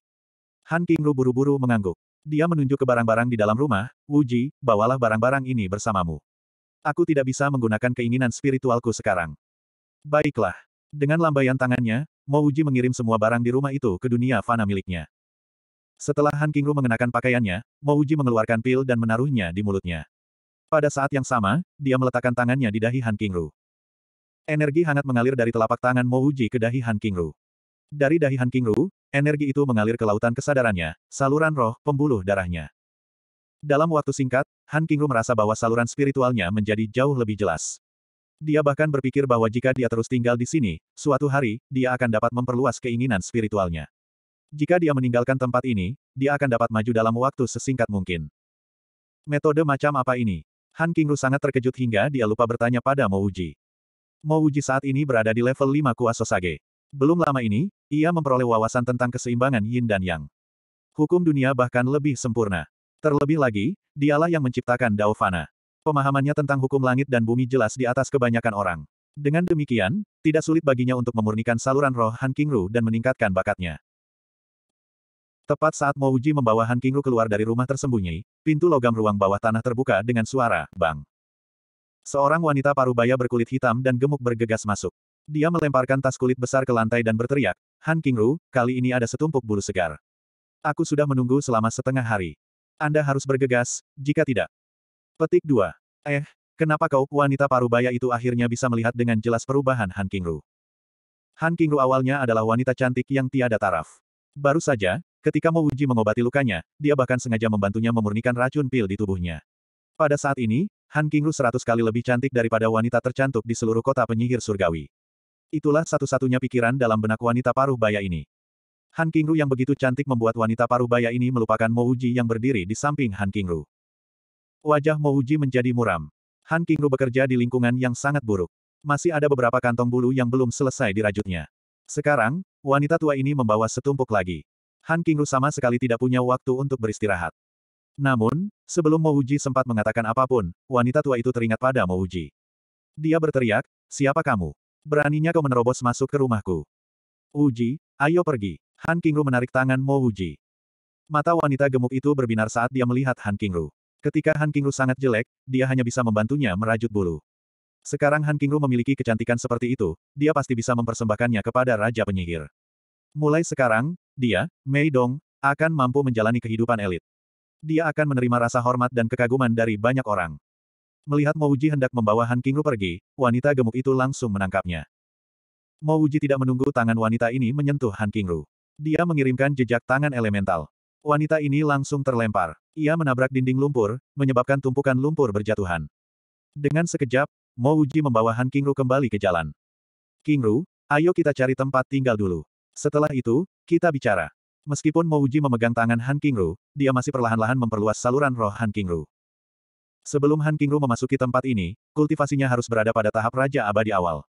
Han Qingru buru-buru mengangguk. Dia menunjuk ke barang-barang di dalam rumah, Wuji, bawalah barang-barang ini bersamamu. Aku tidak bisa menggunakan keinginan spiritualku sekarang. Baiklah. Dengan lambaian tangannya, Mouji mengirim semua barang di rumah itu ke dunia fana miliknya. Setelah Han Kingru mengenakan pakaiannya, Mouji mengeluarkan pil dan menaruhnya di mulutnya. Pada saat yang sama, dia meletakkan tangannya di dahi Han Kingru. Energi hangat mengalir dari telapak tangan Mouji ke dahi Han Kingru. Dari dahi Han Kingru, energi itu mengalir ke lautan kesadarannya, saluran roh, pembuluh darahnya. Dalam waktu singkat, Han Kingru merasa bahwa saluran spiritualnya menjadi jauh lebih jelas. Dia bahkan berpikir bahwa jika dia terus tinggal di sini, suatu hari, dia akan dapat memperluas keinginan spiritualnya. Jika dia meninggalkan tempat ini, dia akan dapat maju dalam waktu sesingkat mungkin. Metode macam apa ini? Han Kingru sangat terkejut hingga dia lupa bertanya pada Mo Uji. Mo Uji saat ini berada di level 5 Kuasosage. Belum lama ini, ia memperoleh wawasan tentang keseimbangan yin dan yang. Hukum dunia bahkan lebih sempurna. Terlebih lagi, dialah yang menciptakan Dao Fana. Pemahamannya tentang hukum langit dan bumi jelas di atas kebanyakan orang. Dengan demikian, tidak sulit baginya untuk memurnikan saluran roh Han Kingru dan meningkatkan bakatnya. Tepat saat Mo Uji membawa Han Kingru keluar dari rumah tersembunyi, pintu logam ruang bawah tanah terbuka dengan suara, bang. Seorang wanita parubaya berkulit hitam dan gemuk bergegas masuk. Dia melemparkan tas kulit besar ke lantai dan berteriak, Han Kingru, kali ini ada setumpuk bulu segar. Aku sudah menunggu selama setengah hari. Anda harus bergegas, jika tidak, Petik 2. Eh, kenapa kau wanita parubaya itu akhirnya bisa melihat dengan jelas perubahan Han Kingru? Han Kingru awalnya adalah wanita cantik yang tiada taraf. Baru saja, ketika Mo Uji mengobati lukanya, dia bahkan sengaja membantunya memurnikan racun pil di tubuhnya. Pada saat ini, Han Kingru seratus kali lebih cantik daripada wanita tercantik di seluruh kota penyihir surgawi. Itulah satu-satunya pikiran dalam benak wanita paruh baya ini. Han Kingru yang begitu cantik membuat wanita paruh baya ini melupakan Mo Uji yang berdiri di samping Han Kingru. Wajah Mouji menjadi muram. Han Kingru bekerja di lingkungan yang sangat buruk. Masih ada beberapa kantong bulu yang belum selesai dirajutnya. Sekarang, wanita tua ini membawa setumpuk lagi. Han Kingru sama sekali tidak punya waktu untuk beristirahat. Namun, sebelum Mouji sempat mengatakan apapun, wanita tua itu teringat pada Mouji. Dia berteriak, siapa kamu? Beraninya kau menerobos masuk ke rumahku. Uji, ayo pergi. Han Kingru menarik tangan Mouji. Mata wanita gemuk itu berbinar saat dia melihat Han Kingru. Ketika Han Kingru sangat jelek, dia hanya bisa membantunya merajut bulu. Sekarang Han Kingru memiliki kecantikan seperti itu, dia pasti bisa mempersembahkannya kepada Raja Penyihir. Mulai sekarang, dia, Mei Dong, akan mampu menjalani kehidupan elit. Dia akan menerima rasa hormat dan kekaguman dari banyak orang. Melihat Mo Mouji hendak membawa Han Kingru pergi, wanita gemuk itu langsung menangkapnya. Mo Mouji tidak menunggu tangan wanita ini menyentuh Han Kingru. Dia mengirimkan jejak tangan elemental. Wanita ini langsung terlempar. Ia menabrak dinding lumpur, menyebabkan tumpukan lumpur berjatuhan. Dengan sekejap, Mo Uji membawa Han Kingru kembali ke jalan. Kingru, ayo kita cari tempat tinggal dulu. Setelah itu, kita bicara. Meskipun Mo Uji memegang tangan Han Kingru, dia masih perlahan-lahan memperluas saluran roh Han Kingru. Sebelum Han Kingru memasuki tempat ini, kultivasinya harus berada pada tahap Raja Abadi awal.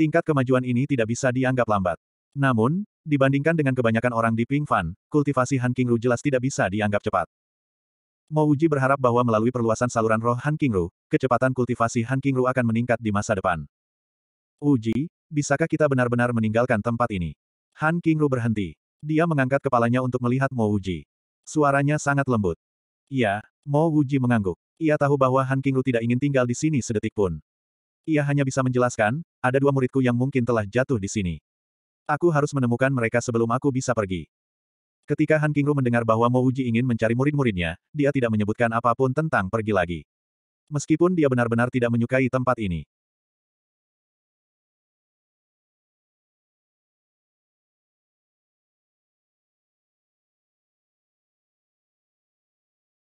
Tingkat kemajuan ini tidak bisa dianggap lambat. Namun, dibandingkan dengan kebanyakan orang di Ping Fan, kultivasi Han Kingru jelas tidak bisa dianggap cepat. Mo Wuji berharap bahwa melalui perluasan saluran roh Han Kingru, kecepatan kultivasi Han Kingru akan meningkat di masa depan. Uji, bisakah kita benar-benar meninggalkan tempat ini? Han Kingru berhenti. Dia mengangkat kepalanya untuk melihat Mo Wuji. Suaranya sangat lembut. Iya, Mo Wuji mengangguk. Ia tahu bahwa Han Kingru tidak ingin tinggal di sini sedetik pun. Ia hanya bisa menjelaskan, ada dua muridku yang mungkin telah jatuh di sini. Aku harus menemukan mereka sebelum aku bisa pergi. Ketika Han Kingru mendengar bahwa Mo Uji ingin mencari murid-muridnya, dia tidak menyebutkan apapun tentang pergi lagi. Meskipun dia benar-benar tidak menyukai tempat ini.